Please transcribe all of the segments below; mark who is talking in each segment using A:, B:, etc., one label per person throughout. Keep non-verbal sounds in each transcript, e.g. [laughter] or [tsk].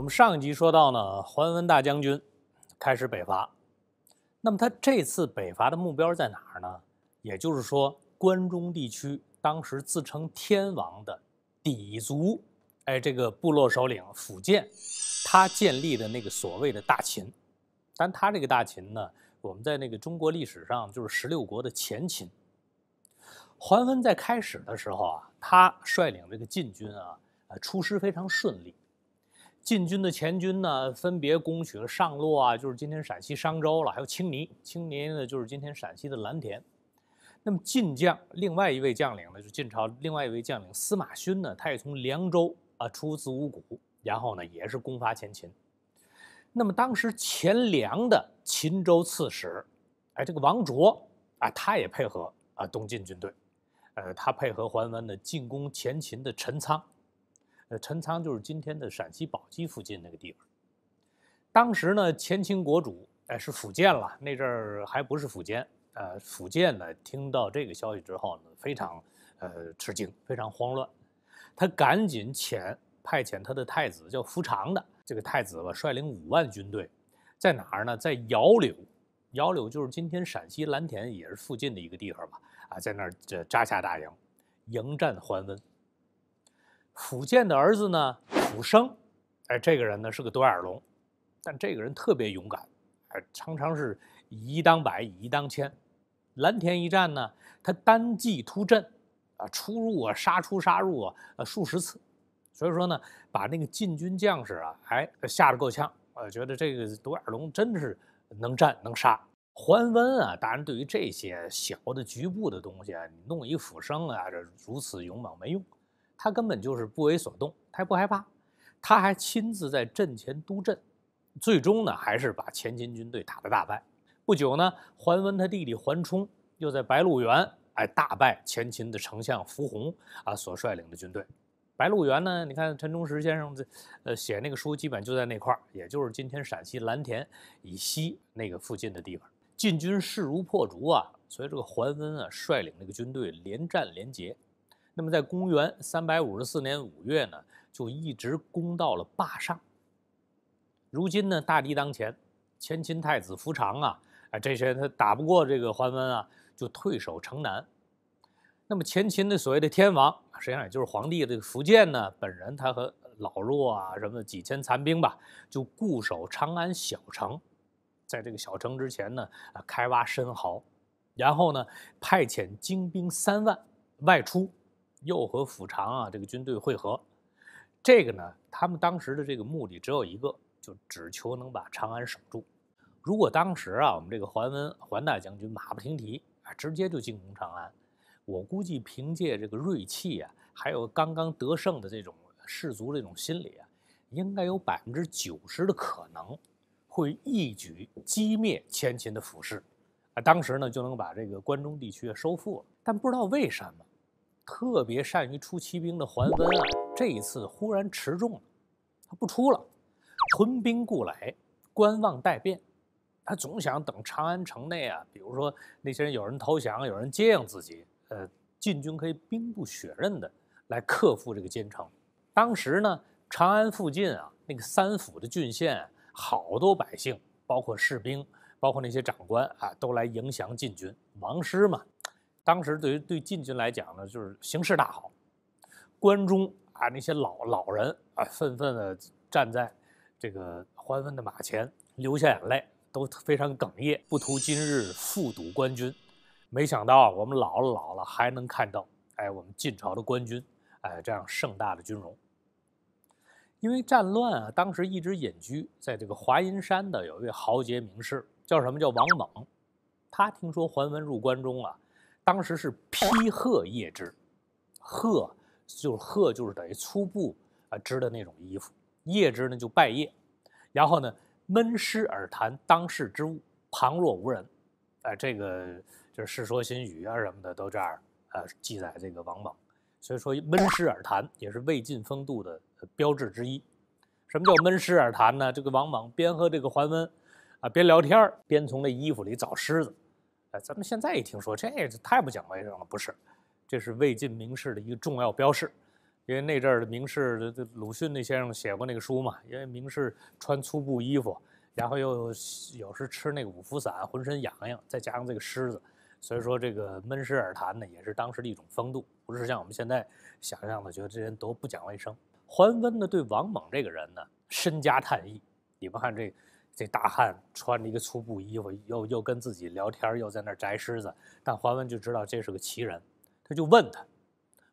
A: 我们上一集说到呢，桓温大将军开始北伐。那么他这次北伐的目标在哪儿呢？也就是说，关中地区当时自称天王的氐族，哎，这个部落首领苻建，他建立的那个所谓的大秦。但他这个大秦呢，我们在那个中国历史上就是十六国的前秦。桓温在开始的时候啊，他率领这个晋军啊，出师非常顺利。晋军的前军呢，分别攻取了上洛啊，就是今天陕西商州了，还有青泥。青泥呢，就是今天陕西的蓝田。那么晋将另外一位将领呢，就晋朝另外一位将领司马勋呢，他也从凉州啊出自五谷，然后呢也是攻伐前秦。那么当时前凉的秦州刺史，哎，这个王卓啊，他也配合啊东晋军队，呃，他配合桓温呢进攻前秦的陈仓。呃，陈仓就是今天的陕西宝鸡附近那个地方。当时呢，前秦国主哎是苻坚了，那阵儿还不是苻坚，呃，苻坚呢听到这个消息之后呢，非常呃吃惊，非常慌乱，他赶紧遣派遣他的太子叫苻常的这个太子吧，率领五万军队，在哪儿呢？在姚柳，姚柳就是今天陕西蓝田也是附近的一个地方吧，啊，在那儿扎下大营，迎战桓温。苻建的儿子呢，苻生，哎，这个人呢是个独眼龙，但这个人特别勇敢，哎，常常是以一当百，以一当千。蓝田一战呢，他单骑突阵，啊，出入啊，杀出杀入啊，呃，数十次，所以说呢，把那个禁军将士啊，哎，吓得够呛，呃，觉得这个独眼龙真的是能战能杀。桓温啊，当然对于这些小的局部的东西，啊，你弄一府生啊，这如此勇猛没用。他根本就是不为所动，他也不害怕，他还亲自在阵前督阵，最终呢还是把前秦军队打得大败。不久呢，桓温他弟弟桓冲又在白鹿原哎大败前秦的丞相符弘啊所率领的军队。白鹿原呢，你看陈忠实先生这呃写那个书，基本就在那块儿，也就是今天陕西蓝田以西那个附近的地方。晋军势如破竹啊，所以这个桓温啊率领那个军队连战连捷。那么，在公元三百五十四年五月呢，就一直攻到了霸上。如今呢，大敌当前，前秦太子苻长啊，啊，这些他打不过这个桓温啊，就退守城南。那么，前秦的所谓的天王实际上也就是皇帝这个苻健呢，本人他和老弱啊什么几千残兵吧，就固守长安小城，在这个小城之前呢，啊，开挖深壕，然后呢，派遣精兵三万外出。又和府长啊这个军队会合，这个呢，他们当时的这个目的只有一个，就只求能把长安守住。如果当时啊，我们这个桓温桓大将军马不停蹄啊，直接就进攻长安，我估计凭借这个锐气啊，还有刚刚得胜的这种士卒这种心理啊，应该有百分之九十的可能会一举击灭前秦的府势啊，当时呢就能把这个关中地区收复了。但不知道为什么。特别善于出骑兵的桓温啊，这一次忽然持重了，他不出了，屯兵固垒，观望待变。他总想等长安城内啊，比如说那些人有人投降，有人接应自己，呃，晋军可以兵不血刃的来克复这个坚城。当时呢，长安附近啊，那个三府的郡县，好多百姓，包括士兵，包括那些长官啊，都来迎降晋军，王师嘛。当时，对于对晋军来讲呢，就是形势大好。关中啊，那些老老人啊，纷纷的站在这个桓温的马前，流下眼泪，都非常哽咽。不图今日复睹关军，没想到我们老了老了，还能看到哎，我们晋朝的官军哎，这样盛大的军容。因为战乱啊，当时一直隐居在这个华阴山的有一位豪杰名士，叫什么叫王猛，他听说桓温入关中了。当时是披鹤夜织，鹤就是鹤就是等于粗布啊织的那种衣服。夜织呢就拜夜，然后呢闷湿耳谈当世之物，旁若无人。哎，这个就是《世说新语》啊什么的都这样啊记载这个王莽。所以说闷湿耳谈也是魏晋风度的标志之一。什么叫闷湿耳谈呢？这个王莽边和这个桓温啊边聊天儿，边从那衣服里找虱子。哎，咱们现在一听说，这也太不讲卫生了，不是？这是魏晋名士的一个重要标识，因为那阵儿的名士，鲁迅那先生写过那个书嘛，因为名士穿粗布衣服，然后又有时吃那个五福散，浑身痒痒，再加上这个虱子，所以说这个闷湿耳痰呢，也是当时的一种风度，不是像我们现在想象的，觉得这人多不讲卫生。桓温呢，对王猛这个人呢，深加叹意，你们看这。这大汉穿着一个粗布衣服，又又跟自己聊天，又在那儿摘狮子。但桓温就知道这是个奇人，他就问他：“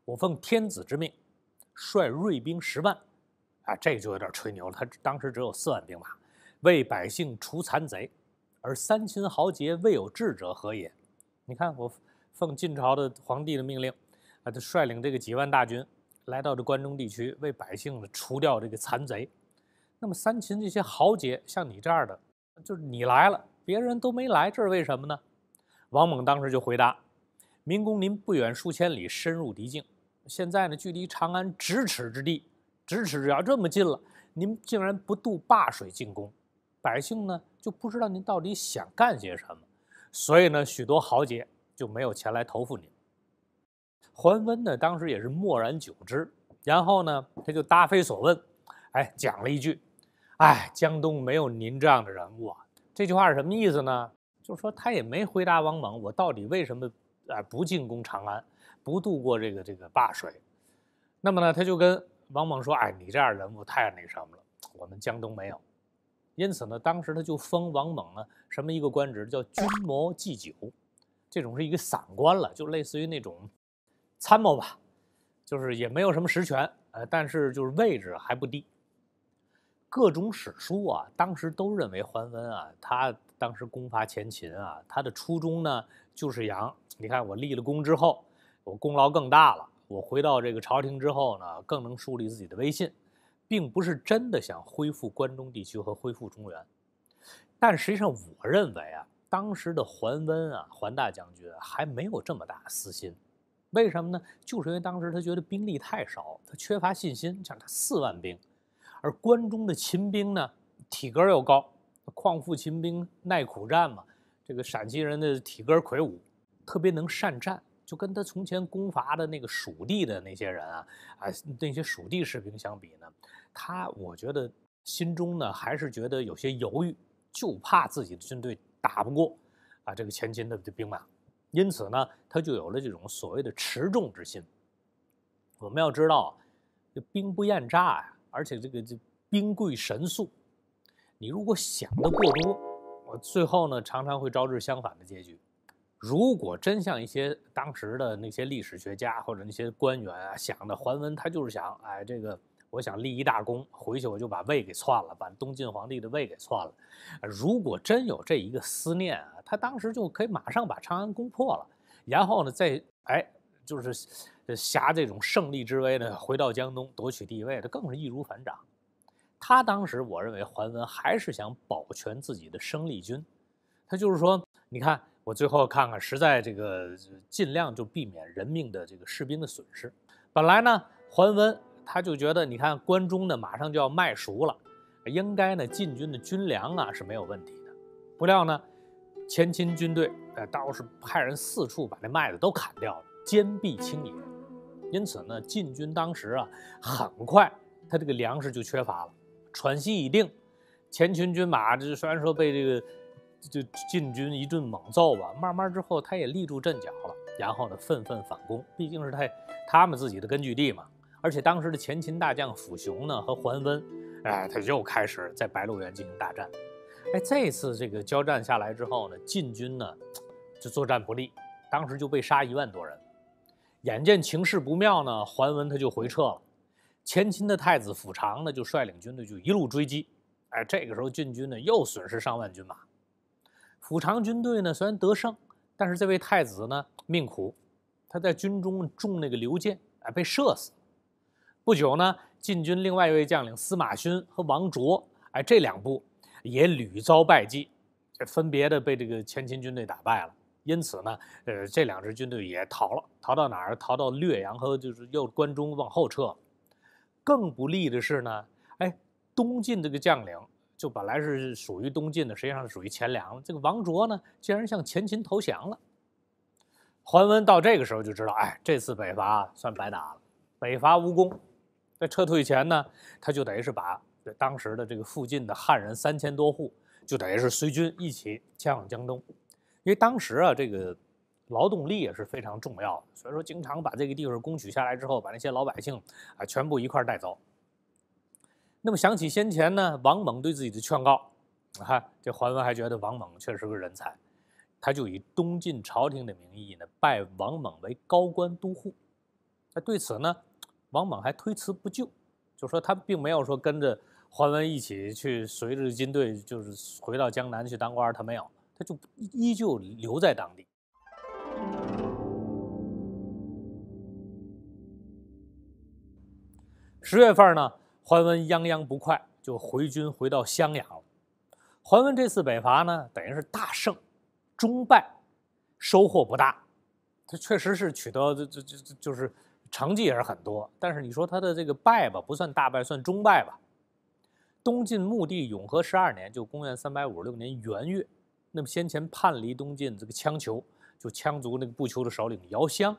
A: 我奉天子之命，率锐兵十万，啊，这就有点吹牛了。他当时只有四万兵马，为百姓除残贼。而三秦豪杰未有智者何也？你看，我奉晋朝的皇帝的命令，啊，就率领这个几万大军来到这关中地区，为百姓除掉这个残贼。”那么三秦这些豪杰，像你这样的，就是你来了，别人都没来，这是为什么呢？王猛当时就回答：“明公您不远数千里深入敌境，现在呢距离长安咫尺之地，咫尺只要这么近了，您竟然不渡灞水进攻，百姓呢就不知道您到底想干些什么，所以呢许多豪杰就没有前来投附您。”桓温呢当时也是默然久之，然后呢他就答非所问，哎讲了一句。哎，江东没有您这样的人物啊！这句话是什么意思呢？就是说他也没回答王猛，我到底为什么啊不进攻长安，不渡过这个这个灞水？那么呢，他就跟王猛说：“哎，你这样人物太那什么了，我们江东没有。”因此呢，当时他就封王猛呢什么一个官职叫军谋祭酒，这种是一个散官了，就类似于那种参谋吧，就是也没有什么实权，呃，但是就是位置还不低。各种史书啊，当时都认为桓温啊，他当时攻伐前秦啊，他的初衷呢就是想，你看我立了功之后，我功劳更大了，我回到这个朝廷之后呢，更能树立自己的威信，并不是真的想恢复关中地区和恢复中原。但实际上，我认为啊，当时的桓温啊，桓大将军还没有这么大私心。为什么呢？就是因为当时他觉得兵力太少，他缺乏信心，像他四万兵。而关中的秦兵呢，体格又高，况复秦兵耐苦战嘛。这个陕西人的体格魁梧，特别能善战，就跟他从前攻伐的那个蜀地的那些人啊啊，那些蜀地士兵相比呢，他我觉得心中呢还是觉得有些犹豫，就怕自己的军队打不过啊这个前秦的兵马，因此呢，他就有了这种所谓的持重之心。我们要知道，这兵不厌诈呀。而且这个这兵贵神速，你如果想的过多，我最后呢常常会招致相反的结局。如果真像一些当时的那些历史学家或者那些官员啊想的，桓温他就是想，哎，这个我想立一大功，回去我就把魏给篡了，把东晋皇帝的魏给篡了。如果真有这一个思念啊，他当时就可以马上把长安攻破了，然后呢再哎。就是挟这种胜利之威呢，回到江东夺取地位，这更是易如反掌。他当时，我认为桓温还是想保全自己的生力军，他就是说，你看我最后看看，实在这个尽量就避免人命的这个士兵的损失。本来呢，桓温他就觉得，你看关中呢马上就要卖熟了，应该呢进军的军粮啊是没有问题的。不料呢，前秦军队呃倒是派人四处把那麦子都砍掉了。坚壁清野，因此呢，晋军当时啊，很快他这个粮食就缺乏了，喘息已定，前秦军马这虽然说被这个就晋军一顿猛揍吧，慢慢之后他也立住阵脚了，然后呢愤愤反攻，毕竟是他他们自己的根据地嘛，而且当时的前秦大将辅雄呢和桓温，哎，他又开始在白鹿原进行大战，哎，这次这个交战下来之后呢，晋军呢就作战不利，当时就被杀一万多人。眼见情势不妙呢，桓温他就回撤了。前秦的太子府长呢，就率领军队就一路追击。哎，这个时候晋军呢又损失上万军马。府长军队呢虽然得胜，但是这位太子呢命苦，他在军中中那个流箭，哎被射死。不久呢，晋军另外一位将领司马勋和王卓，哎这两部也屡遭败绩，分别的被这个前秦军队打败了。因此呢，呃，这两支军队也逃了，逃到哪儿？逃到略阳和就是又关中往后撤。更不利的是呢，哎，东晋这个将领就本来是属于东晋的，实际上是属于前粮。的。这个王卓呢，竟然向前秦投降了。桓温到这个时候就知道，哎，这次北伐算白打了，北伐无功。在撤退前呢，他就等于是把当时的这个附近的汉人三千多户，就等于是随军一起迁往江东。因为当时啊，这个劳动力也是非常重要的，所以说经常把这个地方攻取下来之后，把那些老百姓啊全部一块带走。那么想起先前呢，王猛对自己的劝告，哈、看这桓温还觉得王猛确实个人才，他就以东晋朝廷的名义呢，拜王猛为高官都护。那对此呢，王猛还推辞不就，就说他并没有说跟着桓温一起去随着军队就是回到江南去当官，他没有。他就依旧留在当地。十月份呢，桓温泱泱不快，就回军回到襄阳。桓温这次北伐呢，等于是大胜、中败，收获不大。他确实是取得这这这就是成绩也是很多，但是你说他的这个败吧，不算大败，算中败吧。东晋穆帝永和十二年，就公元三百五十六年元月。那么先前叛离东晋这个羌酋，就羌族那个部酋的首领姚襄，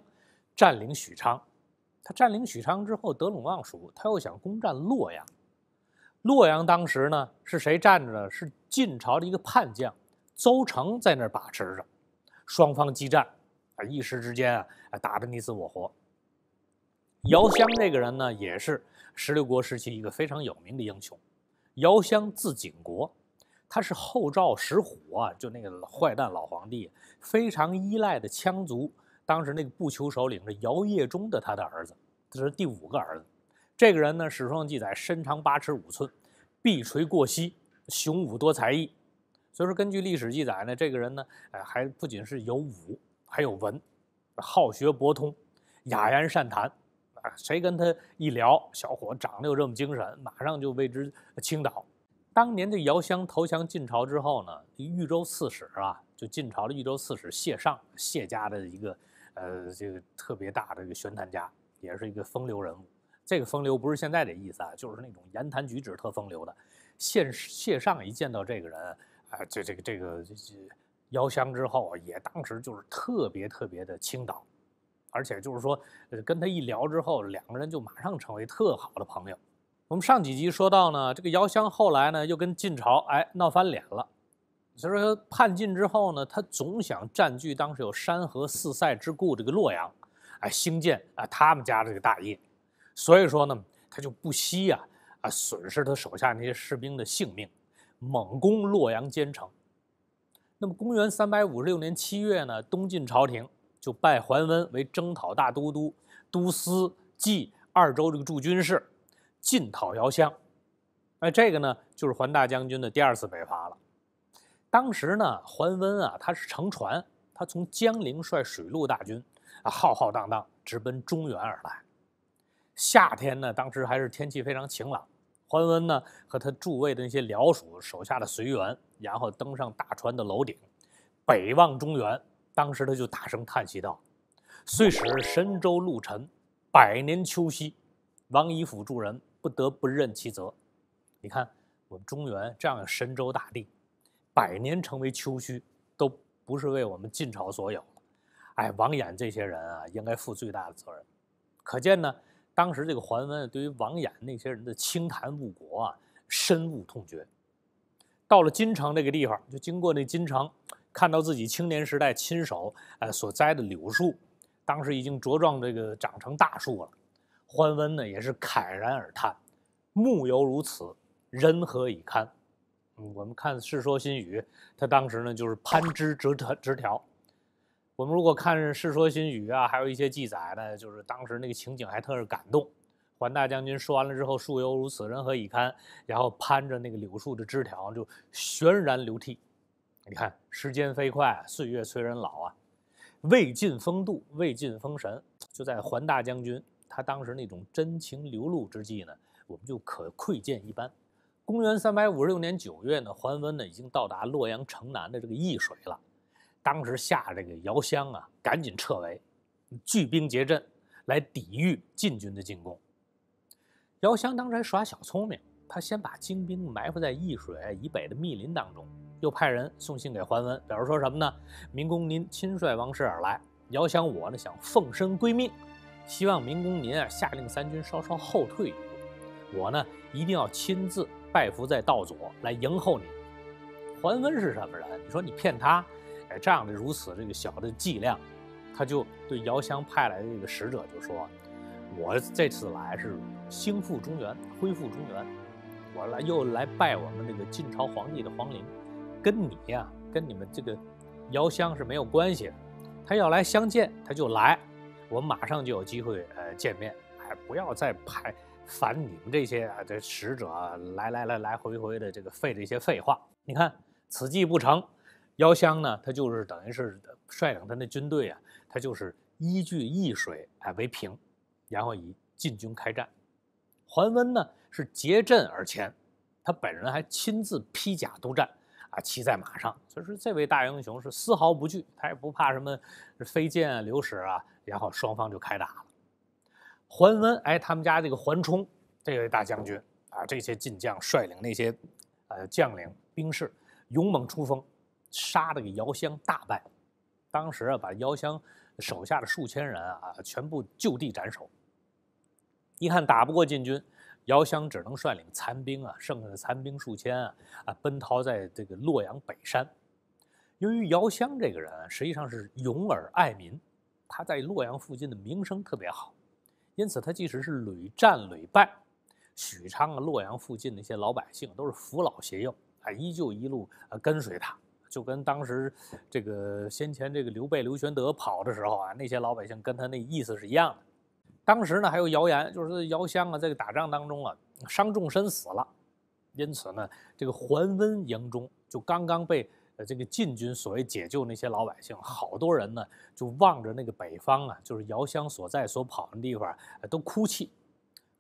A: 占领许昌，他占领许昌之后得陇望蜀，他又想攻占洛阳。洛阳当时呢是谁站着呢？是晋朝的一个叛将，邹成在那儿把持着，双方激战，啊一时之间啊打得你死我活。姚襄这个人呢也是十六国时期一个非常有名的英雄，姚襄字景国。他是后赵石虎啊，就那个坏蛋老皇帝，非常依赖的羌族。当时那个不求首领是姚弋忠的他的儿子，这是第五个儿子。这个人呢，史书上记载身长八尺五寸，臂垂过膝，雄武多才艺。所以说，根据历史记载呢，这个人呢，哎，还不仅是有武，还有文，好学博通，雅言善谈。啊，谁跟他一聊，小伙长得又这么精神，马上就为之倾倒。当年这姚襄投降晋朝之后呢，豫州刺史啊，就晋朝的豫州刺史谢尚，谢家的一个呃，这个特别大的一个玄坛家，也是一个风流人物。这个风流不是现在的意思啊，就是那种言谈举止特风流的。谢谢尚一见到这个人，就这这个这个，姚襄之后也当时就是特别特别的倾倒，而且就是说，跟他一聊之后，两个人就马上成为特好的朋友。我们上几集说到呢，这个姚襄后来呢又跟晋朝哎闹翻脸了，所以说叛晋之后呢，他总想占据当时有山河四塞之固这个洛阳，哎兴建啊他们家这个大业，所以说呢他就不惜呀啊损失他手下那些士兵的性命，猛攻洛阳坚城。那么公元三百五十六年七月呢，东晋朝廷就拜桓温为征讨大都督、都司、冀二州这个驻军事。进讨辽襄。哎，这个呢就是桓大将军的第二次北伐了。当时呢，桓温啊，他是乘船，他从江陵率水陆大军啊，浩浩荡荡直奔中原而来。夏天呢，当时还是天气非常晴朗。桓温呢，和他诸位的那些僚属手下的随员，然后登上大船的楼顶，北望中原。当时他就大声叹息道：“虽使神州陆沉，百年秋夕，王以辅助人。”不得不任其责。你看，我们中原这样的神州大地，百年成为丘墟，都不是为我们晋朝所有。哎，王衍这些人啊，应该负最大的责任。可见呢，当时这个桓温对于王衍那些人的轻谈误国啊，深恶痛绝。到了金城这个地方，就经过那金城，看到自己青年时代亲手呃所栽的柳树，当时已经茁壮这个长成大树了。桓温呢也是慨然而叹：“木犹如此，人何以堪？”嗯，我们看《世说新语》，他当时呢就是攀枝折枝枝条。我们如果看《世说新语》啊，还有一些记载呢，就是当时那个情景还特是感动。桓大将军说完了之后，“树犹如此，人何以堪？”然后攀着那个柳树的枝条就悬然流涕。你看，时间飞快，岁月催人老啊！魏晋风度，魏晋风神，就在桓大将军。他当时那种真情流露之际呢，我们就可窥见一斑。公元三百五十六年九月呢，桓温呢已经到达洛阳城南的这个易水了。当时下这个姚襄啊，赶紧撤围，聚兵结阵，来抵御晋军的进攻。姚襄当时还耍小聪明，他先把精兵埋伏在易水以北的密林当中，又派人送信给桓温，表示说什么呢？明公您亲率王室而来，姚襄我呢想奉身归命。希望明公您啊下令三军稍稍后退一步，我呢一定要亲自拜伏在道左来迎候您。桓温是什么人？你说你骗他，哎，这样的如此这个小的伎俩，他就对姚襄派来的这个使者就说：“我这次来是兴复中原，恢复中原，我来又来拜我们这个晋朝皇帝的皇陵，跟你呀，跟你们这个姚襄是没有关系。他要来相见，他就来。”我马上就有机会，呃，见面，哎，不要再派烦你们这些啊这使者来来来来回回的这个费这些废话。你看此计不成，姚襄呢，他就是等于是率领他的军队啊，他就是依据易水哎为平，然后以进军开战。桓温呢是结阵而前，他本人还亲自披甲督战。啊，骑在马上，所以说这位大英雄是丝毫不惧，他也不怕什么飞箭啊、流矢啊，然后双方就开打了。桓温哎，他们家这个桓冲这位大将军啊，这些近将率领那些呃将领兵士，勇猛出锋，杀这个姚襄大败，当时啊把姚襄手下的数千人啊全部就地斩首。一看打不过晋军。姚襄只能率领残兵啊，剩下的残兵数千啊，奔逃在这个洛阳北山。由于姚襄这个人实际上是勇而爱民，他在洛阳附近的名声特别好，因此他即使是屡战屡败，许昌啊、洛阳附近的一些老百姓都是扶老携幼啊，依旧一路啊跟随他，就跟当时这个先前这个刘备、刘玄德跑的时候啊，那些老百姓跟他那意思是一样的。当时呢，还有谣言，就是姚襄啊，在这打仗当中啊，伤重身死了。因此呢，这个桓温营中就刚刚被呃这个晋军所谓解救那些老百姓，好多人呢就望着那个北方啊，就是姚襄所在所跑的地方，都哭泣。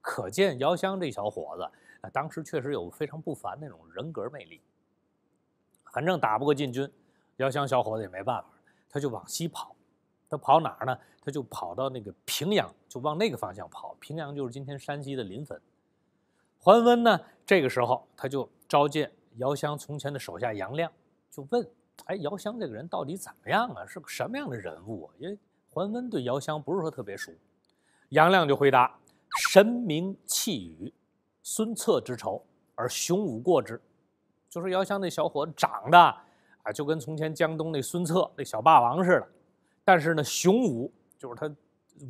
A: 可见姚襄这小伙子，当时确实有非常不凡那种人格魅力。反正打不过晋军，姚襄小伙子也没办法，他就往西跑。他跑哪儿呢？他就跑到那个平阳，就往那个方向跑。平阳就是今天山西的临汾。桓温呢，这个时候他就召见姚襄从前的手下杨亮，就问：“哎，姚襄这个人到底怎么样啊？是个什么样的人物？”啊？”因为桓温对姚襄不是说特别熟。杨亮就回答：“神明气宇，孙策之仇而雄武过之。”就说姚襄那小伙长得啊，就跟从前江东那孙策那小霸王似的。但是呢，雄武就是他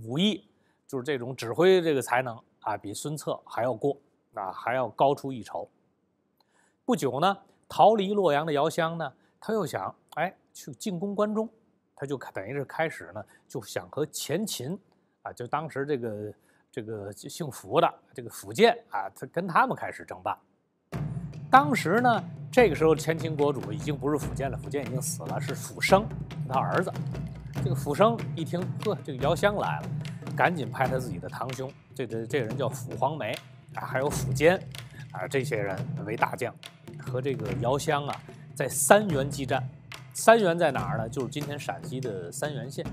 A: 武艺，就是这种指挥这个才能啊，比孙策还要过啊，还要高出一筹。不久呢，逃离洛阳的姚襄呢，他又想哎去进攻关中，他就等于是开始呢就想和前秦啊，就当时这个这个姓福的这个福建啊，他跟他们开始争霸。当时呢，这个时候前秦国主已经不是福建了，福建已经死了，是福生他儿子。这个府生一听，呵，这个姚襄来了，赶紧派他自己的堂兄，这这这个人叫府黄眉啊，还有府坚啊，这些人为大将，和这个姚襄啊，在三原激战。三原在哪儿呢？就是今天陕西的三原县。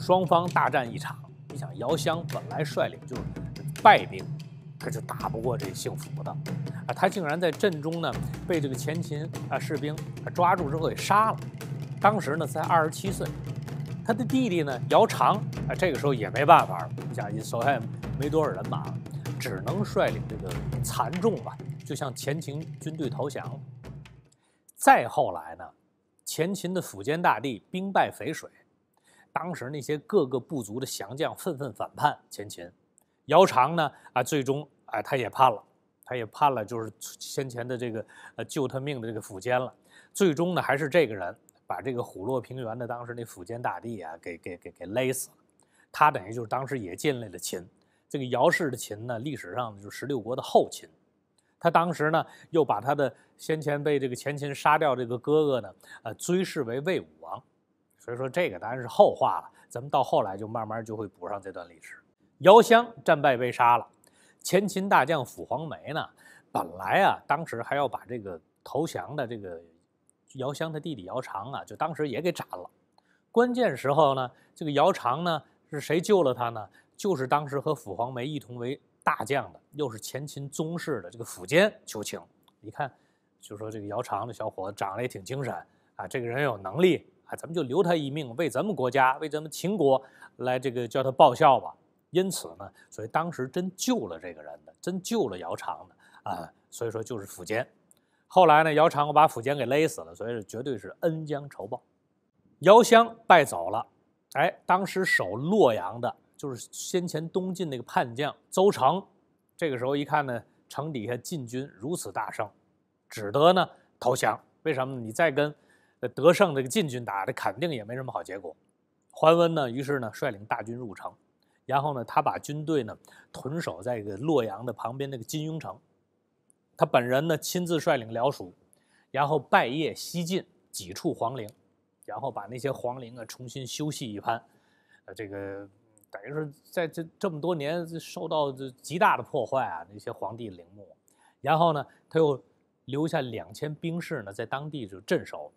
A: 双方大战一场，你想姚襄本来率领就是败兵，可就打不过这姓府的啊，他竟然在阵中呢被这个前秦啊士兵抓住之后给杀了。当时呢，才二十七岁，他的弟弟呢，姚长啊，这个时候也没办法了，你想，手下没多少人马了，只能率领这个残众吧，就向前秦军队投降。再后来呢，前秦的苻坚大帝兵败淝水，当时那些各个部族的降将纷纷反叛前秦，姚长呢啊，最终啊，他也叛了，他也叛了，就是先前的这个呃救他命的这个苻坚了。最终呢，还是这个人。把这个虎落平原的当时那福建大帝啊，给给给给勒死了，他等于就是当时也进来了秦，这个姚氏的秦呢，历史上呢就是十六国的后秦，他当时呢又把他的先前被这个前秦杀掉这个哥哥呢，呃追谥为魏武王，所以说这个当然是后话了，咱们到后来就慢慢就会补上这段历史。姚襄战败被杀了，前秦大将傅黄梅呢，本来啊当时还要把这个投降的这个。姚襄他弟弟姚长啊，就当时也给斩了。关键时候呢，这个姚长呢是谁救了他呢？就是当时和傅黄眉一同为大将的，又是前秦宗室的这个苻坚求情。你看，就说这个姚长的小伙子长得也挺精神啊，这个人有能力啊，咱们就留他一命，为咱们国家，为咱们秦国来这个叫他报效吧。因此呢，所以当时真救了这个人的，真救了姚长的啊。所以说就是苻坚。后来呢，姚苌把苻坚给勒死了，所以绝对是恩将仇报。姚襄败走了，哎，当时守洛阳的，就是先前东晋那个叛将邹成，这个时候一看呢，城底下晋军如此大胜，只得呢投降。为什么？你再跟得胜这个晋军打，这肯定也没什么好结果。桓温呢，于是呢率领大军入城，然后呢，他把军队呢屯守在个洛阳的旁边那个金庸城。他本人呢，亲自率领辽蜀，然后拜谒西晋几处皇陵，然后把那些皇陵啊重新修葺一番。呃，这个等于是在这这么多年受到这极大的破坏啊，那些皇帝陵墓。然后呢，他又留下两千兵士呢，在当地就镇守，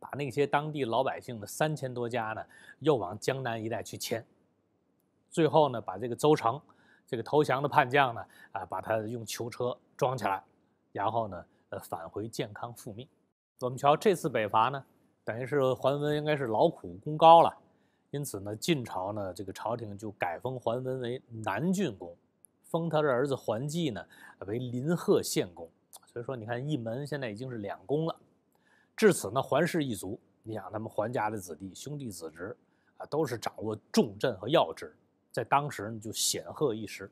A: 把那些当地老百姓的三千多家呢，又往江南一带去迁。最后呢，把这个邹城。这个投降的叛将呢，啊，把他用囚车装起来，然后呢，呃，返回建康复命。我们瞧这次北伐呢，等于是桓温应该是劳苦功高了，因此呢，晋朝呢，这个朝廷就改封桓温为南郡公，封他的儿子桓济呢为临贺县公。所以说，你看一门现在已经是两公了。至此呢，桓氏一族，你想他们桓家的子弟、兄弟子侄啊，都是掌握重镇和要职。在当时呢，就显赫一时。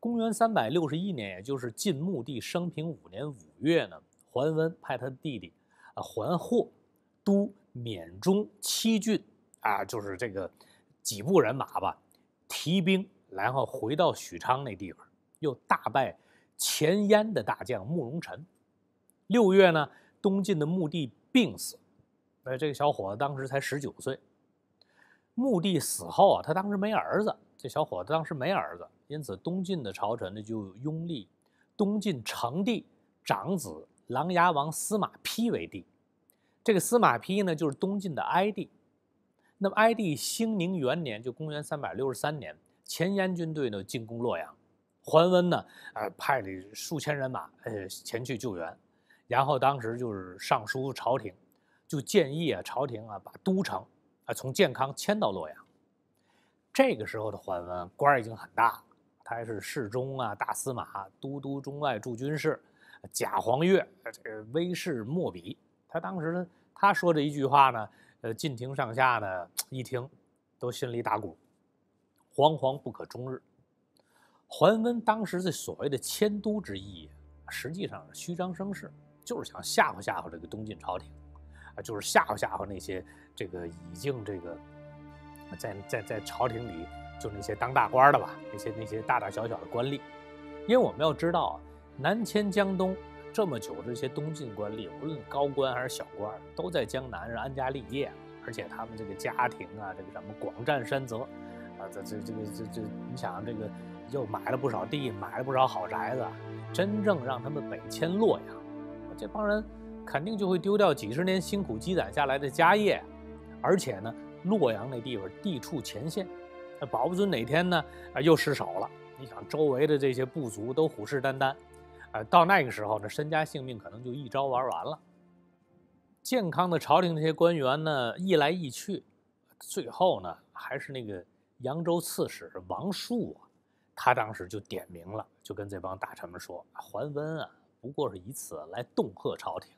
A: 公元三百六十一年，也就是晋穆帝升平五年五月呢，桓温派他的弟弟，呃，桓霍都缅中七郡，啊，就是这个几部人马吧，提兵，然后回到许昌那地方，又大败前燕的大将慕容辰。六月呢，东晋的穆帝病死，那这个小伙子当时才十九岁。穆帝死后啊，他当时没儿子，这小伙子当时没儿子，因此东晋的朝臣呢就拥立东晋成帝长子琅琊王司马丕为帝。这个司马丕呢就是东晋的哀帝。那么哀帝兴宁元年，就公元三百六十三年，前燕军队呢进攻洛阳，桓温呢呃派了数千人马呃前去救援，然后当时就是上书朝廷，就建议啊朝廷啊把都城。啊，从健康迁到洛阳，这个时候的桓温官儿已经很大了，他还是侍中啊、大司马、都督中外诸军事，假黄钺，这个威势莫比。他当时他说这一句话呢，呃，晋廷上下呢一听，都心里打鼓，惶惶不可终日。桓温当时这所谓的迁都之意，实际上是虚张声势，就是想吓唬吓唬这个东晋朝廷。啊，就是吓唬吓唬那些这个已经这个，在在在朝廷里，就那些当大官的吧，那些那些大大小小的官吏，因为我们要知道啊，南迁江东这么久，这些东晋官吏，无论高官还是小官，都在江南安家立业，而且他们这个家庭啊，这个什么广占山泽，啊，这这这个这这，你想这个又买了不少地，买了不少好宅子，真正让他们北迁洛阳，这帮人。肯定就会丢掉几十年辛苦积攒下来的家业，而且呢，洛阳那地方地处前线，保不准哪天呢啊又失守了。你想周围的这些部族都虎视眈眈，啊，到那个时候呢，身家性命可能就一招玩完了。健康的朝廷那些官员呢，议来议去，最后呢，还是那个扬州刺史王树啊，他当时就点名了，就跟这帮大臣们说：“桓温啊，不过是以此来恫吓朝廷。”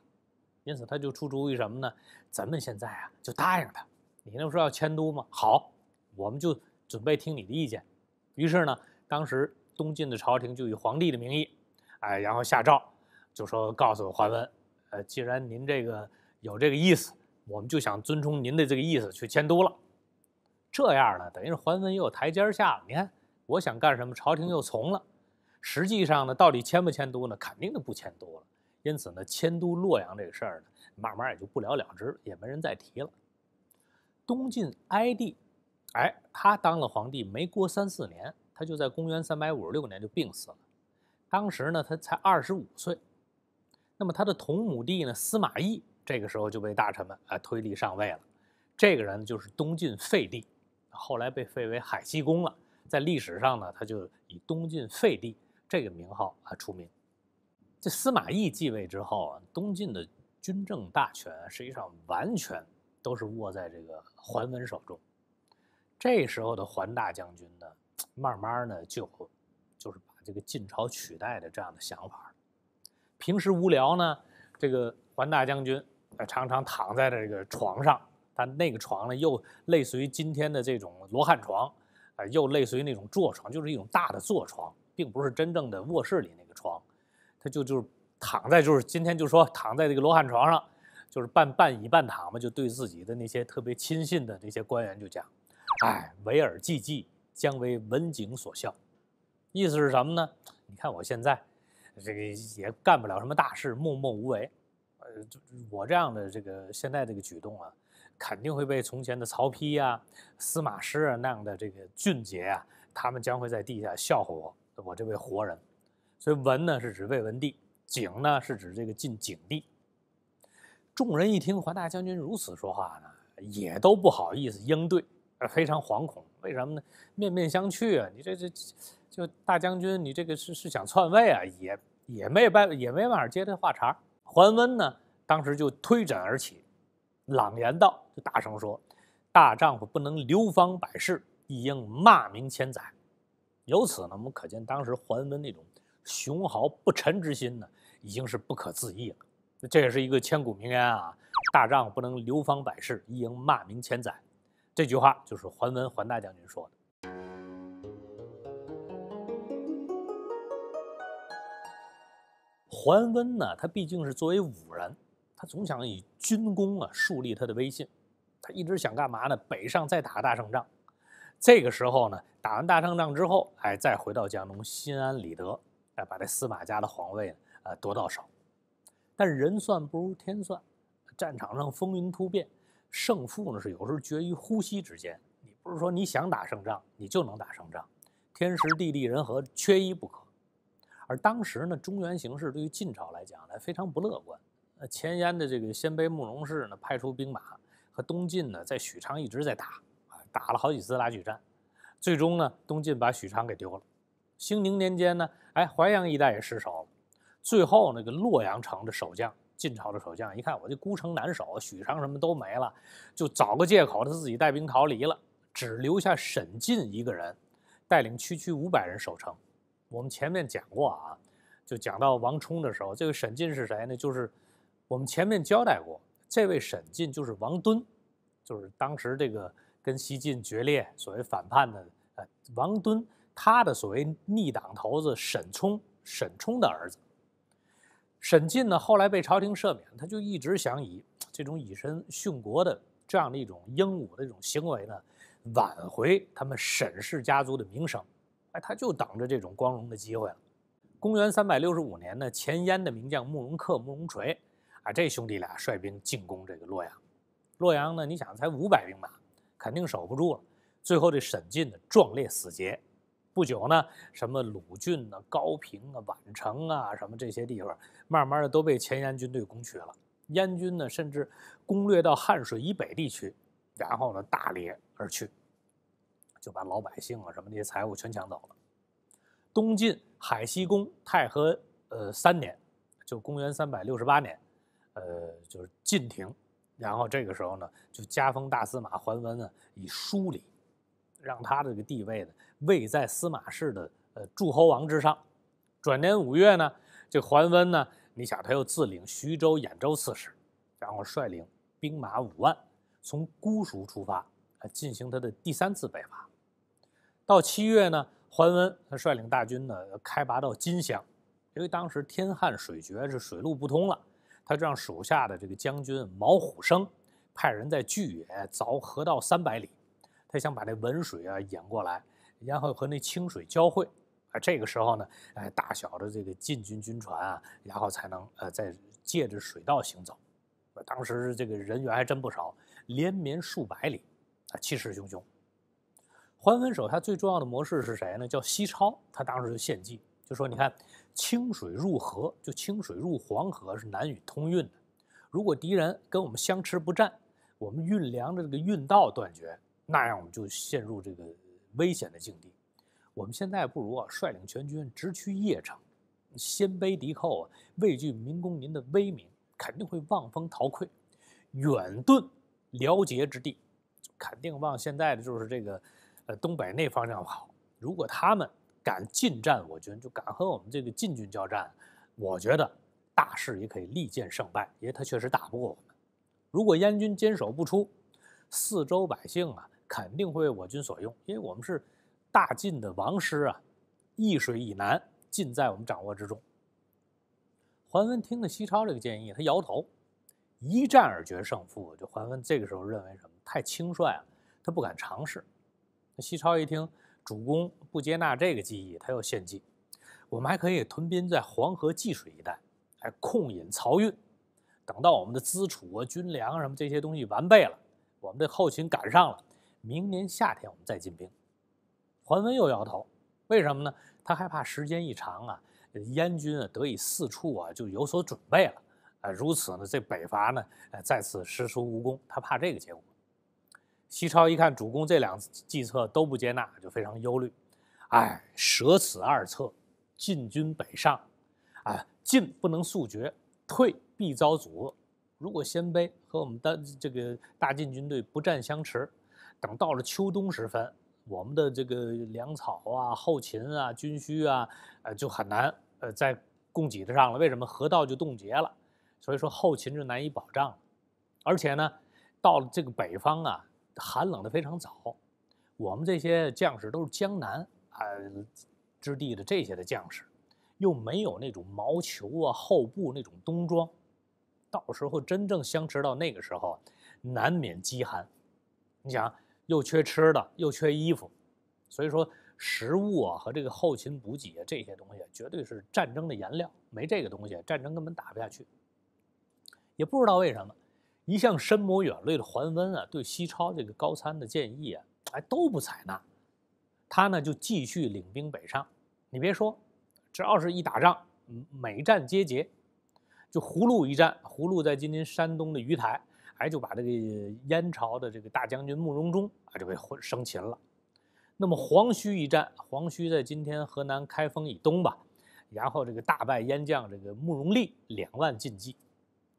A: 因此，他就出主意什么呢？咱们现在啊，就答应他。你那不说要迁都吗？好，我们就准备听你的意见。于是呢，当时东晋的朝廷就以皇帝的名义，哎，然后下诏，就说告诉桓温，呃，既然您这个有这个意思，我们就想遵从您的这个意思去迁都了。这样呢，等于是桓温又有台阶下了。你看，我想干什么，朝廷又从了。实际上呢，到底迁不迁都呢？肯定就不迁都了。因此呢，迁都洛阳这个事儿呢，慢慢也就不了了之，也没人再提了。东晋哀帝，哎，他当了皇帝没过三四年，他就在公元356年就病死了，当时呢，他才25岁。那么他的同母弟呢，司马懿这个时候就被大臣们啊推立上位了。这个人就是东晋废帝，后来被废为海西公了。在历史上呢，他就以东晋废帝这个名号啊出名。这司马懿继位之后啊，东晋的军政大权实际上完全都是握在这个桓温手中。这时候的桓大将军呢，慢慢呢就就是把这个晋朝取代的这样的想法。平时无聊呢，这个桓大将军常常躺在这个床上，他那个床呢又类似于今天的这种罗汉床，啊，又类似于那种坐床，就是一种大的坐床，并不是真正的卧室里那个床。他就就是躺在就是今天就说躺在这个罗汉床上，就是半半倚半躺嘛，就对自己的那些特别亲信的那些官员就讲，哎，委尔寄之，将为文景所笑。意思是什么呢？你看我现在，这个也干不了什么大事，默默无为，呃，就我这样的这个现在这个举动啊，肯定会被从前的曹丕啊、司马师啊那样的这个俊杰啊，他们将会在地下笑话我，我这位活人。所以文呢是指魏文帝，景呢是指这个晋景帝。众人一听桓大将军如此说话呢，也都不好意思应对，非常惶恐。为什么呢？面面相觑啊！你这这就大将军，你这个是是想篡位啊？也也没办也没办法接这话茬。桓温呢，当时就推枕而起，朗言道，就大声说：“大丈夫不能流芳百世，亦应骂名千载。”由此呢，我们可见当时桓温那种。雄豪不臣之心呢，已经是不可自抑了。这也是一个千古名言啊：“大丈夫不能流芳百世，一营骂名千载。”这句话就是桓温桓大将军说的。桓温呢，他毕竟是作为武人，他总想以军功啊树立他的威信。他一直想干嘛呢？北上再打大胜仗。这个时候呢，打完大胜仗之后，哎，再回到江东，心安理得。把这司马家的皇位呃夺到手，但人算不如天算，战场上风云突变，胜负呢是有时候决于呼吸之间。你不是说你想打胜仗，你就能打胜仗，天时地利人和缺一不可。而当时呢，中原形势对于晋朝来讲呢非常不乐观。呃，前燕的这个鲜卑慕容氏呢派出兵马和东晋呢在许昌一直在打，打了好几次拉锯战，最终呢东晋把许昌给丢了。兴宁年间呢，哎，淮阳一带也失守了。最后那个洛阳城的守将，晋朝的守将，一看我这孤城难守，许昌什么都没了，就找个借口，他自己带兵逃离了，只留下沈进一个人，带领区区五百人守城。我们前面讲过啊，就讲到王冲的时候，这个沈进是谁呢？就是我们前面交代过，这位沈进就是王敦，就是当时这个跟西晋决裂、所谓反叛的呃王敦。他的所谓逆党头子沈冲，沈冲的儿子沈进呢，后来被朝廷赦免，他就一直想以这种以身殉国的这样的一种英武的一种行为呢，挽回他们沈氏家族的名声。哎，他就等着这种光荣的机会了。公元三百六十五年呢，前燕的名将慕容恪、慕容垂啊，这兄弟俩率兵进攻这个洛阳。洛阳呢，你想才五百兵马，肯定守不住了。最后这沈进呢，壮烈死节。不久呢，什么鲁郡啊、高平啊、宛城啊，什么这些地方，慢慢的都被前燕军队攻取了。燕军呢，甚至攻略到汉水以北地区，然后呢大掠而去，就把老百姓啊、什么那些财物全抢走了。东晋海西公太和呃三年，就公元三百六十八年，呃，就是晋廷，然后这个时候呢，就加封大司马桓温呢以殊礼，让他这个地位呢。位在司马氏的呃诸侯王之上。转年五月呢，这桓温呢，你想他又自领徐州、兖州刺史，然后率领兵马五万，从姑熟出发，进行他的第三次北伐。到七月呢，桓温他率领大军呢开拔到金乡，因为当时天旱水绝，是水路不通了，他就让属下的这个将军毛虎生派人在巨野凿河道三百里，他想把这文水啊引过来。然后和那清水交汇，啊，这个时候呢，哎，大小的这个禁军军船啊，然后才能呃，再借着水道行走。当时这个人员还真不少，连绵数百里，啊，气势汹汹。桓温手下最重要的模式是谁呢？叫西超。他当时就献计，就说：“你看，清水入河，就清水入黄河是难以通运的。如果敌人跟我们相持不战，我们运粮的这个运道断绝，那样我们就陷入这个。”危险的境地，我们现在不如啊率领全军直趋邺城，鲜卑敌寇啊畏惧明公您的威名，肯定会望风逃溃，远遁辽杰之地，肯定往现在的就是这个呃东北那方向跑。如果他们敢进战我军，就敢和我们这个晋军交战，我觉得大势也可以立见胜败，因为他确实打不过我们。如果燕军坚守不出，四周百姓啊。肯定会为我军所用，因为我们是大晋的王师啊，易水以南尽在我们掌握之中。桓温听了西超这个建议，他摇头。一战而决胜负，就桓温这个时候认为什么？太轻率了，他不敢尝试。西超一听，主公不接纳这个建议，他又献计：我们还可以屯兵在黄河济水一带，还控引漕运，等到我们的资储啊、军粮什么这些东西完备了，我们的后勤赶上了。明年夏天我们再进兵，桓温又摇头，为什么呢？他害怕时间一长啊，燕军啊得以四处啊就有所准备了，啊如此呢这北伐呢再次师出无功，他怕这个结果。西超一看主公这两计策都不接纳，就非常忧虑，哎舍此二策，进军北上，啊进不能速决，退必遭阻遏。如果鲜卑和我们的这个大晋军队不战相持。等到了秋冬时分，我们的这个粮草啊、后勤啊、军需啊，呃，就很难呃在供给的上了。为什么河道就冻结了？所以说后勤就难以保障。而且呢，到了这个北方啊，寒冷的非常早。我们这些将士都是江南啊之地的这些的将士，又没有那种毛球啊、厚布那种冬装，到时候真正相持到那个时候，难免饥寒。你想。又缺吃的，又缺衣服，所以说食物啊和这个后勤补给啊这些东西，绝对是战争的颜料。没这个东西，战争根本打不下去。也不知道为什么，一向深谋远虑的桓温啊，对西超这个高参的建议啊，哎都不采纳。他呢就继续领兵北上。你别说，只要是一打仗，每战皆捷。就葫芦一战，葫芦在今天山东的鱼台。还就把这个燕朝的这个大将军慕容忠啊，就给生擒了。那么黄须一战，黄须在今天河南开封以东吧，然后这个大败燕将这个慕容立两万进击。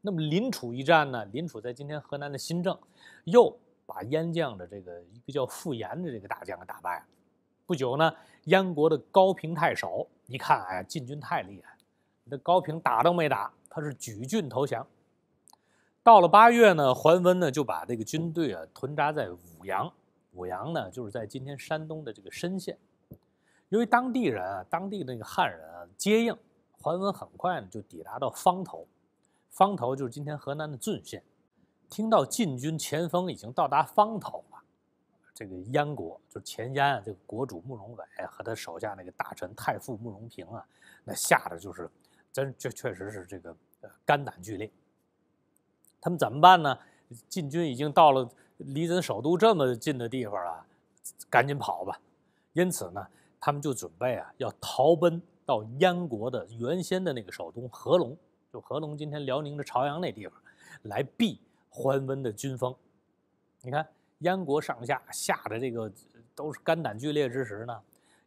A: 那么临楚一战呢，临楚在今天河南的新郑，又把燕将的这个一个叫傅延的这个大将给打败了。不久呢，燕国的高平太守一看，哎，晋军太厉害，那高平打都没打，他是举郡投降。到了八月呢，桓温呢就把这个军队啊屯扎在武阳。武阳呢就是在今天山东的这个莘县，由于当地人啊，当地的那个汉人啊接应，桓温很快呢就抵达到方头。方头就是今天河南的浚县。听到晋军前锋已经到达方头了，这个燕国就是前燕这个国主慕容伟和他手下那个大臣太傅慕容平啊，那吓得就是真，这确实是这个肝胆俱裂。他们怎么办呢？晋军已经到了离咱首都这么近的地方了，赶紧跑吧。因此呢，他们就准备啊，要逃奔到燕国的原先的那个首都合龙，就合龙今天辽宁的朝阳那地方，来避桓温的军风。你看，燕国上下吓得这个都是肝胆俱裂之时呢。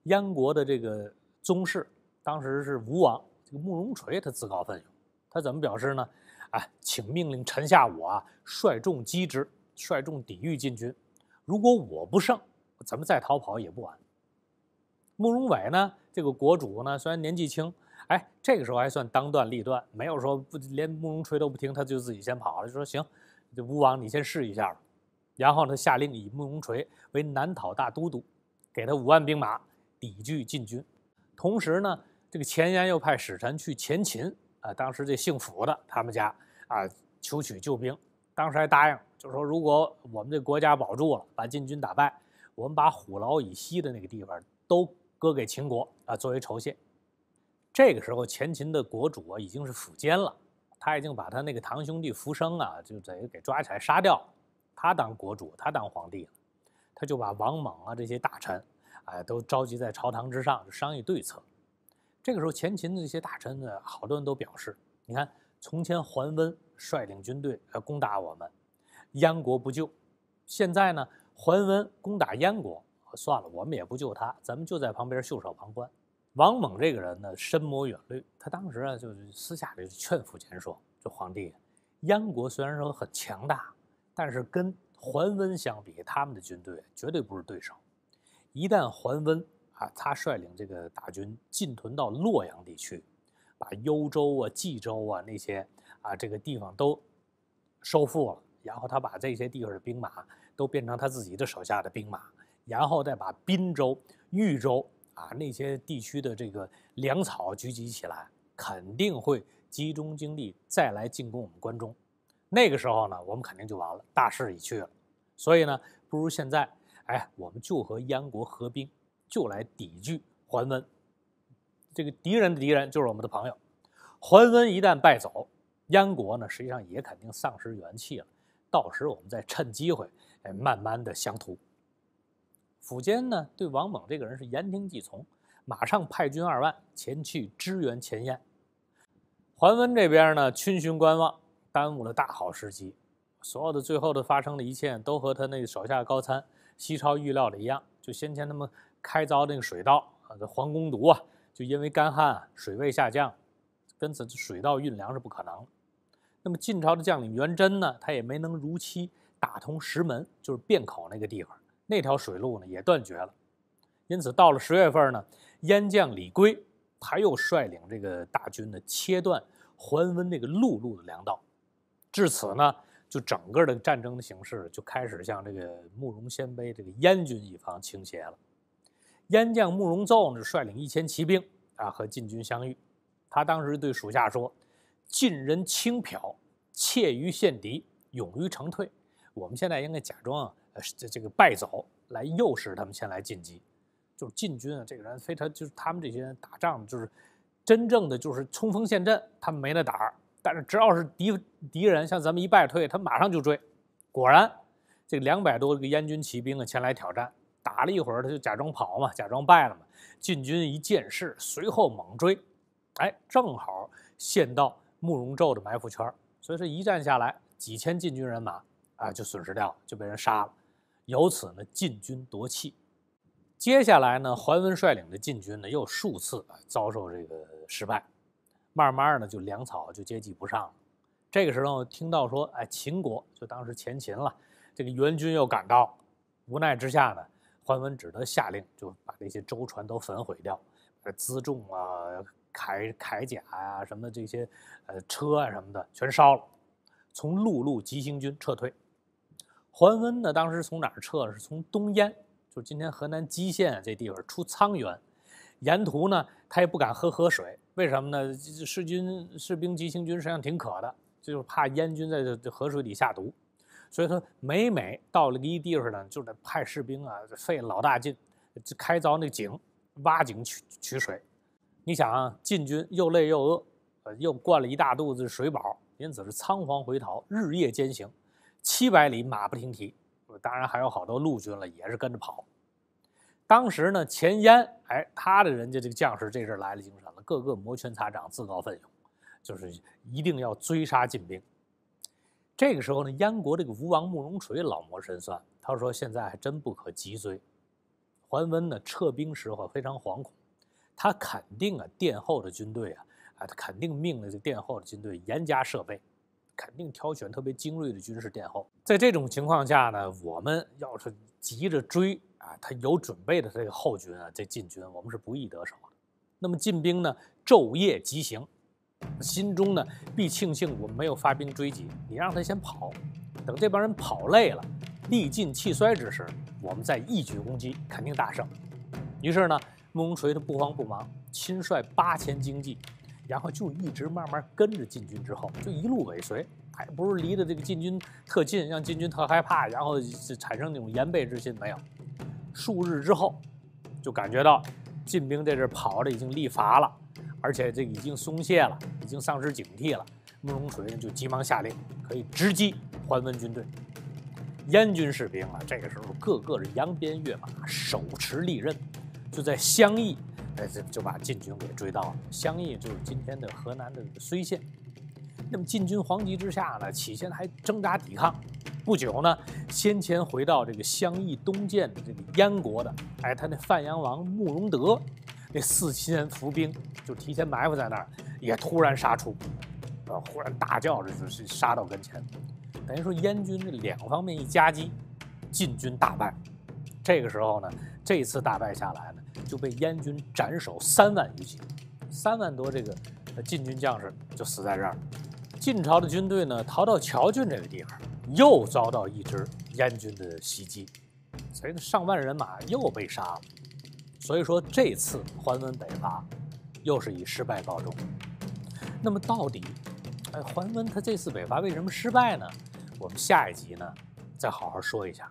A: 燕国的这个宗室，当时是吴王这个慕容垂，他自告奋勇，他怎么表示呢？哎，请命令臣下我啊，率众击之，率众抵御晋军。如果我不胜，咱们再逃跑也不晚。慕容伟呢，这个国主呢，虽然年纪轻，哎，这个时候还算当断立断，没有说不连慕容垂都不听，他就自己先跑了，就说行，这吴王你先试一下。吧。然后呢，下令以慕容垂为南讨大都督，给他五万兵马抵拒晋军。同时呢，这个前燕又派使臣去前秦。啊，当时这姓傅的他们家啊，求取救兵，当时还答应，就是说如果我们这国家保住了，把晋军打败，我们把虎牢以西的那个地方都割给秦国啊，作为酬谢。这个时候，前秦的国主啊已经是苻坚了，他已经把他那个堂兄弟扶生啊，就等于给抓起来杀掉，他当国主，他当皇帝了，他就把王莽啊这些大臣，哎，都召集在朝堂之上，商议对策。这个时候，前秦的这些大臣呢，好多人都表示：你看，从前桓温率领军队来攻打我们，燕国不救；现在呢，桓温攻打燕国，算了，我们也不救他，咱们就在旁边袖手旁观。王猛这个人呢，深谋远虑，他当时啊，就是私下里劝苻坚说：，这皇帝，燕国虽然说很强大，但是跟桓温相比，他们的军队绝对不是对手。一旦桓温啊，他率领这个大军进屯到洛阳地区，把幽州啊、冀州啊那些啊这个地方都收复了，然后他把这些地方的兵马都变成他自己的手下的兵马，然后再把滨州、豫州啊那些地区的这个粮草聚集起来，肯定会集中精力再来进攻我们关中。那个时候呢，我们肯定就完了，大势已去了。所以呢，不如现在，哎，我们就和燕国合兵。就来抵拒桓温，这个敌人的敌人就是我们的朋友。桓温一旦败走，燕国呢实际上也肯定丧失元气了。到时我们再趁机会，哎，慢慢的相图。苻坚呢对王猛这个人是言听计从，马上派军二万前去支援前燕。桓温这边呢逡巡观望，耽误了大好时机。所有的最后的发生的一切都和他那手下高参西超预料的一样，就先前他们。开凿那个水道啊，这皇宫都啊，就因为干旱，水位下降，因此水稻运粮是不可能。那么晋朝的将领元贞呢，他也没能如期打通石门，就是汴口那个地方，那条水路呢也断绝了。因此到了十月份呢，燕将李规他又率领这个大军呢，切断桓温那个陆路的粮道。至此呢，就整个的战争的形式就开始向这个慕容鲜卑这个燕军一方倾斜了。燕将慕容皝呢率领一千骑兵啊和晋军相遇，他当时对属下说：“晋人轻佻，怯于陷敌，勇于成退。我们现在应该假装啊，这这个败走，来诱使他们先来进击。就是晋军啊，这个人非常就是他们这些人打仗就是真正的就是冲锋陷阵，他们没那胆儿。但是只要是敌敌人像咱们一败退，他马上就追。果然，这两百多个燕军骑兵啊前来挑战。”打了一会儿，他就假装跑嘛，假装败了嘛。晋军一见势，随后猛追，哎，正好陷到慕容昼的埋伏圈儿。所以说，一战下来，几千晋军人马啊，就损失掉了，就被人杀了。由此呢，晋军夺气。接下来呢，桓温率领的晋军呢，又数次遭受这个失败，慢慢的就粮草就接济不上了。这个时候听到说，哎，秦国就当时前秦了，这个援军又赶到，无奈之下呢。桓温只得下令，就把这些舟船都焚毁掉，把辎重啊、铠铠甲呀、什么这些，呃，车啊什么的全烧了，从陆路急行军撤退。桓温呢，当时从哪儿撤？是从东燕，就是今天河南汲县这地方出沧源。沿途呢，他也不敢喝河水，为什么呢？士军士兵急行军实际上挺渴的，就是怕燕军在这河水底下毒。所以说，每每到了一地方呢，就得派士兵啊，费老大劲，就开凿那井，挖井取取水。你想啊，晋军又累又饿，呃，又灌了一大肚子水饱，因此是仓皇回逃，日夜兼行，七百里马不停蹄。当然还有好多陆军了，也是跟着跑。当时呢，前燕哎，他的人家这个将士这阵来了精神了，个个摩拳擦掌，自告奋勇，就是一定要追杀晋兵。这个时候呢，燕国这个吴王慕容垂老谋深算，他说：“现在还真不可急追。”桓温呢撤兵时候非常惶恐，他肯定啊殿后的军队啊啊，他肯定命令这殿后的军队严加设备，肯定挑选特别精锐的军事殿后。在这种情况下呢，我们要是急着追啊，他有准备的这个后军啊，这进军我们是不易得手的。那么进兵呢，昼夜急行。心中呢，必庆幸我们没有发兵追击，你让他先跑，等这帮人跑累了，力尽气衰之时，我们再一举攻击，肯定大胜。于是呢，慕容垂他不慌不忙，亲率八千精骑，然后就一直慢慢跟着进军之后，就一路尾随，还不是离的这个进军特近，让进军特害怕，然后产生那种严备之心没有。数日之后，就感觉到晋兵这阵跑着已经力乏了。而且这已经松懈了，已经丧失警惕了。慕容垂就急忙下令，可以直击桓温军队。燕军士兵啊，这个时候个个是扬鞭跃马，手持利刃，就在襄邑，哎，就就把晋军给追到了。襄邑就是今天的河南的睢县。那么晋军黄急之下呢，起先还挣扎抵抗，不久呢，先前回到这个襄邑东建的这个燕国的，哎，他那范阳王慕容德。那四千伏兵就提前埋伏在那儿，也突然杀出，啊，忽然大叫着就是杀到跟前，等于说燕军这两方面一夹击，晋军大败。这个时候呢，这次大败下来呢，就被燕军斩首三万余骑，三万多这个呃晋军将士就死在这儿。晋朝的军队呢，逃到乔郡这个地方，又遭到一支燕军的袭击，所以上万人马又被杀了。所以说这次桓温北伐，又是以失败告终。那么到底，哎，桓温他这次北伐为什么失败呢？我们下一集呢，再好好说一下。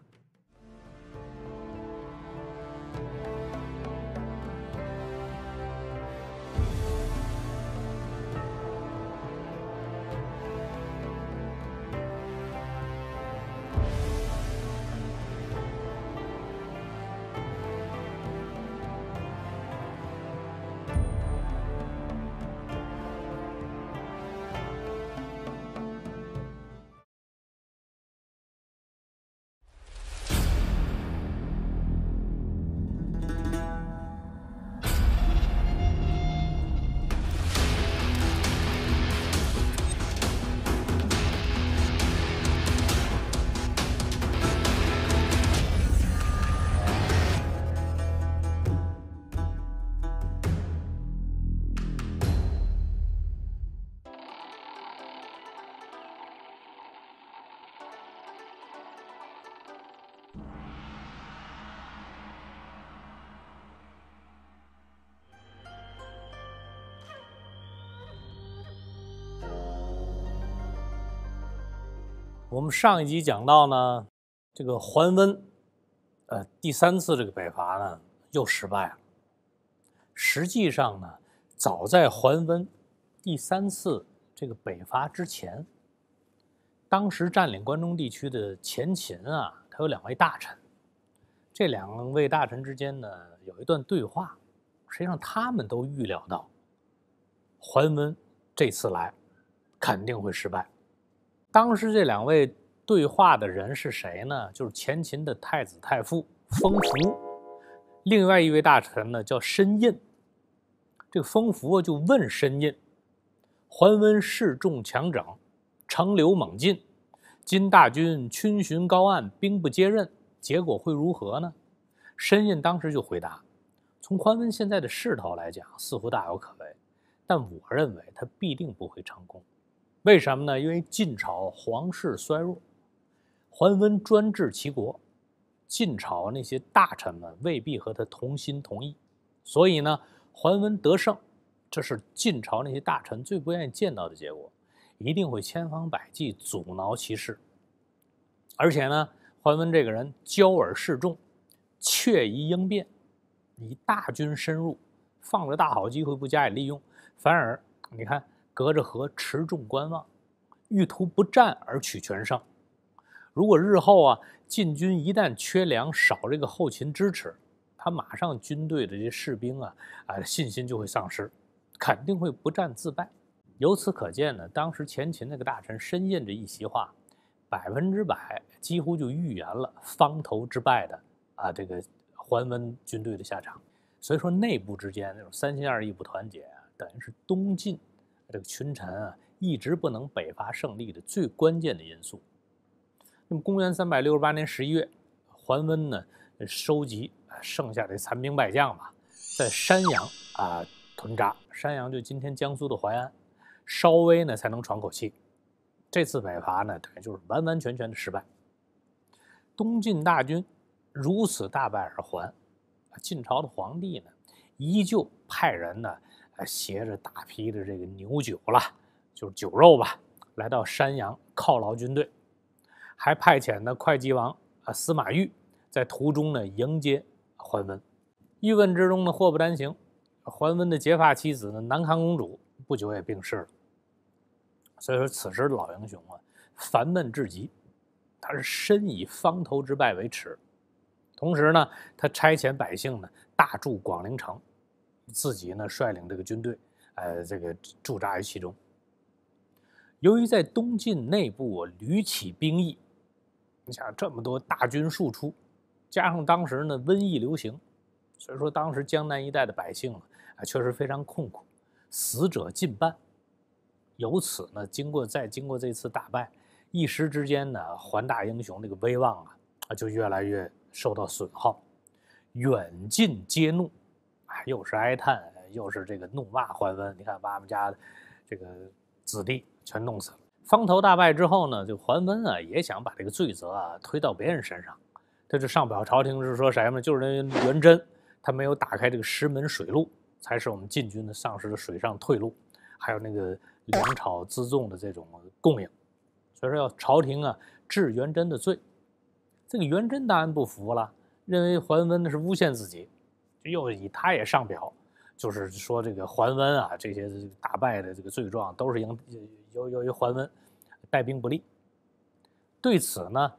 A: 我们上一集讲到呢，这个桓温，呃，第三次这个北伐呢又失败了。实际上呢，早在桓温第三次这个北伐之前，当时占领关中地区的前秦啊，他有两位大臣，这两位大臣之间呢有一段对话，实际上他们都预料到，桓温这次来肯定会失败。当时这两位对话的人是谁呢？就是前秦的太子太傅封福，另外一位大臣呢叫申胤。这个封福就问申胤：“桓温势众强整，乘流猛进，今大军逡巡高岸，兵不接任，结果会如何呢？”申胤当时就回答：“从桓温现在的势头来讲，似乎大有可为，但我认为他必定不会成功。”为什么呢？因为晋朝皇室衰弱，桓温专治其国，晋朝那些大臣们未必和他同心同意，所以呢，桓温得胜，这是晋朝那些大臣最不愿意见到的结果，一定会千方百计阻挠其事。而且呢，桓温这个人骄而示众，怯宜应变，以大军深入，放着大好机会不加以利用，反而你看。隔着河持重观望，欲图不战而取全胜。如果日后啊晋军一旦缺粮少这个后勤支持，他马上军队的这些士兵啊啊信心就会丧失，肯定会不战自败。由此可见呢，当时前秦那个大臣申胤这一席话，百分之百几乎就预言了方头之败的啊这个桓温军队的下场。所以说，内部之间那种三心二意不团结，等于是东晋。这个群臣啊，一直不能北伐胜利的最关键的因素。那么，公元三百六十八年十一月，桓温呢，收集剩下的残兵败将吧，在山阳啊屯扎。山阳就今天江苏的淮安，稍微呢才能喘口气。这次北伐呢，等于就是完完全全的失败。东晋大军如此大败而还，晋朝的皇帝呢，依旧派人呢。携着大批的这个牛酒了，就是酒肉吧，来到山阳犒劳军队，还派遣的会稽王啊司马昱在途中呢迎接桓温。郁闷之中呢，祸不单行，桓温的结发妻子呢南康公主不久也病逝了。所以说，此时老英雄啊，烦闷至极，他是深以方头之败为耻。同时呢，他差遣百姓呢大筑广陵城。自己呢率领这个军队，呃，这个驻扎于其中。由于在东晋内部屡起兵役，你想这么多大军数出，加上当时呢瘟疫流行，所以说当时江南一带的百姓啊确实非常困苦，死者近半。由此呢，经过再经过这次大败，一时之间呢桓大英雄这个威望啊啊就越来越受到损耗，远近皆怒。又是哀叹，又是这个怒骂桓温。你看，把我们家这个子弟全弄死了。方头大败之后呢，就桓温啊，也想把这个罪责啊推到别人身上，他就上表朝廷，是说什么？就是那元贞，他没有打开这个石门水路，才使我们晋军呢丧失了水上退路，还有那个粮草辎重的这种供应。所以说，要朝廷啊治元贞的罪。这个元贞当然不服了，认为桓温呢是诬陷自己。又以他也上表，就是说这个桓温啊，这些大败的这个罪状，都是因由由于桓温带兵不利。对此呢，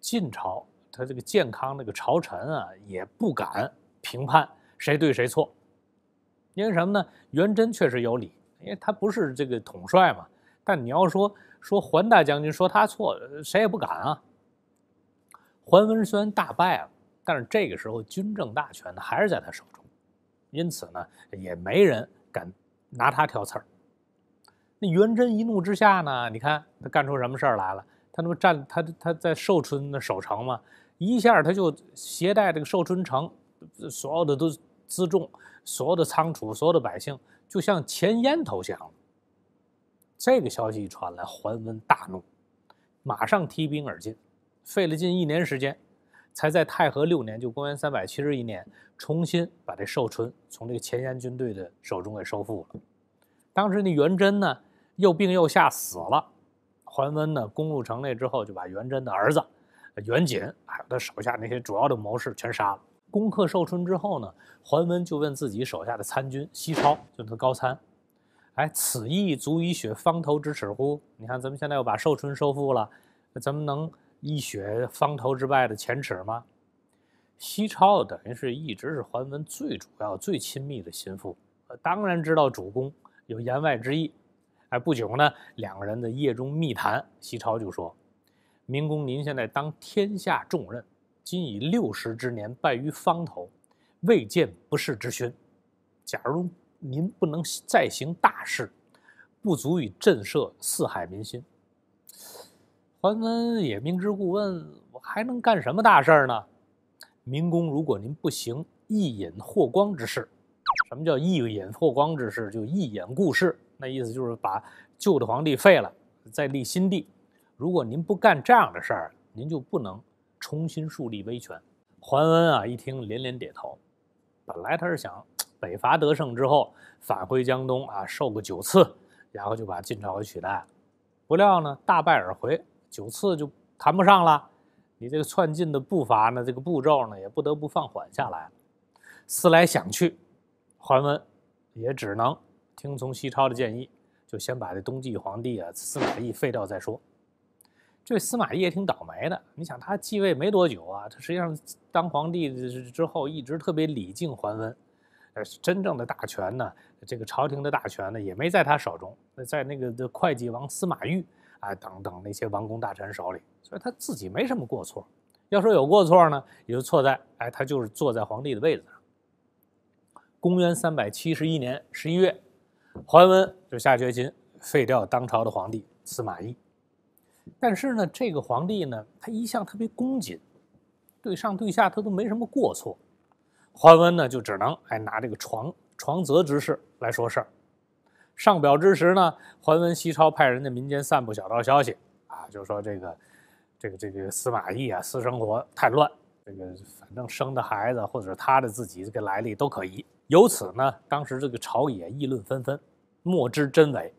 A: 晋朝他这个健康那个朝臣啊，也不敢评判谁对谁错，因为什么呢？元贞确实有理，因为他不是这个统帅嘛。但你要说说桓大将军说他错，谁也不敢啊。桓温虽然大败了。但是这个时候，军政大权呢还是在他手中，因此呢也没人敢拿他挑刺儿。那元贞一怒之下呢，你看他干出什么事儿来了？他那不占他他在寿春的守城嘛，一下他就携带这个寿春城所有的都辎重、所有的仓储、所有的百姓，就向前燕投降了。这个消息一传来，桓温大怒，马上提兵而进，费了近一年时间。才在太和六年，就公元三百七十一年，重新把这寿春从这个前燕军队的手中给收复了。当时那元贞呢，又病又吓死了。桓温呢，攻入城内之后，就把元贞的儿子元瑾，还有他手下那些主要的谋士全杀了。攻克寿春之后呢，桓温就问自己手下的参军西超，就是高参，哎，此役足以雪方头之耻乎？你看咱们现在又把寿春收复了，咱们能？一雪方头之外的前耻吗？西超等于是一直是桓温最主要、最亲密的心腹，当然知道主公有言外之意。哎，不久呢，两个人的夜中密谈，西超就说：“明公您现在当天下重任，今以六十之年败于方头，未见不世之勋。假如您不能再行大事，不足以震慑四海民心。”桓温也明知故问：“我还能干什么大事儿呢？”明公，如果您不行，一引霍光之事。什么叫一引霍光之事？就一饮故事，那意思就是把旧的皇帝废了，再立新帝。如果您不干这样的事儿，您就不能重新树立威权。桓温啊，一听连连点头。本来他是想北伐得胜之后，返回江东啊，受个九次，然后就把晋朝给取代。不料呢，大败而回。九次就谈不上了，你这个窜进的步伐呢，这个步骤呢，也不得不放缓下来。思来想去，桓温也只能听从西超的建议，就先把这东晋皇帝啊司马懿废掉再说。这司马懿也挺倒霉的，你想他继位没多久啊，他实际上当皇帝之后一直特别礼敬桓温，呃，真正的大权呢，这个朝廷的大权呢，也没在他手中，在那个的会稽王司马昱。哎，等等那些王公大臣手里，所以他自己没什么过错。要说有过错呢，也就错在哎，他就是坐在皇帝的位子上。公元三百七十一年十一月，桓温就下决心废掉当朝的皇帝司马懿。但是呢，这个皇帝呢，他一向特别恭谨，对上对下他都没什么过错。桓温呢，就只能哎拿这个床床泽之事来说事儿。上表之时呢，桓温西超派人在民间散布小道消息，啊，就说这个，这个这个司马懿啊，私生活太乱，这个反正生的孩子或者是他的自己这个来历都可疑。由此呢，当时这个朝野议论纷纷，莫知真伪。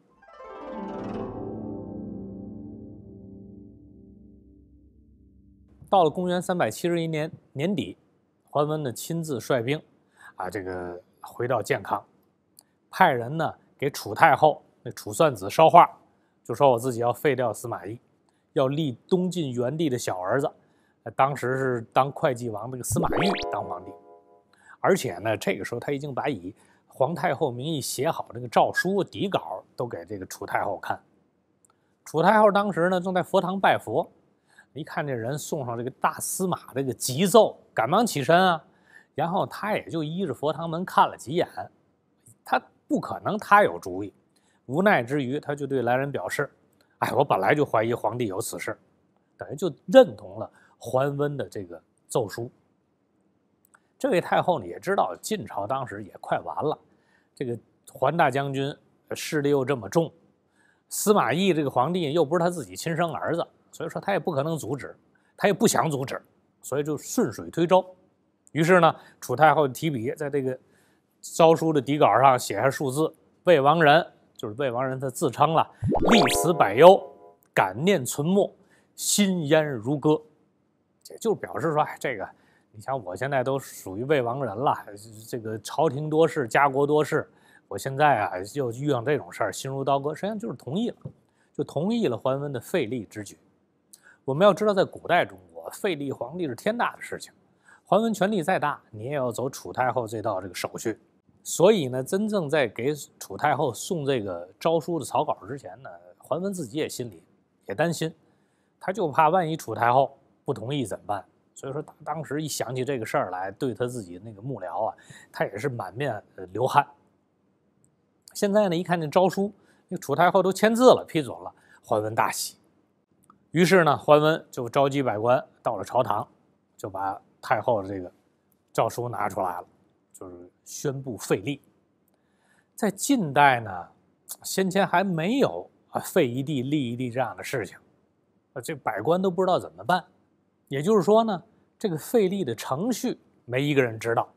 A: 到了公元三百七十一年年底，桓温呢亲自率兵，啊，这个回到建康，派人呢。给楚太后那楚算子捎话，就说我自己要废掉司马懿，要立东晋元帝的小儿子。当时是当会稽王那个司马懿当皇帝，而且呢，这个时候他已经把以皇太后名义写好这个诏书底稿都给这个楚太后看。楚太后当时呢正在佛堂拜佛，一看这人送上这个大司马这个急奏，赶忙起身啊，然后他也就依着佛堂门看了几眼，他。不可能，他有主意。无奈之余，他就对来人表示：“哎，我本来就怀疑皇帝有此事，等于就认同了桓温的这个奏书。”这位太后呢，也知道晋朝当时也快完了，这个桓大将军势力又这么重，司马懿这个皇帝又不是他自己亲生儿子，所以说他也不可能阻止，他也不想阻止，所以就顺水推舟。于是呢，楚太后提笔在这个。诏书的底稿上写下数字，魏王人就是魏王人，他自称了。历此百忧，感念存殁，心焉如割，这就表示说这个，你像我现在都属于魏王人了。这个朝廷多事，家国多事，我现在啊就遇上这种事儿，心如刀割。实际上就是同意了，就同意了桓温的废立之举。我们要知道，在古代中国，废立皇帝是天大的事情。桓温权力再大，你也要走楚太后这道这个手续。所以呢，真正在给楚太后送这个诏书的草稿之前呢，桓温自己也心里也担心，他就怕万一楚太后不同意怎么办。所以说，他当时一想起这个事儿来，对他自己那个幕僚啊，他也是满面流汗。现在呢，一看见诏书，那楚太后都签字了，批准了，桓温大喜。于是呢，桓温就召集百官到了朝堂，就把太后的这个诏书拿出来了。就是宣布废立，在近代呢，先前还没有啊废一帝立一帝这样的事情，啊，这百官都不知道怎么办。也就是说呢，这个废立的程序没一个人知道。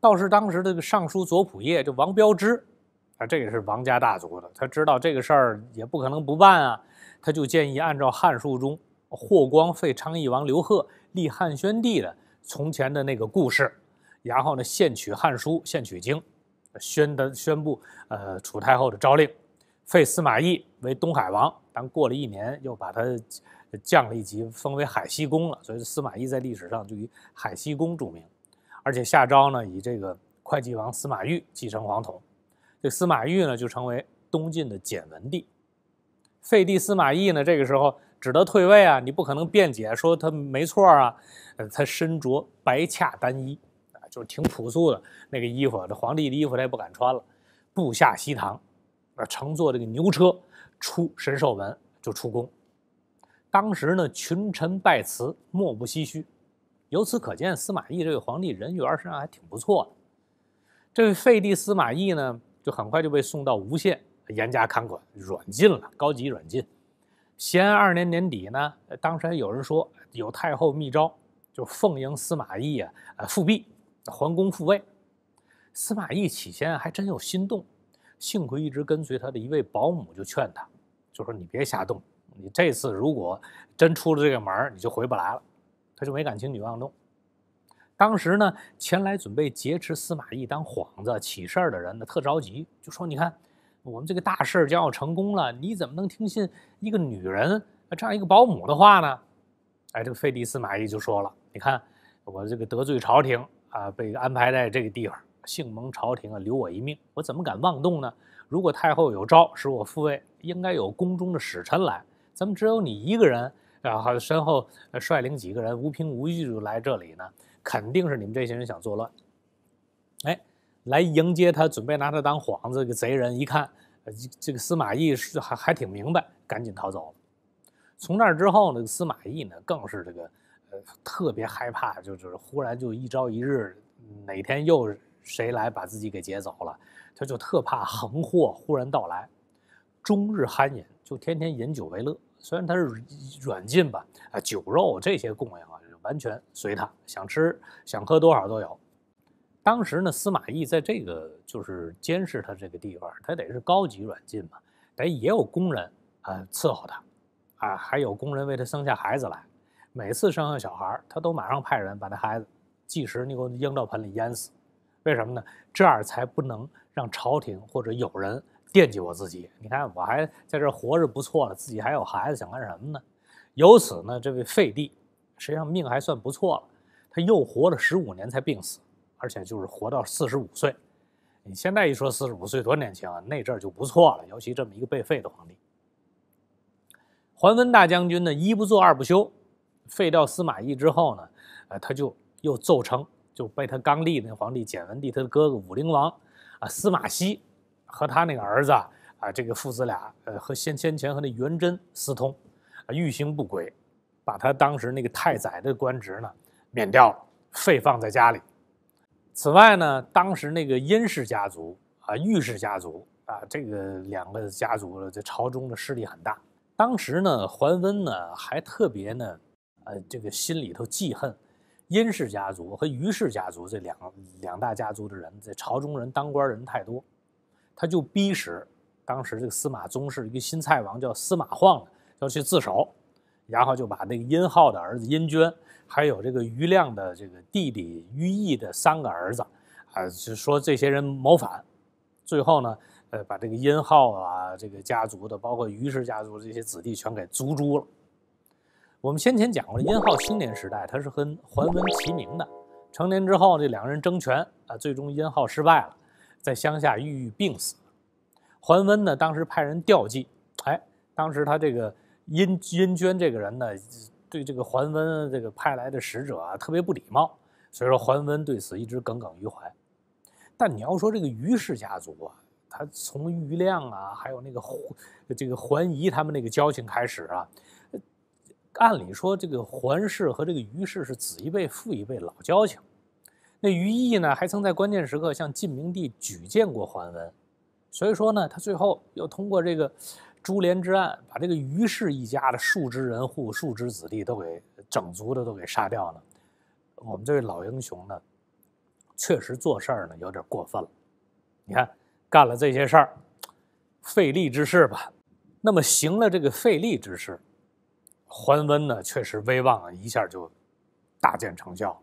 A: 倒是当时这个尚书左仆射就王彪之，啊，这也是王家大族的，他知道这个事儿也不可能不办啊，他就建议按照《汉书》中霍光废昌邑王刘贺立汉宣帝的从前的那个故事。然后呢，献取《汉书》，献取经，宣的宣布，呃，楚太后的诏令，废司马懿为东海王。但过了一年，又把他降了一级，封为海西公了。所以司马懿在历史上就以海西公著名。而且下诏呢，以这个会稽王司马昱继承皇统。这司马昱呢，就成为东晋的简文帝。废帝司马懿呢，这个时候只得退位啊！你不可能辩解说他没错啊！呃，他身着白洽单衣。就挺朴素的那个衣服，这皇帝的衣服他也不敢穿了。步下西堂，啊，乘坐这个牛车出神兽门，就出宫。当时呢，群臣拜辞，莫不唏嘘。由此可见，司马懿这个皇帝人缘实际上还挺不错的。这位废帝司马懿呢，就很快就被送到吴县严加看管，软禁了，高级软禁。咸安二年年底呢，当时还有人说有太后密诏，就奉迎司马懿啊，啊，复辟。桓公复位，司马懿起先还真有心动，幸亏一直跟随他的一位保姆就劝他，就说：“你别瞎动，你这次如果真出了这个门你就回不来了。”他就没敢轻举妄动。当时呢，前来准备劫持司马懿当幌子起事儿的人呢，特着急，就说：“你看，我们这个大事将要成功了，你怎么能听信一个女人这样一个保姆的话呢？”哎，这个废帝司马懿就说了：“你看，我这个得罪朝廷。”啊，被安排在这个地方，幸蒙朝廷啊留我一命，我怎么敢妄动呢？如果太后有诏使我复位，应该有宫中的使臣来，咱们只有你一个人，然后身后率领几个人，无凭无据就来这里呢，肯定是你们这些人想作乱。哎，来迎接他，准备拿他当幌子。这个贼人一看，这个司马懿是还还挺明白，赶紧逃走了。从那儿之后呢，司马懿呢，更是这个。呃，特别害怕，就是忽然就一朝一日，哪天又谁来把自己给劫走了？他就特怕横祸忽然到来，终日酣饮，就天天饮酒为乐。虽然他是软禁吧，啊，酒肉这些供应啊，完全随他想吃想喝多少都有。当时呢，司马懿在这个就是监视他这个地方，他得是高级软禁嘛，得也有工人啊伺候他，啊，还有工人为他生下孩子来。每次生下小孩他都马上派人把那孩子，计时你给我扔到盆里淹死。为什么呢？这样才不能让朝廷或者有人惦记我自己。你看我还在这活着不错了，自己还有孩子，想干什么呢？由此呢，这位废帝实际上命还算不错了，他又活了十五年才病死，而且就是活到四十五岁。你现在一说四十五岁，多年轻啊！那阵儿就不错了，尤其这么一个被废的皇帝。桓温大将军呢，一不做二不休。废掉司马懿之后呢，呃，他就又奏称，就被他刚立那皇帝简文帝他的哥哥武陵王，啊，司马熙，和他那个儿子啊，这个父子俩，呃，和先先前和那元贞私通，啊，欲行不轨，把他当时那个太宰的官职呢免掉了，废放在家里。此外呢，当时那个殷氏家族啊，郁氏家族啊，这个两个家族在朝中的势力很大。当时呢，桓温呢还特别呢。呃，这个心里头记恨，殷氏家族和于氏家族这两两大家族的人，在朝中人当官人太多，他就逼使当时这个司马宗是一个新蔡王叫司马晃要去自首，然后就把那个殷浩的儿子殷娟，还有这个于亮的这个弟弟于毅的三个儿子，啊，就说这些人谋反，最后呢，呃，把这个殷浩啊这个家族的，包括于氏家族这些子弟全给族诛了。我们先前讲过了，殷浩青年时代他是跟桓温齐名的。成年之后，这两个人争权啊，最终殷浩失败了，在乡下郁郁病死。桓温呢，当时派人调祭。哎，当时他这个殷殷娟这个人呢，对这个桓温这个派来的使者啊，特别不礼貌，所以说桓温对此一直耿耿于怀。但你要说这个于氏家族啊，他从于亮啊，还有那个这个桓仪他们那个交情开始啊。按理说，这个桓氏和这个于氏是子一辈父一辈老交情。那于毅呢，还曾在关键时刻向晋明帝举荐过桓温。所以说呢，他最后又通过这个株连之案，把这个于氏一家的数支人户、数支子弟都给整族的都给杀掉了。我们这位老英雄呢，确实做事儿呢有点过分了。你看，干了这些事儿，费力之事吧。那么行了这个费力之事。桓温呢，确实威望啊，一下就大见成效。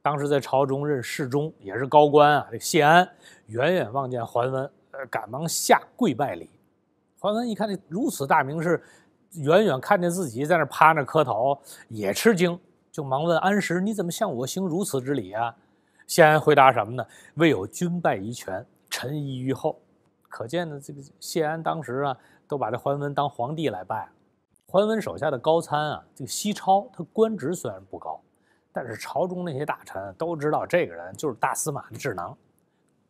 A: 当时在朝中任侍中，也是高官啊。这谢安远远望见桓温，呃，赶忙下跪拜礼。桓温一看这如此大名士，远远看见自己在那趴那磕头，也吃惊，就忙问安石：“你怎么向我行如此之礼啊？”谢安回答什么呢？“未有君拜于权，臣揖于后。”可见呢，这个谢安当时啊，都把这桓温当皇帝来拜。桓温手下的高参啊，这个西超，他官职虽然不高，但是朝中那些大臣都知道这个人就是大司马的智囊，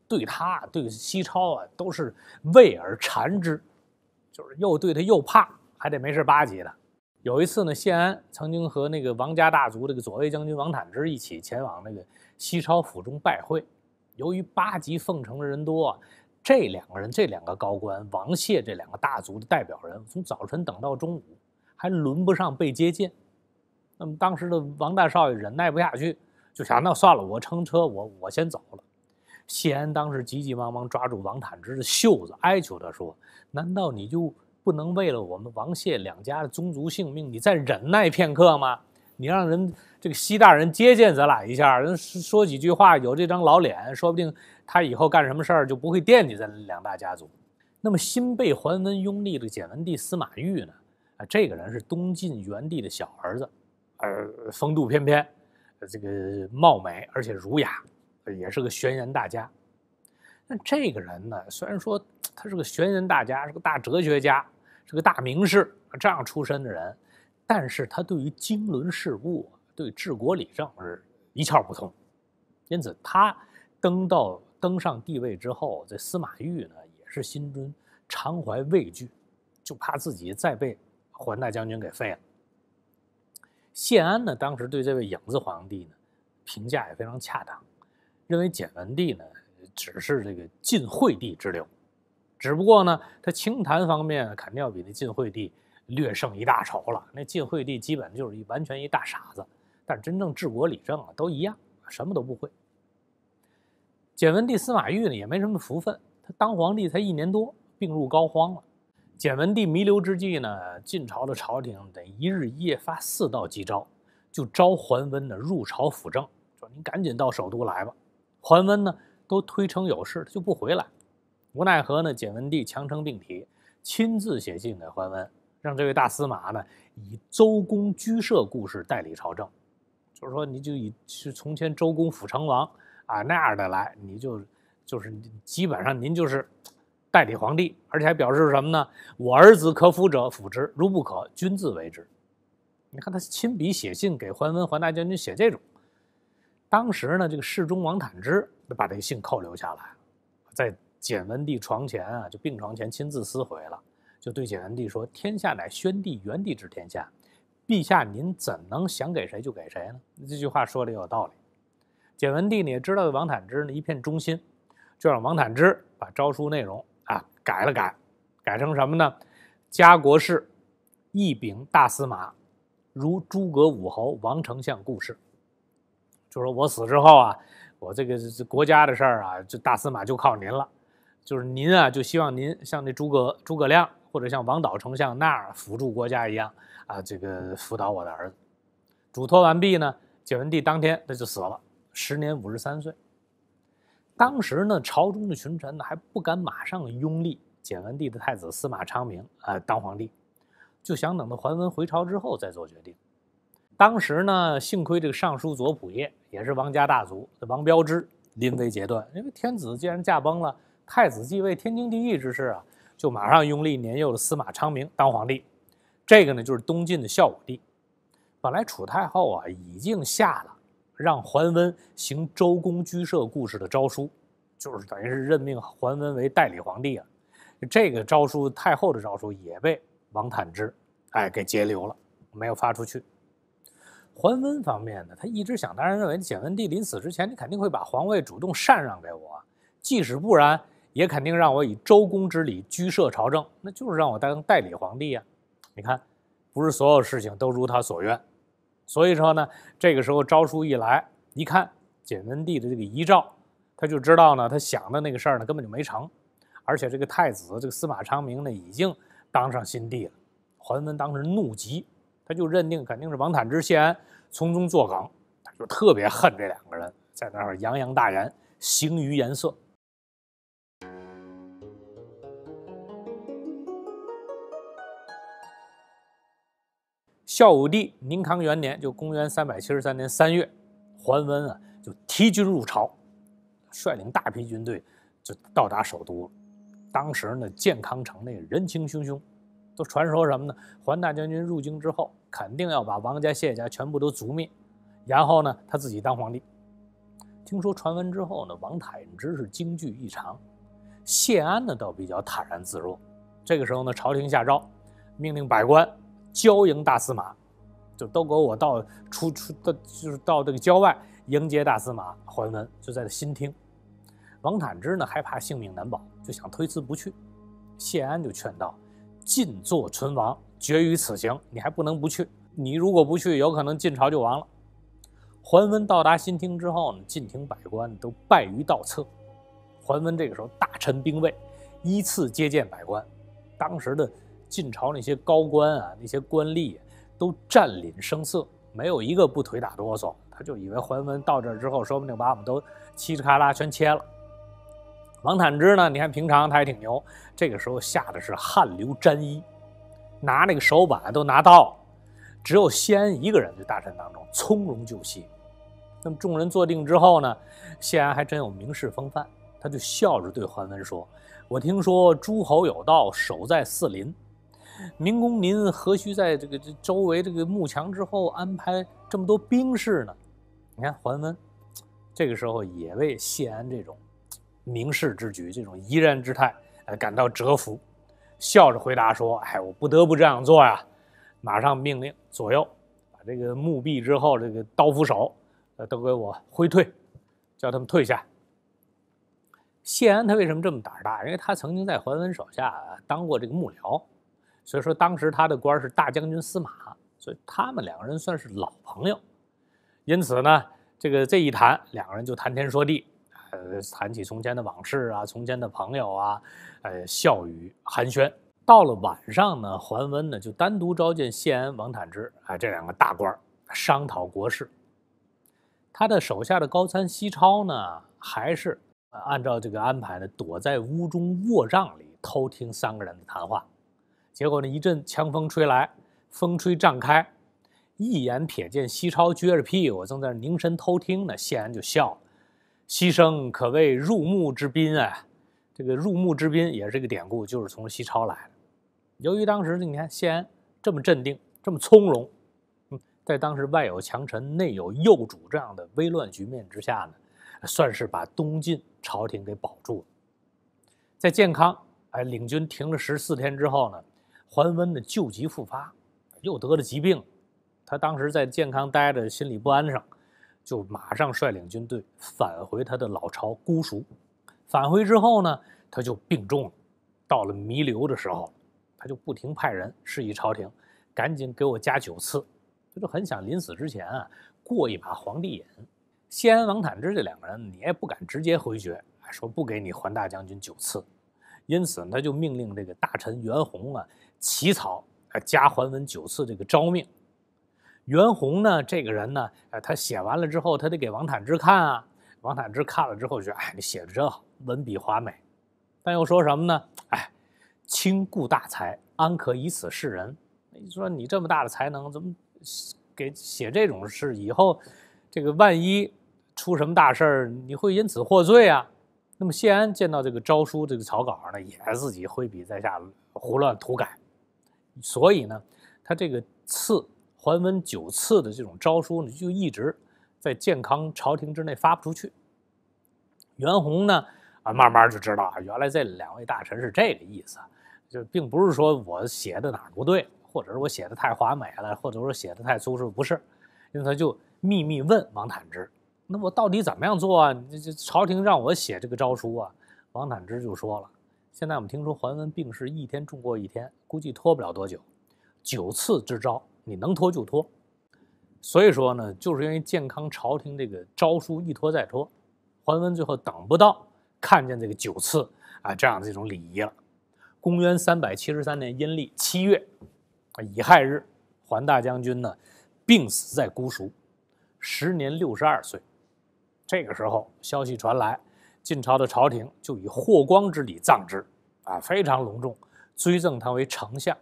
A: 对他对西超啊都是畏而缠之，就是又对他又怕，还得没事巴结他。有一次呢，谢安曾经和那个王家大族这个左卫将军王坦之一起前往那个西超府中拜会，由于八级奉承的人多，这两个人这两个高官王谢这两个大族的代表人，从早晨等到中午。还轮不上被接见，那么当时的王大少爷忍耐不下去，就想那算了，我乘车，我我先走了。谢安当时急急忙忙抓住王坦之的袖子，哀求他说：“难道你就不能为了我们王谢两家的宗族性命，你再忍耐片刻吗？你让人这个西大人接见咱俩一下，人说几句话，有这张老脸，说不定他以后干什么事儿就不会惦记咱两大家族。那么新被桓温拥立的简文帝司马昱呢？”啊，这个人是东晋元帝的小儿子，呃，风度翩翩，这个貌美而且儒雅，也是个玄言大家。那这个人呢，虽然说他是个玄言大家，是个大哲学家，是个大名士，这样出身的人，但是他对于经纶世务，对治国理政是一窍不通。因此，他登到登上帝位之后，这司马懿呢，也是心中常怀畏惧，就怕自己再被。桓大将军给废了。谢安呢，当时对这位影子皇帝呢，评价也非常恰当，认为简文帝呢，只是这个晋惠帝之流，只不过呢，他清谈方面肯定要比那晋惠帝略胜一大筹了。那晋惠帝基本就是一完全一大傻子，但是真正治国理政啊，都一样，什么都不会。简文帝司马昱呢，也没什么福分，他当皇帝才一年多，病入膏肓了。简文帝弥留之际呢，晋朝的朝廷得一日一夜发四道急招，就召桓温呢入朝辅政，说您赶紧到首都来吧。桓温呢都推称有事，他就不回来。无奈何呢，简文帝强撑病体，亲自写信给桓温，让这位大司马呢以周公居舍故事代理朝政，就是说你就以是从前周公辅成王啊那样的来，你就就是基本上您就是。代理皇帝，而且还表示什么呢？我儿子可辅者辅之，如不可，君自为之。你看他亲笔写信给桓温、桓大将军写这种。当时呢，这个侍中王坦之把这个信扣留下来，在简文帝床前啊，就病床前亲自撕毁了，就对简文帝说：“天下乃宣帝、元帝之天下，陛下您怎能想给谁就给谁呢？”这句话说的有道理。简文帝呢，知道王坦之呢一片忠心，就让王坦之把诏书内容。改了改，改成什么呢？家国事，一柄大司马，如诸葛武侯、王丞相故事。就说我死之后啊，我这个这国家的事儿啊，这大司马就靠您了。就是您啊，就希望您像那诸葛诸葛亮或者像王导丞相那儿辅助国家一样啊，这个辅导我的儿子。嘱托完毕呢，简文帝当天他就死了，时年五十三岁。当时呢，朝中的群臣呢还不敢马上拥立简文帝的太子司马昌明啊当皇帝，就想等到桓温回朝之后再做决定。当时呢，幸亏这个尚书左仆射也是王家大族的王彪之临危决断，因为天子既然驾崩了，太子继位天经地义之事啊，就马上拥立年幼的司马昌明当皇帝。这个呢就是东晋的孝武帝。本来楚太后啊已经下了。让桓温行周公居舍故事的诏书，就是等于是任命桓温为代理皇帝啊。这个诏书，太后的诏书也被王坦之哎给截留了，没有发出去。桓温方面呢，他一直想，当然认为简文帝临死之前，你肯定会把皇位主动禅让给我。即使不然，也肯定让我以周公之礼居舍朝政，那就是让我当代理皇帝啊。你看，不是所有事情都如他所愿。所以说呢，这个时候诏书一来，一看简文帝的这个遗诏，他就知道呢，他想的那个事儿呢根本就没成，而且这个太子这个司马昌明呢已经当上新帝了。桓温当时怒极，他就认定肯定是王坦之、谢安从中作梗，他就特别恨这两个人，在那儿洋洋大言，形于颜色。孝武帝宁康元年，就公元三百七十三年三月，桓温啊就提军入朝，率领大批军队就到达首都了。当时呢，建康城内人情汹汹，都传说什么呢？桓大将军入京之后，肯定要把王家、谢家全部都族灭，然后呢，他自己当皇帝。听说传闻之后呢，王坦之是惊惧异常，谢安呢倒比较坦然自若。这个时候呢，朝廷下诏，命令百官。郊迎大司马，就都给我到出出到就是到这个郊外迎接大司马桓温，就在新厅。王坦之呢害怕性命难保，就想推辞不去。谢安就劝道：“晋作存亡决于此行，你还不能不去。你如果不去，有可能晋朝就亡了。”桓温到达新厅之后呢，晋廷百官都拜于道侧。桓温这个时候，大臣兵卫依次接见百官，当时的。晋朝那些高官啊，那些官吏都占领声色，没有一个不腿打哆嗦。他就以为桓温到这儿之后，说不定把我们都嘁哩喀啦全切了。王坦之呢，你看平常他也挺牛，这个时候吓得是汗流沾衣，拿那个手板都拿刀。了。只有谢安一个人在大臣当中从容就绪。那么众人坐定之后呢，谢安还真有名士风范，他就笑着对桓温说：“我听说诸侯有道，守在四邻。”明公，您何须在这个这周围这个幕墙之后安排这么多兵士呢？你看，桓温这个时候也为谢安这种明事之举、这种怡然之态，呃，感到折服，笑着回答说：“哎，我不得不这样做呀！”马上命令左右把这个墓壁之后这个刀斧手，呃，都给我挥退，叫他们退下。谢安他为什么这么胆大？因为他曾经在桓温手下当过这个幕僚。所以说，当时他的官是大将军司马，所以他们两个人算是老朋友。因此呢，这个这一谈，两个人就谈天说地，呃，谈起从前的往事啊，从前的朋友啊，呃，笑语寒暄。到了晚上呢，桓温呢就单独召见谢安、王坦之啊这两个大官商讨国事。他的手下的高参西超呢，还是按照这个安排呢，躲在屋中卧帐里偷听三个人的谈话。结果呢，一阵强风吹来，风吹绽开，一眼瞥见西超撅着屁股，正在凝神偷听呢。谢安就笑，了。西牲可谓入幕之宾啊。这个“入幕之宾”也是这个典故，就是从西超来的。由于当时呢，你看谢安这么镇定，这么从容，嗯，在当时外有强臣，内有幼主这样的危乱局面之下呢，算是把东晋朝廷给保住了。在建康，哎，领军停了十四天之后呢。桓温的旧疾复发，又得了疾病，他当时在建康待着，心里不安生，就马上率领军队返回他的老巢姑熟。返回之后呢，他就病重了，到了弥留的时候，他就不停派人示意朝廷，赶紧给我加九次，他就很想临死之前啊，过一把皇帝瘾。谢安、王坦之这两个人，你也不敢直接回绝，说不给你桓大将军九次，因此他就命令这个大臣袁弘啊。起草，加还文九次这个诏命，袁弘呢这个人呢，呃，他写完了之后，他得给王坦之看啊。王坦之看了之后，觉得哎，你写的真好，文笔华美，但又说什么呢？哎，卿固大才，安可以此示人？你说你这么大的才能，怎么给写这种事？以后这个万一出什么大事儿，你会因此获罪啊？那么谢安见到这个诏书这个草稿呢，也自己挥笔在下胡乱涂改。所以呢，他这个赐桓温九赐的这种诏书呢，就一直在健康朝廷之内发不出去。袁弘呢，啊，慢慢就知道啊，原来这两位大臣是这个意思，就并不是说我写的哪儿不对，或者是我写的太华美了，或者说写的太粗俗，不是，因为他就秘密问王坦之，那我到底怎么样做啊？这这朝廷让我写这个诏书啊？王坦之就说了。现在我们听说桓温病逝，一天重过一天，估计拖不了多久。九次之招，你能拖就拖。所以说呢，就是因为健康朝廷这个诏书一拖再拖，桓温最后等不到看见这个九次啊这样的一种礼仪了。公元三百七十三年阴历七月乙亥日，桓大将军呢病死在姑孰，时年六十二岁。这个时候消息传来。晋朝的朝廷就以霍光之礼葬之，啊，非常隆重，追赠他为丞相。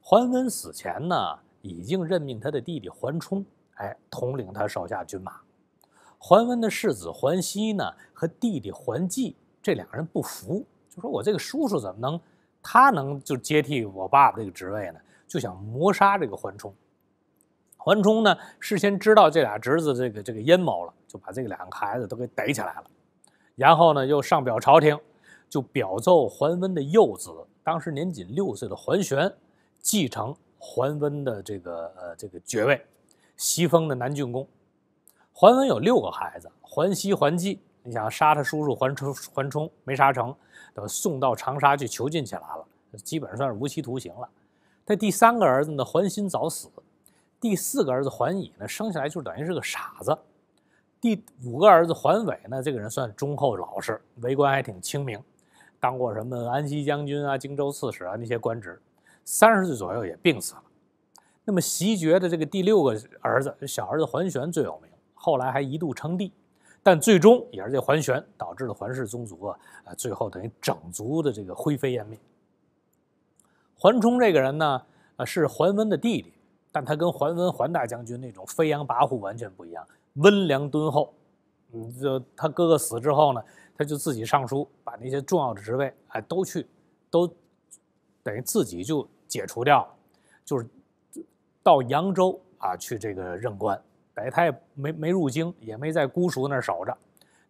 A: 桓温死前呢，已经任命他的弟弟桓冲，哎，统领他手下军马。桓温的世子桓熙呢，和弟弟桓济，这两个人不服，就说我这个叔叔怎么能，他能就接替我爸爸这个职位呢？就想谋杀这个桓冲。桓冲呢，事先知道这俩侄子这个这个阴谋了，就把这个两个孩子都给逮起来了。然后呢，又上表朝廷，就表奏桓温的幼子，当时年仅六岁的桓玄，继承桓温的这个呃这个爵位，袭封的南郡公。桓温有六个孩子，桓熙、桓济，你想杀他叔叔桓冲，桓冲没杀成，等送到长沙去囚禁起来了，基本上算是无期徒刑了。他第三个儿子呢，桓新早死，第四个儿子桓乙呢，生下来就等于是个傻子。第五个儿子桓伟呢，这个人算忠厚老实，为官还挺清明，当过什么安西将军啊、荆州刺史啊那些官职，三十岁左右也病死了。那么，袭爵的这个第六个儿子，小儿子桓玄最有名，后来还一度称帝，但最终也是这桓玄导致了桓氏宗族啊，呃，最后等于整族的这个灰飞烟灭。桓冲这个人呢，呃，是桓温的弟弟，但他跟桓温、桓大将军那种飞扬跋扈完全不一样。温良敦厚，嗯，就他哥哥死之后呢，他就自己上书，把那些重要的职位，哎，都去，都等于自己就解除掉，了，就是到扬州啊去这个任官，等于他也没没入京，也没在姑叔那儿守着，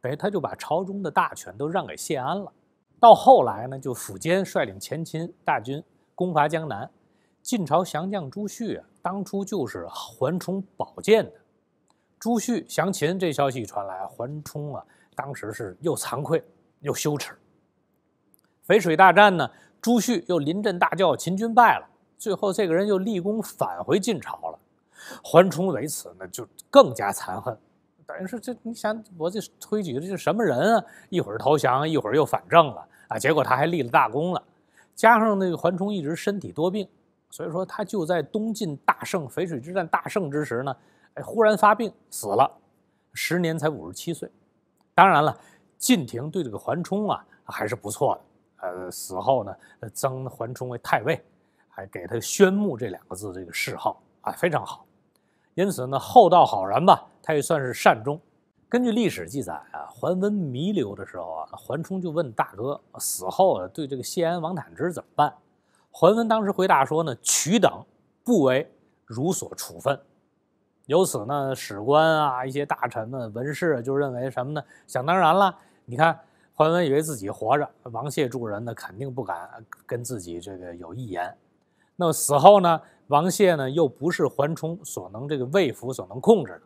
A: 等于他就把朝中的大权都让给谢安了。到后来呢，就苻坚率领前秦大军攻伐江南，晋朝降将朱旭啊，当初就是桓崇宝剑的。朱旭降秦这消息传来，桓冲啊，当时是又惭愧又羞耻。淝水大战呢，朱旭又临阵大叫，秦军败了，最后这个人又立功返回晋朝了。桓冲为此呢，就更加残恨。等于是这，你想，我这推举的这什么人啊？一会儿投降，一会儿又反正了啊，结果他还立了大功了。加上那个桓冲一直身体多病，所以说他就在东晋大胜，淝水之战大胜之时呢。哎，忽然发病死了，十年才五十七岁。当然了，晋廷对这个桓冲啊还是不错的。呃，死后呢，增桓冲为太尉，还给他“宣穆”这两个字这个谥号啊，非常好。因此呢，厚道好人吧，他也算是善终。根据历史记载啊，桓温弥留的时候啊，桓冲就问大哥死后对这个谢安、王坦之怎么办？桓温当时回答说呢：“取等不为如所处分。”由此呢，史官啊，一些大臣们、文士就认为什么呢？想当然了。你看桓温以为自己活着，王谢助人呢，肯定不敢跟自己这个有异言。那么死后呢，王谢呢，又不是桓冲所能这个魏府所能控制的。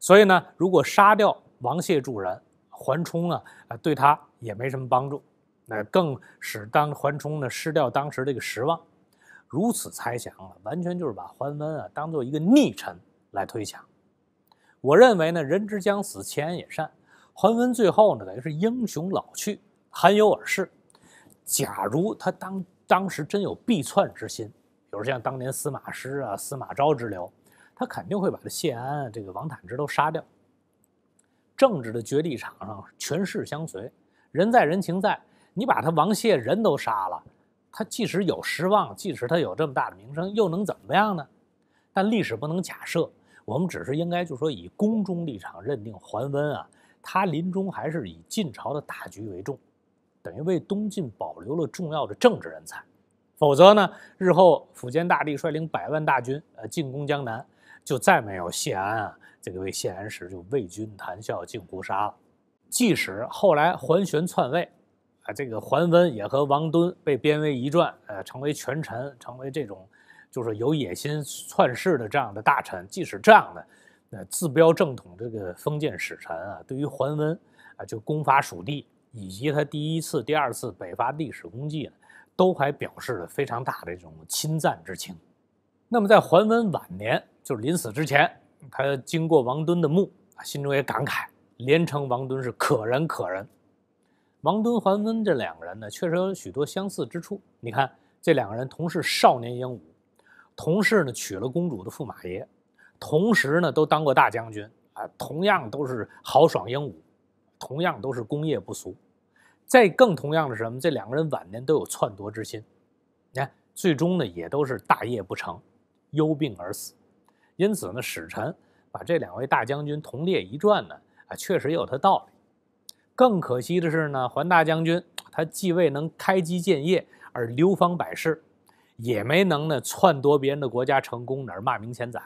A: 所以呢，如果杀掉王谢助人，桓冲呢，对他也没什么帮助，那更使当桓冲呢失掉当时这个实望。如此猜想啊，完全就是把桓温啊当做一个逆臣。来推墙，我认为呢，人之将死，其言也善。桓温最后呢，等于是英雄老去，罕有耳饰。假如他当当时真有必篡之心，比如像当年司马师啊、司马昭之流，他肯定会把这谢安、这个王坦之都杀掉。政治的角力场上，权势相随，人在人情在。你把他王谢人都杀了，他即使有失望，即使他有这么大的名声，又能怎么样呢？但历史不能假设。我们只是应该就说以宫中立场认定桓温啊，他临终还是以晋朝的大局为重，等于为东晋保留了重要的政治人才。否则呢，日后苻坚大帝率领百万大军呃进攻江南，就再没有谢安啊这个为谢安时就魏军谈笑尽胡杀了。即使后来桓玄篡位，啊这个桓温也和王敦被编为一传，呃成为权臣，成为这种。就是有野心篡世的这样的大臣，即使这样的，那自标正统这个封建使臣啊，对于桓温啊，就攻伐蜀地以及他第一次、第二次北伐历史功绩呢，都还表示了非常大的这种钦赞之情。那么在桓温晚年，就是临死之前，他经过王敦的墓啊，心中也感慨，连称王敦是可人可人。王敦、桓温这两个人呢，确实有许多相似之处。你看，这两个人同是少年英武。同事呢娶了公主的驸马爷，同时呢都当过大将军啊，同样都是豪爽英武，同样都是功业不俗。再更同样的是什么？这两个人晚年都有篡夺之心，你看最终呢也都是大业不成，忧病而死。因此呢使臣把这两位大将军同列一传呢啊确实有他道理。更可惜的是呢桓大将军他既未能开基建业而流芳百世。也没能呢篡夺别人的国家成功，哪儿骂名千载？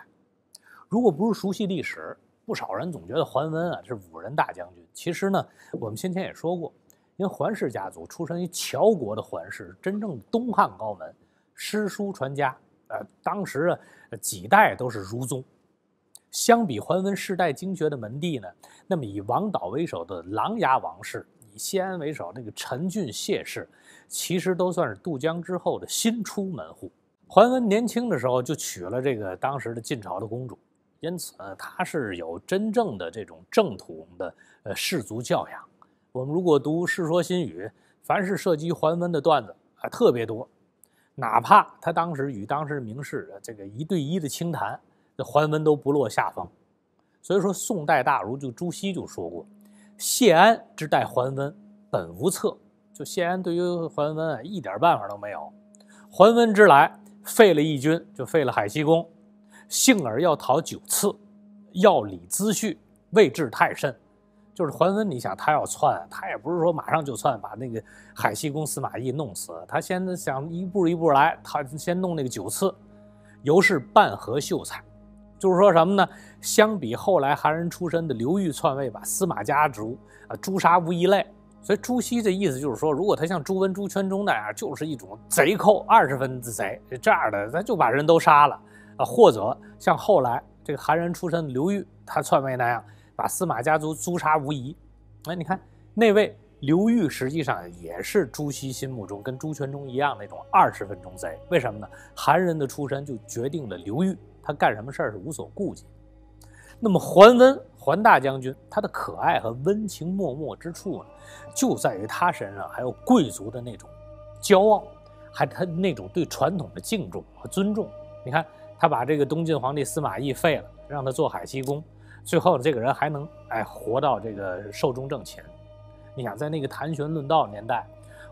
A: 如果不是熟悉历史，不少人总觉得桓温啊是五人大将军。其实呢，我们先前也说过，因为桓氏家族出身于乔国的桓氏，真正的东汉高门，诗书传家。呃，当时啊几代都是儒宗。相比桓温世代经学的门第呢，那么以王导为首的琅琊王氏，以谢安为首那个陈俊谢氏。其实都算是渡江之后的新出门户。桓温年轻的时候就娶了这个当时的晋朝的公主，因此呢，他是有真正的这种正统的呃氏族教养。我们如果读《世说新语》，凡是涉及桓温的段子啊，特别多。哪怕他当时与当时名士这个一对一的清谈，这桓温都不落下风。所以说，宋代大儒就朱熹就说过：“谢安之待桓温，本无策。”就谢安对于桓温啊一点办法都没有，桓温之来废了义军，就废了海西公，幸而要讨九次，要李资序，位置太甚。就是桓温，你想他要篡，他也不是说马上就篡，把那个海西公司马懿弄死，他先想一步一步来，他先弄那个九次，尤是半合秀才，就是说什么呢？相比后来韩人出身的刘裕篡位，把司马家族啊诛杀无一类。所以朱熹这意思就是说，如果他像朱温、朱全忠那样，就是一种贼寇，二十分之贼这样的，咱就把人都杀了啊；或者像后来这个韩人出身的刘裕他篡位那样，把司马家族诛杀无疑。哎，你看那位刘裕实际上也是朱熹心目中跟朱全忠一样那种二十分钟贼，为什么呢？韩人的出身就决定了刘裕他干什么事儿是无所顾忌。那么桓温。桓大将军他的可爱和温情脉脉之处呢，就在于他身上还有贵族的那种骄傲，还他那种对传统的敬重和尊重。你看他把这个东晋皇帝司马懿废了，让他做海西公，最后这个人还能哎活到这个寿终正寝。你想在那个谈玄论道的年代，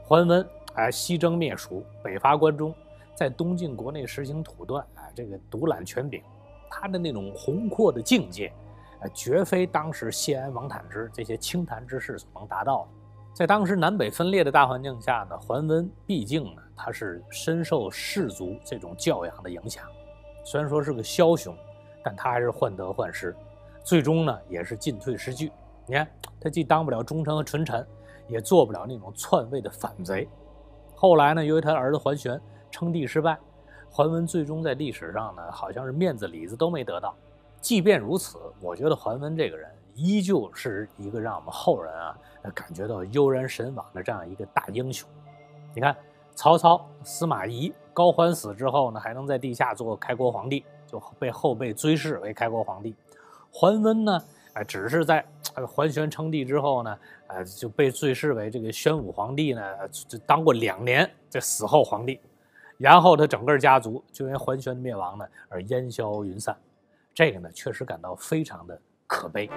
A: 桓温哎西征灭蜀，北伐关中，在东晋国内实行土断哎这个独揽权柄，他的那种宏阔的境界。绝非当时谢安、王坦之这些清谈之士所能达到的。在当时南北分裂的大环境下呢，桓温毕竟呢，他是深受士族这种教养的影响，虽然说是个枭雄，但他还是患得患失，最终呢也是进退失据。你看，他既当不了忠臣和纯臣，也做不了那种篡位的反贼。后来呢，由于他儿子桓玄称帝失败，桓温最终在历史上呢，好像是面子里子都没得到。即便如此，我觉得桓温这个人依旧是一个让我们后人啊感觉到悠然神往的这样一个大英雄。你看，曹操、司马懿、高欢死之后呢，还能在地下做开国皇帝，就被后辈追谥为开国皇帝。桓温呢，只是在桓玄称帝之后呢，啊，就被追谥为这个宣武皇帝呢，就当过两年这死后皇帝。然后他整个家族就因桓玄的灭亡呢而烟消云散。这个呢，确实感到非常的可悲。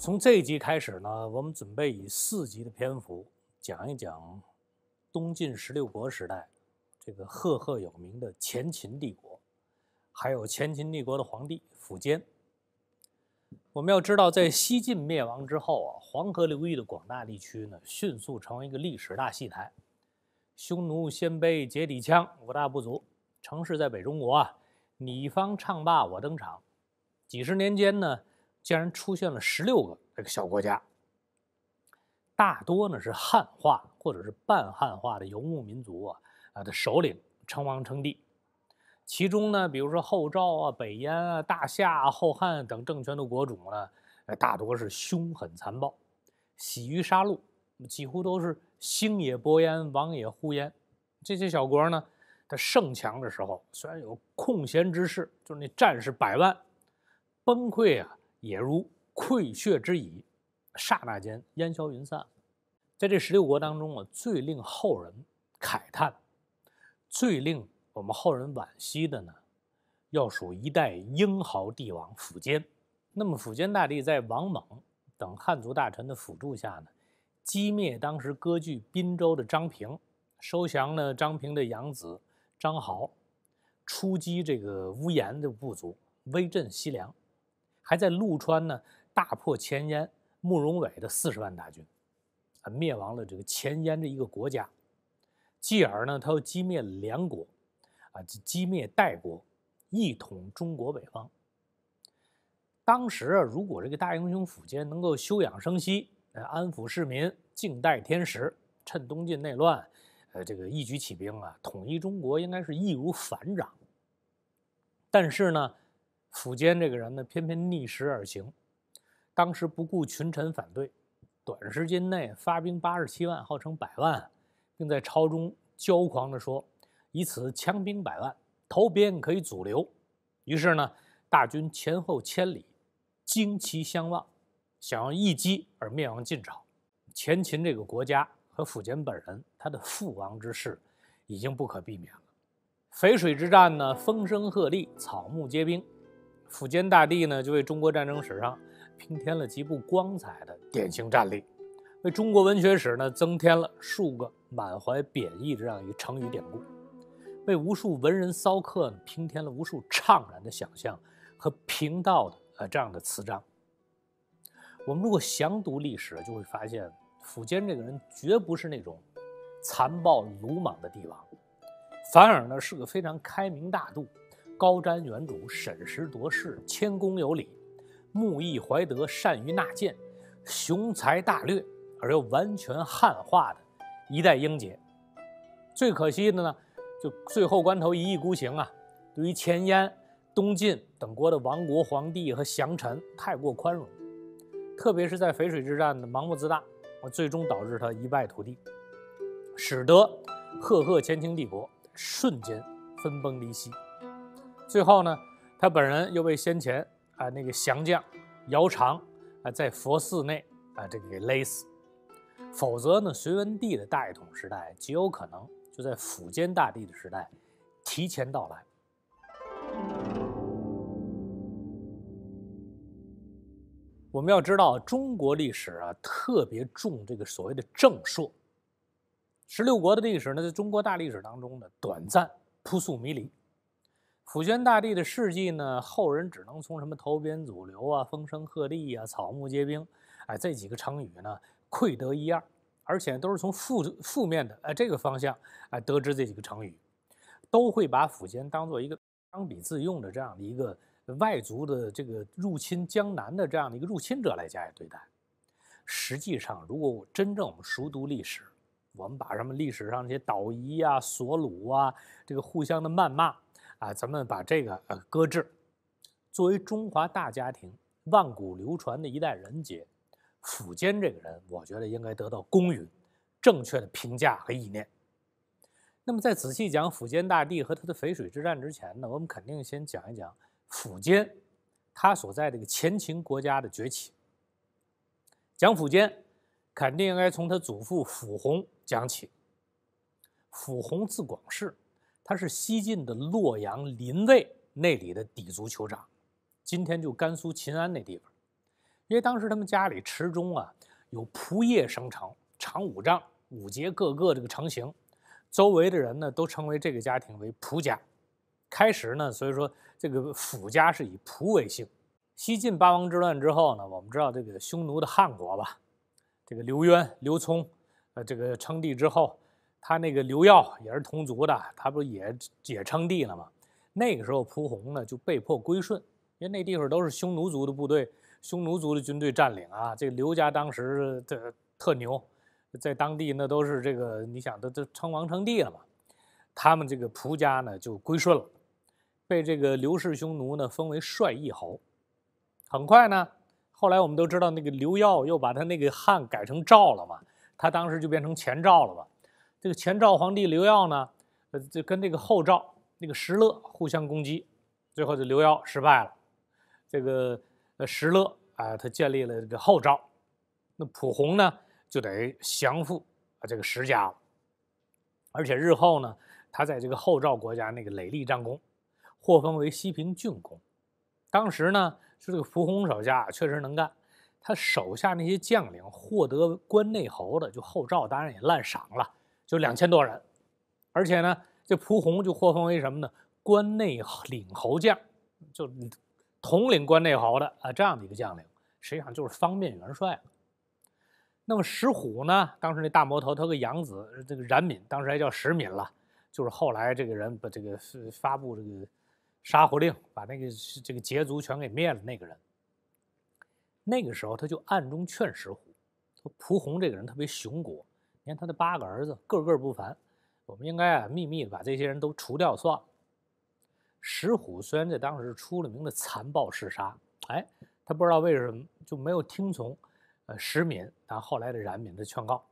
A: 从这一集开始呢，我们准备以四集的篇幅讲一讲东晋十六国时代这个赫赫有名的前秦帝国，还有前秦帝国的皇帝苻坚。我们要知道，在西晋灭亡之后啊，黄河流域的广大地区呢，迅速成为一个历史大戏台，匈奴、鲜卑、羯、底羌五大部族，城市在北中国啊，你方唱罢我登场，几十年间呢。竟然出现了十六个这个小国家，大多呢是汉化或者是半汉化的游牧民族啊，啊的首领称王称帝。其中呢，比如说后赵啊、北燕啊、大夏、后汉等政权的国主呢，大多是凶狠残暴，喜于杀戮，几乎都是星也勃烟，亡也呼烟。这些小国呢，在盛强的时候，虽然有空闲之士，就是那战士百万，崩溃啊！也如溃血之蚁，刹那间烟消云散。在这十六国当中，啊，最令后人慨叹、最令我们后人惋惜的呢，要数一代英豪帝王苻坚。那么，苻坚大帝在王猛等汉族大臣的辅助下呢，击灭当时割据滨州的张平，收降了张平的养子张豪，出击这个乌延的部族，威震西凉。还在陆川呢，大破前燕慕容伟的四十万大军，啊，灭亡了这个前燕这一个国家。继而呢，他又击灭梁国，啊，击灭代国，一统中国北方。当时啊，如果这个大英雄苻坚能够休养生息，呃，安抚市民，静待天时，趁东晋内乱，呃，这个一举起兵啊，统一中国应该是易如反掌。但是呢？苻坚这个人呢，偏偏逆时而行，当时不顾群臣反对，短时间内发兵八十七万，号称百万，并在朝中骄狂地说：“以此强兵百万，投鞭可以阻流。”于是呢，大军前后千里，旌旗相望，想要一击而灭亡晋朝、前秦这个国家和苻坚本人，他的覆亡之势已经不可避免了。淝水之战呢，风声鹤唳，草木皆兵。苻坚大帝呢，就为中国战争史上平添了极不光彩的典型战例，为中国文学史呢增添了数个满怀贬义的这样一个成语典故，为无数文人骚客呢平添了无数怅然的想象和贫道的呃这样的词章。我们如果详读历史，就会发现苻坚这个人绝不是那种残暴鲁莽的帝王，反而呢是个非常开明大度。高瞻远瞩、审时度势、谦恭有礼、慕义怀德、善于纳谏、雄才大略而又完全汉化的一代英杰。最可惜的呢，就最后关头一意孤行啊，对于前燕、东晋等国的亡国皇帝和降臣太过宽容，特别是在淝水之战的盲目自大，啊，最终导致他一败涂地，使得赫赫前秦帝国瞬间分崩离析。最后呢，他本人又被先前啊那个降将姚常啊在佛寺内啊这个给勒死。否则呢，隋文帝的大一统时代极有可能就在苻间大帝的时代提前到来。我们要知道，中国历史啊特别重这个所谓的正朔。十六国的历史呢，在中国大历史当中呢，短暂、扑朔迷离。苻坚大帝的事迹呢，后人只能从什么投鞭走流啊、风声鹤唳啊、草木皆兵，哎，这几个成语呢，窥得一二，而且都是从负负面的哎这个方向啊得知这几个成语，都会把苻坚当做一个当笔自用的这样的一个外族的这个入侵江南的这样的一个入侵者来加以对待。实际上，如果我真正我们熟读历史，我们把什么历史上那些导夷啊、索鲁啊，这个互相的谩骂。啊，咱们把这个呃搁置。作为中华大家庭万古流传的一代人杰，苻坚这个人，我觉得应该得到公允、正确的评价和意念。那么，在仔细讲苻坚大帝和他的淝水之战之前呢，我们肯定先讲一讲苻坚他所在这个前秦国家的崛起。讲苻坚，肯定应该从他祖父苻弘讲起。苻弘字广世。他是西晋的洛阳临渭那里的底族酋长，今天就甘肃秦安那地方，因为当时他们家里池中啊有蒲叶生成，长五丈，五节各个这个成形，周围的人呢都称为这个家庭为蒲家，开始呢，所以说这个府家是以蒲为姓。西晋八王之乱之后呢，我们知道这个匈奴的汉国吧，这个刘渊、刘聪，呃，这个称帝之后。他那个刘耀也是同族的，他不也也称帝了吗？那个时候蒲洪呢就被迫归顺，因为那地方都是匈奴族的部队，匈奴族的军队占领啊。这个刘家当时这特牛，在当地那都是这个，你想都都称王称帝了嘛。他们这个蒲家呢就归顺了，被这个刘氏匈奴呢封为帅义侯。很快呢，后来我们都知道那个刘耀又把他那个汉改成赵了嘛，他当时就变成前赵了嘛。这个前赵皇帝刘耀呢，呃，就跟这个后赵那个石勒互相攻击，最后这刘耀失败了，这个呃石勒啊，他建立了这个后赵，那蒲洪呢就得降服啊这个石家了，而且日后呢，他在这个后赵国家那个累立战功，获封为西平郡公。当时呢，是这个蒲洪手下确实能干，他手下那些将领获得关内侯的，就后赵当然也滥赏了。就两千多人，而且呢，这蒲洪就获封为什么呢？关内领侯将，就统领关内侯的啊，这样的一个将领，实际上就是方面元帅了。那么石虎呢，当时那大魔头，他个养子这个冉闵，当时还叫石闵了，就是后来这个人把这个发布这个杀胡令，把那个这个羯族全给灭了那个人。那个时候他就暗中劝石虎，说蒲红这个人特别雄果。他的八个儿子个个不凡，我们应该啊秘密的把这些人都除掉算。了。石虎虽然在当时是出了名的残暴嗜杀，哎，他不知道为什么就没有听从，呃石敏啊后来的冉闵的劝告，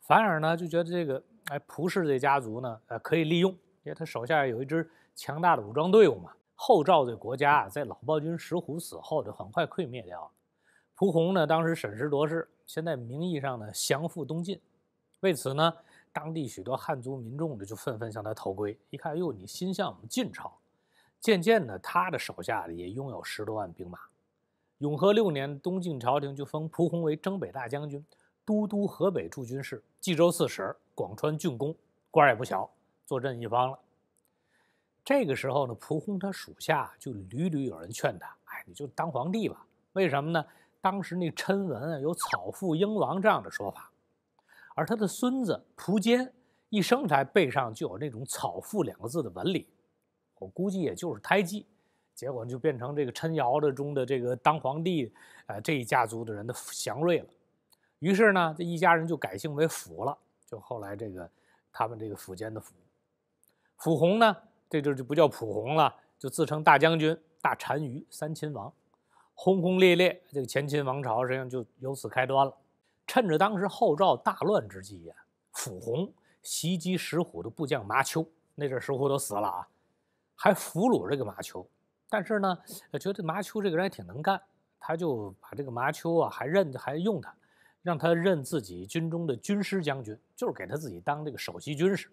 A: 反而呢就觉得这个哎蒲氏这家族呢呃可以利用，因为他手下有一支强大的武装队伍嘛。后赵这国家啊在老暴君石虎死后就很快溃灭掉了。蒲洪呢当时审时度势，现在名义上呢降服东晋。为此呢，当地许多汉族民众呢就纷纷向他投归。一看，哟，你心向我们晋朝，渐渐的，他的手下也拥有十多万兵马。永和六年，东晋朝廷就封蒲洪为征北大将军、都督河北驻军事、冀州刺史、广川郡公，官儿也不小，坐镇一方了。这个时候呢，蒲洪他属下就屡屡有人劝他，哎，你就当皇帝吧？为什么呢？当时那谶文啊有“草父英王”这样的说法。而他的孙子蒲坚一生来背上就有那种“草父”两个字的纹理，我估计也就是胎记，结果就变成这个陈瑶的中的这个当皇帝，呃，这一家族的人的祥瑞了。于是呢，这一家人就改姓为辅了，就后来这个他们这个府坚的傅，辅弘呢，这就就不叫辅弘了，就自称大将军、大单于、三亲王，轰轰烈烈，这个前秦王朝实际上就由此开端了。趁着当时后赵大乱之际呀，符洪袭击石虎的部将麻丘，那阵石虎都死了啊，还俘虏这个麻丘。但是呢，觉得麻丘这个人还挺能干，他就把这个麻丘啊还认还用他，让他任自己军中的军师将军，就是给他自己当这个首席军师，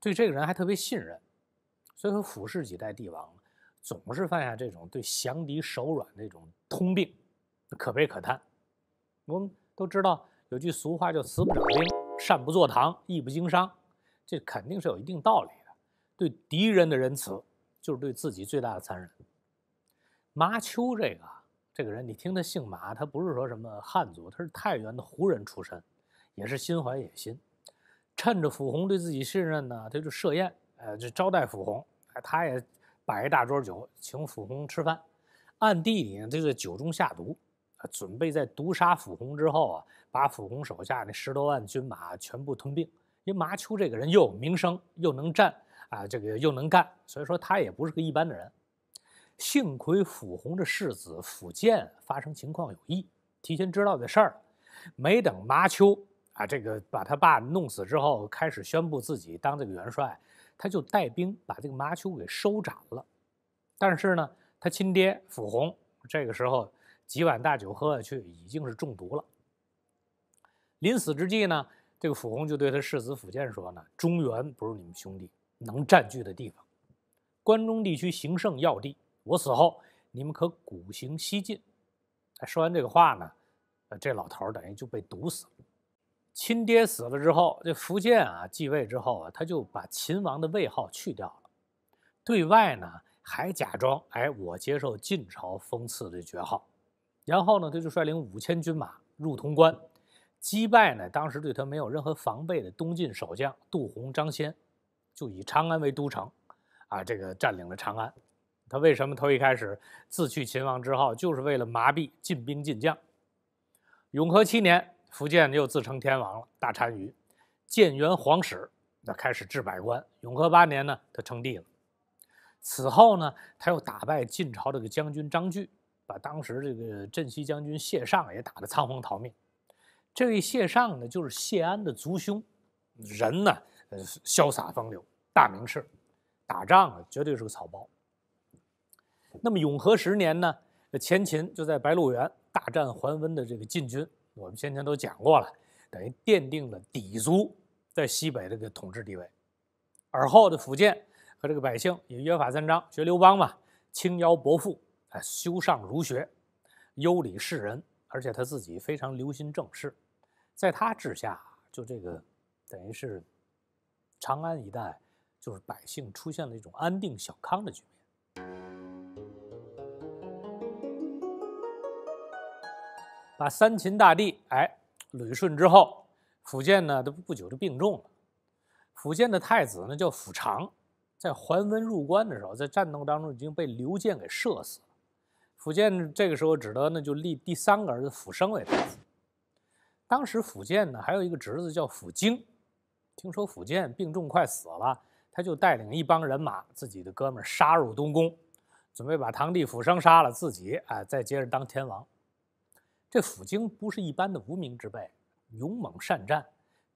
A: 对这个人还特别信任。所以说，符氏几代帝王总是犯下这种对降敌手软的种通病，可悲可叹。我们。都知道有句俗话，叫“慈不掌兵，善不坐堂，义不经商”，这肯定是有一定道理的。对敌人的仁慈，就是对自己最大的残忍。麻秋这个这个人，你听他姓麻，他不是说什么汉族，他是太原的胡人出身，也是心怀野心。趁着傅红对自己信任呢，他就设宴，呃，就招待傅红，他也摆一大桌酒，请傅红吃饭，暗地里呢，就在酒中下毒。准备在毒杀抚红之后啊，把抚红手下那十多万军马全部吞并。因为麻秋这个人又有名声，又能战啊，这个又能干，所以说他也不是个一般的人。幸亏抚红的世子抚建发生情况有异，提前知道这事儿，没等麻秋啊这个把他爸弄死之后，开始宣布自己当这个元帅，他就带兵把这个麻秋给收斩了。但是呢，他亲爹抚红这个时候。几碗大酒喝下去，已经是中毒了。临死之际呢，这个辅红就对他世子辅建说呢：“中原不是你们兄弟能占据的地方，关中地区形胜要地，我死后你们可古行西进。”说完这个话呢，呃，这老头等于就被毒死了。亲爹死了之后，这福建啊继位之后啊，他就把秦王的位号去掉了，对外呢还假装：“哎，我接受晋朝封赐的爵号。”然后呢，他就率领五千军马入潼关，击败呢当时对他没有任何防备的东晋守将杜洪、张先，就以长安为都城，啊，这个占领了长安。他为什么头一开始自去秦王之号，就是为了麻痹进兵进将。永和七年，苻建又自称天王了，大单于，建元皇始，那开始治百官。永和八年呢，他称帝了。此后呢，他又打败晋朝这个将军张据。把当时这个镇西将军谢尚也打得仓皇逃命。这位谢尚呢，就是谢安的族兄，人呢呃，潇洒风流，大名士，打仗啊绝对是个草包。那么永和十年呢，前秦就在白鹿原大战桓温的这个晋军，我们先前都讲过了，等于奠定了氐族在西北这个统治地位。尔后的苻建和这个百姓也约法三章，学刘邦嘛，轻徭薄赋。哎，修尚儒学，优礼士人，而且他自己非常留心政事。在他治下，就这个等于是长安一带，就是百姓出现了一种安定小康的局面。把三秦大地哎捋顺之后，苻建呢都不久就病重了。苻建的太子呢叫苻长，在桓温入关的时候，在战斗当中已经被刘建给射死。福建这个时候只得呢就立第三个儿子福生为太子。当时福建呢还有一个侄子叫福京，听说福建病重快死了，他就带领一帮人马，自己的哥们儿杀入东宫，准备把堂弟福生杀了自己哎再接着当天王。这辅京不是一般的无名之辈，勇猛善战。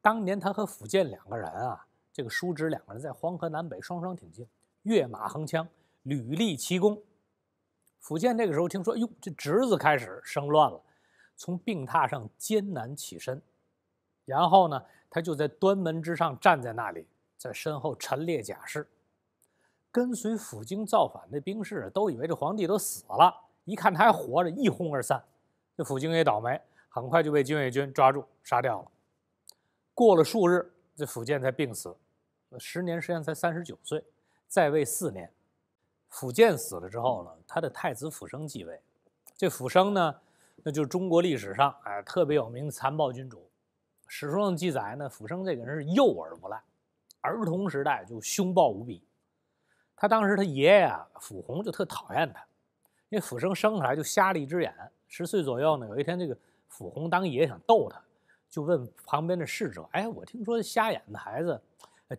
A: 当年他和辅建两个人啊，这个叔侄两个人在黄河南北双双挺进，跃马横枪，屡立奇功。福建这个时候听说，哟，这侄子开始生乱了，从病榻上艰难起身，然后呢，他就在端门之上站在那里，在身后陈列甲士，跟随辅京造反的兵士都以为这皇帝都死了，一看他还活着，一哄而散，这辅京也倒霉，很快就被金卫军抓住杀掉了。过了数日，这福建才病死，十年时间才三十九岁，在位四年。福建死了之后呢，他的太子辅生继位。这辅生呢，那就是中国历史上哎特别有名的残暴君主。史书上记载呢，辅生这个人是幼而不赖，儿童时代就凶暴无比。他当时他爷爷啊，福弘就特讨厌他，因为辅生生出来就瞎了一只眼。十岁左右呢，有一天这个福弘当爷想逗他，就问旁边的侍者：“哎，我听说瞎眼的孩子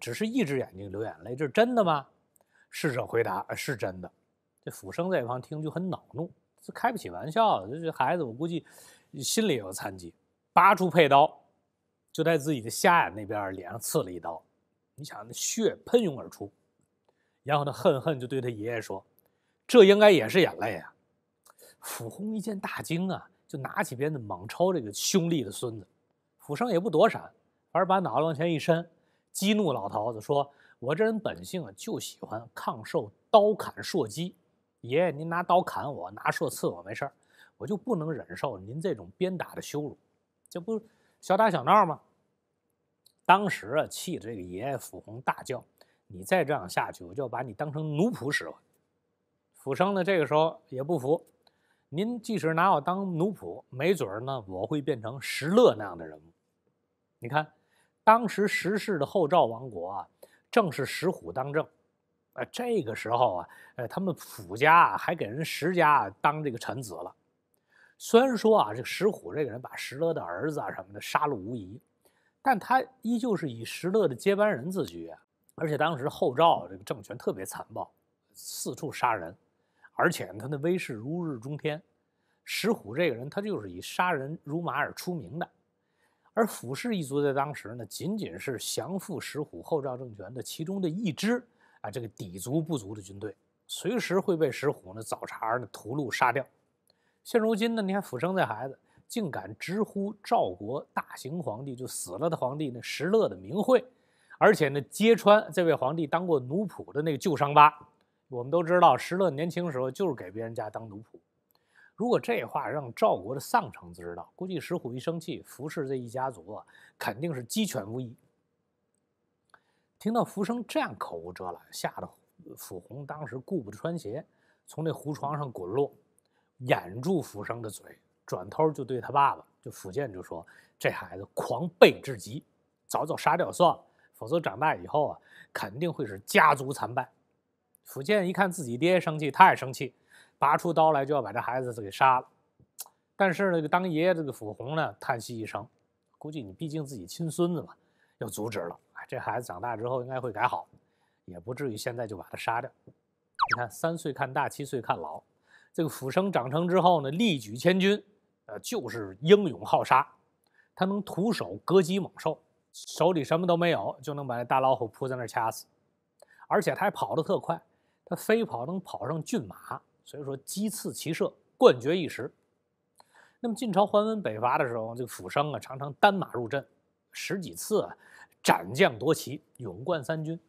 A: 只是一只眼睛流眼泪，这是真的吗？”侍者回答：“是真的。”这府生在一旁听就很恼怒，这开不起玩笑的。这孩子，我估计心里有残疾，拔出佩刀，就在自己的瞎眼那边脸上刺了一刀。你想，那血喷涌而出，然后他恨恨就对他爷爷说：“这应该也是眼泪啊！”府红一见大惊啊，就拿起鞭子猛抽这个凶厉的孙子。府生也不躲闪，反而把脑袋往前一伸，激怒老头子说。我这人本性啊，就喜欢抗受刀砍槊击，爷爷您拿刀砍我，拿槊刺我没事儿，我就不能忍受您这种鞭打的羞辱，这不小打小闹吗？当时啊，气得这个爷爷抚红大叫：“你再这样下去，我就要把你当成奴仆使唤。”抚生呢，这个时候也不服，您即使拿我当奴仆，没准儿呢，我会变成石勒那样的人物。你看，当时石氏的后赵王国啊。正是石虎当政，啊，这个时候啊，呃，他们府家还给人石家当这个臣子了。虽然说啊，这石虎这个人把石勒的儿子啊什么的杀戮无疑，但他依旧是以石勒的接班人自居。而且当时后赵这个政权特别残暴，四处杀人，而且他的威势如日中天。石虎这个人，他就是以杀人如麻而出名的。而傅氏一族在当时呢，仅仅是降附石虎后赵政权的其中的一支啊，这个底足不足的军队，随时会被石虎呢找茬儿呢屠戮杀掉。现如今呢，你看傅生这孩子，竟敢直呼赵国大行皇帝就死了的皇帝那石勒的名讳，而且呢，揭穿这位皇帝当过奴仆的那个旧伤疤。我们都知道，石勒年轻时候就是给别人家当奴仆。如果这话让赵国的上层知道，估计石虎一生气，服侍这一家族啊，肯定是鸡犬无一。听到福生这样口无遮拦，吓得傅红当时顾不得穿鞋，从那胡床上滚落，掩住福生的嘴，转头就对他爸爸，就福建就说：“这孩子狂悖至极，早早杀掉算了，否则长大以后啊，肯定会是家族惨败。”福建一看自己爹生气，他也生气。拔出刀来就要把这孩子给杀了，但是呢，这个当爷爷这个府红呢叹息一声，估计你毕竟自己亲孙子嘛，要阻止了。这孩子长大之后应该会改好，也不至于现在就把他杀掉。你看，三岁看大，七岁看老。这个府生长成之后呢，力举千钧，呃，就是英勇好杀，他能徒手割击猛兽，手里什么都没有就能把那大老虎扑在那儿掐死，而且他还跑得特快，他飞跑能跑上骏马。所以说，鸡刺骑射冠绝一时。那么晋朝桓温北伐的时候，这个府生啊，常常单马入阵，十几次啊，斩将夺旗，勇冠三军。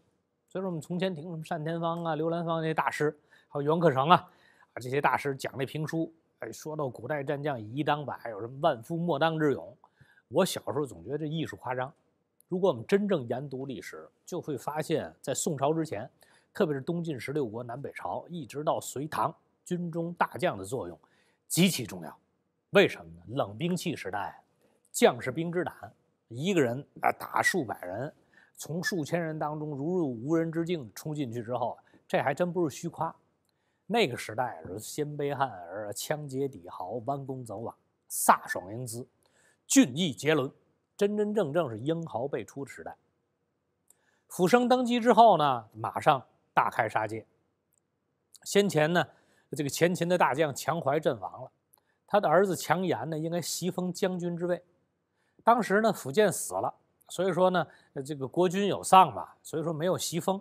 A: 所以说，我们从前听什么单田芳啊、刘兰芳那些大师，还有袁克成啊啊这些大师讲那评书，哎，说到古代战将以一当百，有什么万夫莫当之勇，我小时候总觉得这艺术夸张。如果我们真正研读历史，就会发现，在宋朝之前，特别是东晋十六国、南北朝，一直到隋唐。军中大将的作用极其重要，为什么呢？冷兵器时代，将是兵之胆，一个人啊打数百人，从数千人当中如入无人之境冲进去之后，这还真不是虚夸。那个时代是鲜卑汉儿枪劫底豪，弯弓走马，飒爽英姿，俊逸绝伦，真真正正是英豪辈出的时代。辅生登基之后呢，马上大开杀戒，先前呢。这个前秦的大将强怀阵亡了，他的儿子强延呢应该袭封将军之位。当时呢，苻健死了，所以说呢，这个国君有丧吧，所以说没有袭封。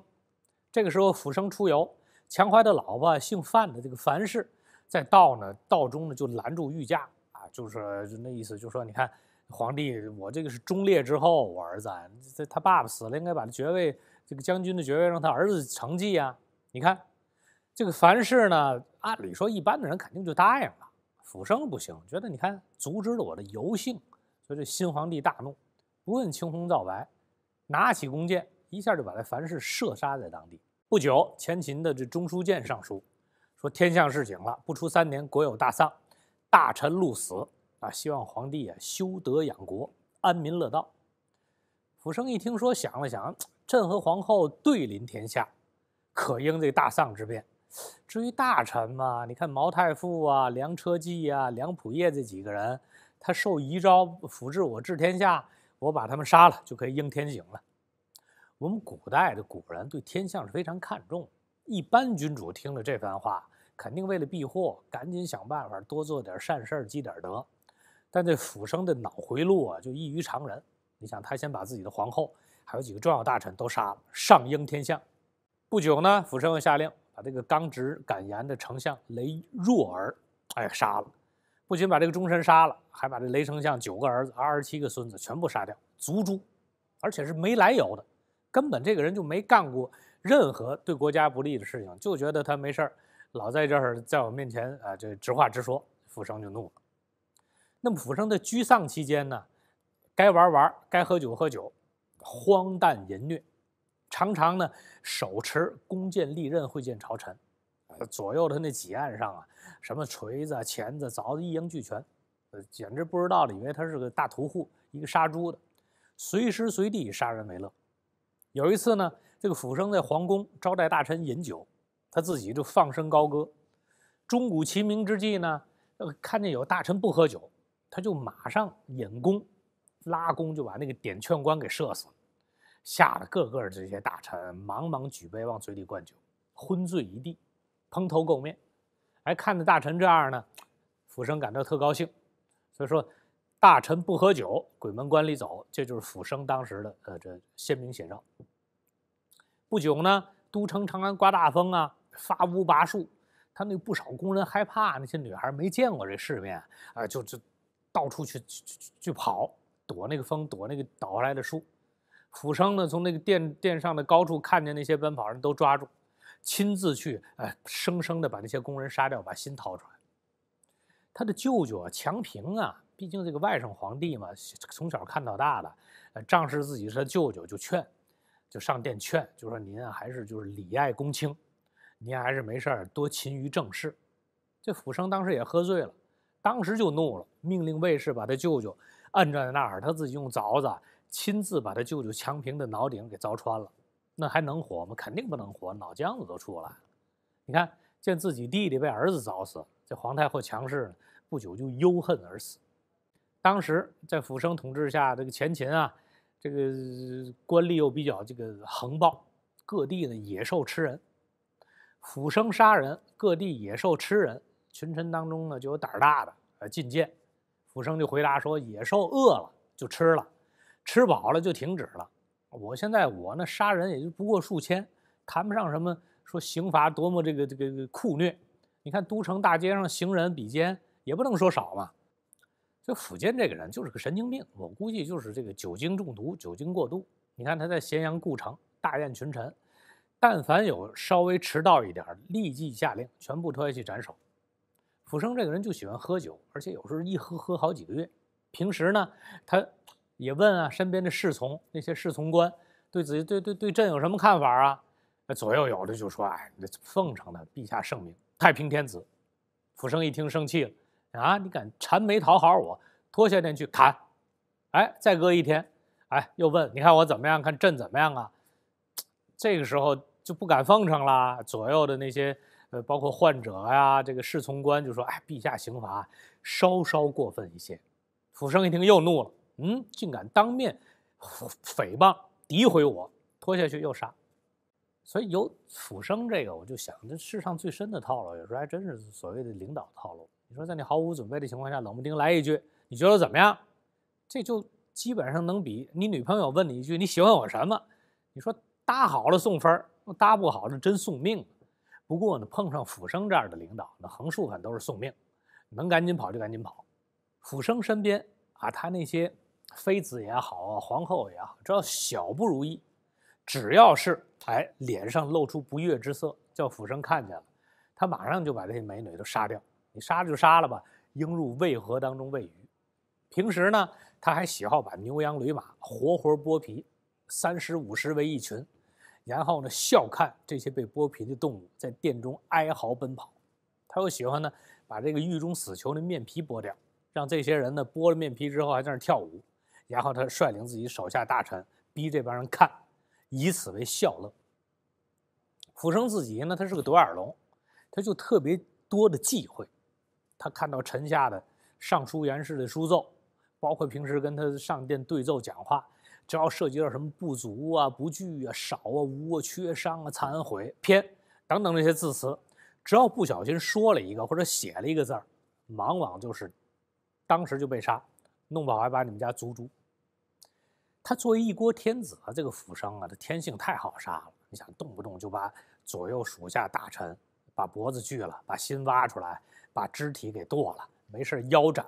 A: 这个时候，府生出游，强怀的老婆姓范的这个樊氏在道呢，道中呢就拦住御驾啊，就是那意思，就说你看皇帝，我这个是忠烈之后，我儿子这他爸爸死了，应该把爵位，这个将军的爵位让他儿子承继呀，你看。这个樊氏呢，按理说一般的人肯定就答应了。辅生不行，觉得你看阻止了我的游兴，所以这新皇帝大怒，不问青红皂白，拿起弓箭一下就把这樊氏射杀在当地。不久，前秦的这中书监上书说天象示警了，不出三年国有大丧，大臣戮死啊！希望皇帝啊修德养国，安民乐道。辅生一听说，想了想，朕 [tsk] 和皇后对临天下，可应这大丧之变。至于大臣嘛，你看毛太傅啊、梁车骑啊、梁普业这几个人，他受遗诏辅治我治天下，我把他们杀了就可以应天景了。我们古代的古人对天象是非常看重，一般君主听了这番话，肯定为了避祸，赶紧想办法多做点善事积点德。但这辅生的脑回路啊，就异于常人。你想，他先把自己的皇后还有几个重要大臣都杀了，上应天象。不久呢，辅生又下令。把这个刚直敢言的丞相雷若儿，哎杀了，不仅把这个忠臣杀了，还把这雷丞相九个儿子、二十七个孙子全部杀掉，族诛，而且是没来由的，根本这个人就没干过任何对国家不利的事情，就觉得他没事儿，老在这儿在我面前啊，这直话直说，福生就怒了。那么福生的沮丧期间呢，该玩玩，该喝酒喝酒，荒诞淫虐。常常呢，手持弓箭利刃会见朝臣，左右的那几案上啊，什么锤子、钳子、凿子一应俱全，呃，简直不知道，以为他是个大屠户，一个杀猪的，随时随地杀人为乐。有一次呢，这个府生在皇宫招待大臣饮酒，他自己就放声高歌，钟鼓齐鸣之际呢，呃，看见有大臣不喝酒，他就马上引弓，拉弓就把那个点劝官给射死了。吓得个个这些大臣忙忙举杯往嘴里灌酒，昏醉一地，蓬头垢面。哎，看着大臣这样呢，辅生感到特高兴。所以说，大臣不喝酒，鬼门关里走，这就是辅生当时的呃这鲜明写照。不久呢，都城长安刮大风啊，发屋拔树，他那不少工人害怕，那些女孩没见过这世面啊，就就到处去去去去跑，躲那个风，躲那个倒下来的树。辅生呢，从那个殿殿上的高处看见那些奔跑人都抓住，亲自去，呃，生生的把那些工人杀掉，把心掏出来。他的舅舅啊，强平啊，毕竟这个外甥皇帝嘛，从小看到大的，仗势自己是他舅舅就劝，就上殿劝，就说您啊，还是就是礼爱公卿，您还是没事多勤于政事。这辅生当时也喝醉了，当时就怒了，命令卫士把他舅舅按在那儿，他自己用凿子。亲自把他舅舅强平的脑顶给凿穿了，那还能活吗？肯定不能活，脑浆子都出来了。你看见自己弟弟被儿子凿死，这皇太后强势，不久就忧恨而死。当时在辅生统治下，这个前秦啊，这个官吏又比较这个横暴，各地呢野兽吃人，辅生杀人，各地野兽吃人，群臣当中呢就有胆大的，呃进谏，辅生就回答说：野兽饿了就吃了。吃饱了就停止了。我现在我那杀人也就不过数千，谈不上什么说刑罚多么这个这个酷虐。你看都城大街上行人比肩，也不能说少嘛。就府监这个人就是个神经病，我估计就是这个酒精中毒、酒精过度。你看他在咸阳故城大宴群臣，但凡有稍微迟到一点，立即下令全部拖下去斩首。府生这个人就喜欢喝酒，而且有时候一喝喝好几个月。平时呢，他。也问啊，身边的侍从那些侍从官对子对对对朕有什么看法啊？左右有的就说：“哎，奉承的陛下圣明，太平天子。”辅生一听生气了：“啊，你敢谄媚讨好我？拖下殿去砍！哎，再隔一天！哎，又问，你看我怎么样？看朕怎么样啊？”这个时候就不敢奉承了。左右的那些呃，包括患者呀，这个侍从官就说：“哎，陛下刑罚稍稍过分一些。”辅生一听又怒了。嗯，竟敢当面诽谤、诋毁我，拖下去又杀，所以有俯生这个，我就想，这世上最深的套路，有时候还真是所谓的领导套路。你说，在你毫无准备的情况下，冷不丁来一句，你觉得怎么样？这就基本上能比你女朋友问你一句你喜欢我什么，你说搭好了送分儿，搭不好是真送命。不过呢，碰上俯生这样的领导，那横竖反都是送命，能赶紧跑就赶紧跑。俯生身边啊，他那些。妃子也好啊，皇后也好，只要小不如意，只要是哎脸上露出不悦之色，叫府生看见了，他马上就把这些美女都杀掉。你杀了就杀了吧，应入渭河当中喂鱼。平时呢，他还喜好把牛羊驴马活活剥皮，三十五十为一群，然后呢笑看这些被剥皮的动物在殿中哀嚎奔跑。他又喜欢呢把这个狱中死囚的面皮剥掉，让这些人呢剥了面皮之后还在那跳舞。然后他率领自己手下大臣逼这帮人看，以此为笑乐。福生自己呢，他是个独眼龙，他就特别多的忌讳。他看到臣下的尚书言事的书奏，包括平时跟他上殿对奏讲话，只要涉及到什么不足啊、不惧啊、少啊、无啊、缺、伤啊、残、毁、偏等等这些字词，只要不小心说了一个或者写了一个字儿，往往就是当时就被杀，弄不好还把你们家族诛。他作为一国天子啊，这个辅生啊，他天性太好杀了。你想，动不动就把左右属下大臣把脖子锯了，把心挖出来，把肢体给剁了，没事腰斩。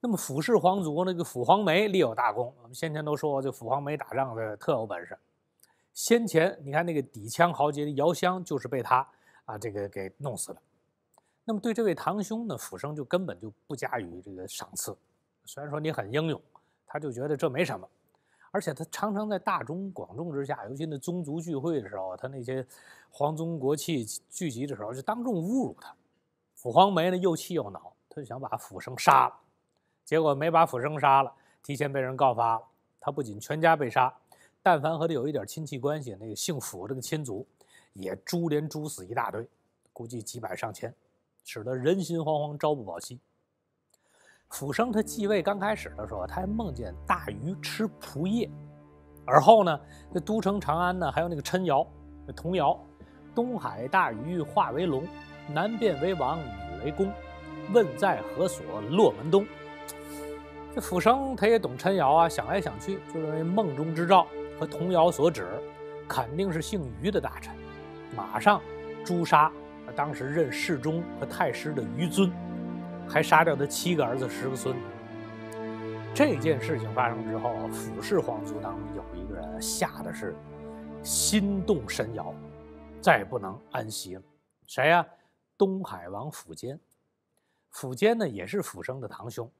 A: 那么斧氏皇族那个辅皇梅立有大功，我们先前都说这辅皇梅打仗的特有本事。先前你看那个底枪豪杰姚襄就是被他啊这个给弄死了。那么对这位堂兄呢，辅生就根本就不加于这个赏赐。虽然说你很英勇，他就觉得这没什么。而且他常常在大中广众之下，尤其那宗族聚会的时候，他那些皇宗国戚聚集的时候，就当众侮辱他。傅黄梅呢又气又恼，他就想把傅生杀了，结果没把傅生杀了，提前被人告发了。他不仅全家被杀，但凡和他有一点亲戚关系，那个姓傅这个亲族也株连株死一大堆，估计几百上千，使得人心惶惶，朝不保夕。辅生他继位刚开始的时候，他还梦见大鱼吃蒲叶，而后呢，这都城长安呢，还有那个《陈瑶，童谣》，东海大鱼化为龙，南变为王，女为公，问在何所？洛门东。这辅生他也懂《陈瑶啊，想来想去，就认为梦中之兆和童谣所指，肯定是姓于的大臣，马上诛杀当时任侍中和太师的于尊。还杀掉他七个儿子十个孙子。这件事情发生之后，俯氏皇族当中有一个人吓得是心动神摇，再也不能安息了。谁呀？东海王苻坚。苻坚呢，也是傅生的堂兄，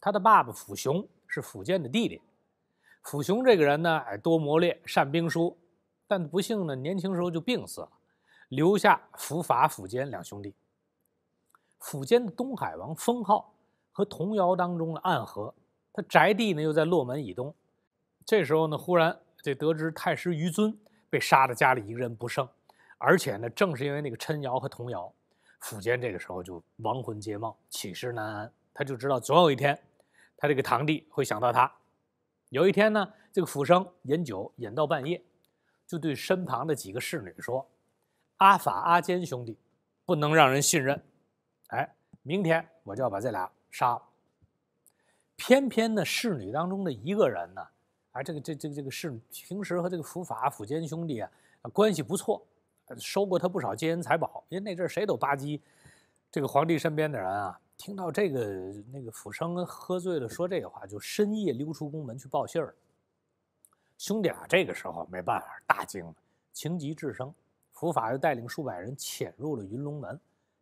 A: 他的爸爸傅雄是苻坚的弟弟。傅雄这个人呢，哎，多磨练，善兵书，但不幸呢，年轻时候就病死了，留下辅法、苻坚两兄弟。府间的东海王封号和童谣当中的暗合，他宅地呢又在洛门以东。这时候呢，忽然这得知太师余尊被杀的家里一个人不剩。而且呢，正是因为那个陈瑶和童谣，府间这个时候就亡魂皆冒，寝食难安。他就知道总有一天，他这个堂弟会想到他。有一天呢，这个府生饮酒饮到半夜，就对身旁的几个侍女说：“阿法、阿坚兄弟，不能让人信任。”哎，明天我就要把这俩杀了。偏偏呢，侍女当中的一个人呢，哎，这个这这个这个侍平时和这个伏法、伏坚兄弟啊关系不错，收过他不少金银财宝。因为那阵谁都巴结，这个皇帝身边的人啊，听到这个那个府生喝醉了说这个话，就深夜溜出宫门去报信儿。兄弟俩这个时候没办法，大惊，情急智生，伏法又带领数百人潜入了云龙门。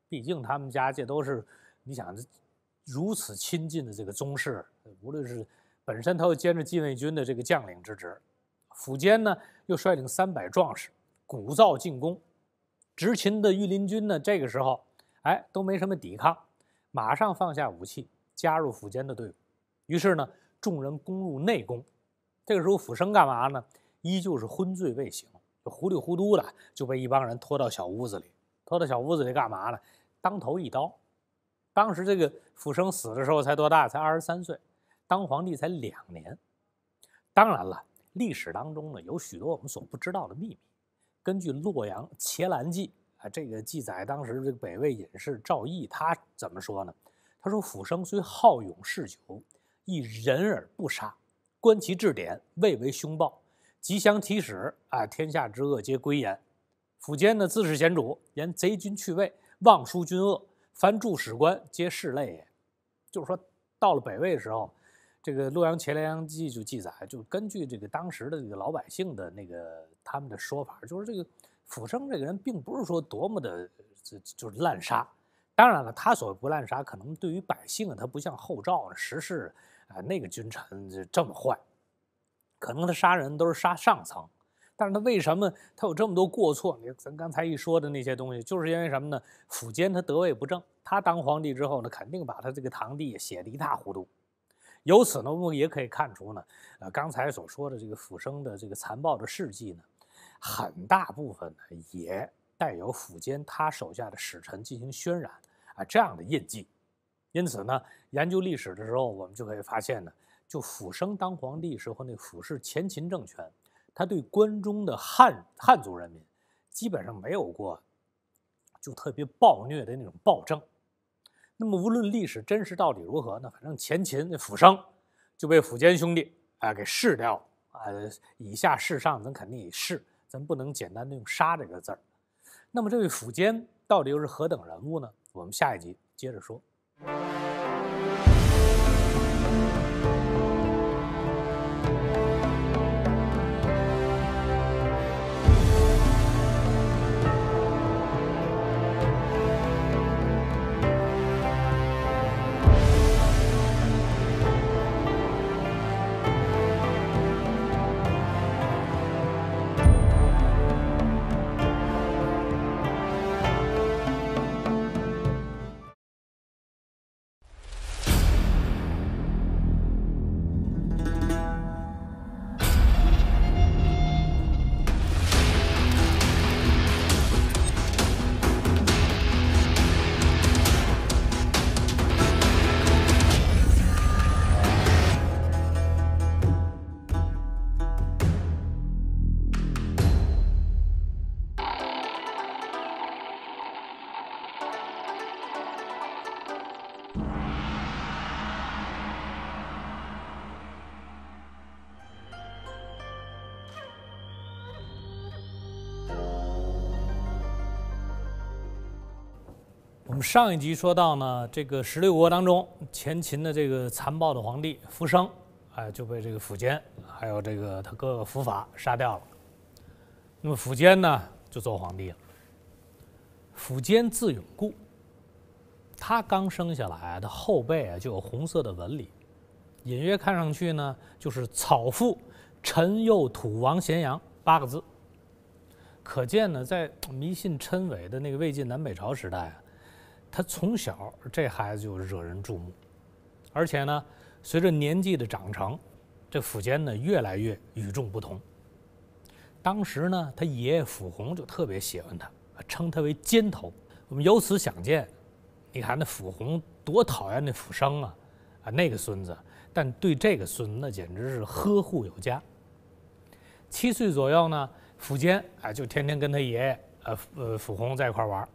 A: 毕竟他们家这都是，你想，如此亲近的这个宗室，无论是本身他又兼着禁卫军的这个将领之职，苻坚呢又率领三百壮士鼓噪进攻，执勤的御林军呢这个时候哎都没什么抵抗，马上放下武器加入苻坚的队伍，于是呢众人攻入内宫，这个时候俯生干嘛呢？依旧是昏醉未醒，糊里糊涂的就被一帮人拖到小屋子里。拖到小屋子里干嘛呢？当头一刀。当时这个福生死的时候才多大？才二十三岁，当皇帝才两年。当然了，历史当中呢，有许多我们所不知道的秘密。根据《洛阳伽蓝记》啊，这个记载，当时这个北魏隐士赵毅他怎么说呢？他说：“福生虽好勇嗜酒，亦仁而不杀。观其志典，未为凶暴。吉祥其始啊，天下之恶皆归焉。”苻坚的自恃贤主，言贼军去魏，妄书君恶。凡著史官，皆士类也。就是说，到了北魏的时候，这个《洛阳前梁记》就记载，就根据这个当时的这个老百姓的那个他们的说法，就是这个苻生这个人，并不是说多么的，就是滥杀。当然了，他所谓不滥杀，可能对于百姓啊，他不像后赵实事啊那个君臣这么坏，可能他杀人都是杀上层。但是他为什么他有这么多过错？你咱刚才一说的那些东西，就是因为什么呢？辅坚他得位不正，他当皇帝之后呢，肯定把他这个堂弟写的一塌糊涂。由此呢，我们也可以看出呢，呃，刚才所说的这个辅生的这个残暴的事迹呢，很大部分呢也带有辅坚他手下的使臣进行渲染啊这样的印记。因此呢，研究历史的时候，我们就可以发现呢，就辅生当皇帝时候那辅氏前秦政权。他对关中的汉汉族人民基本上没有过就特别暴虐的那种暴政。那么无论历史真实到底如何，呢？反正前秦那苻生就被苻坚兄弟啊给弑掉了啊，以下弑上，咱肯定也弑，咱不能简单的用杀这个字儿。那么这位苻坚到底又是何等人物呢？我们下一集接着说。上一集说到呢，这个十六国当中，前秦的这个残暴的皇帝苻生，哎，就被这个苻坚还有这个他哥哥苻法杀掉了。那么苻坚呢，就做皇帝了。苻坚字永固，他刚生下来，他后背啊就有红色的纹理，隐约看上去呢，就是草父陈右土王咸阳八个字。可见呢，在迷信称纬的那个魏晋南北朝时代。啊，他从小这孩子就惹人注目，而且呢，随着年纪的长成，这府坚呢越来越与众不同。当时呢，他爷爷府红就特别喜欢他，称他为尖头。我们由此想见，你看那府红多讨厌那府生啊，啊那个孙子，但对这个孙子，那简直是呵护有加。七岁左右呢，府坚啊就天天跟他爷爷呃呃傅红在一块玩。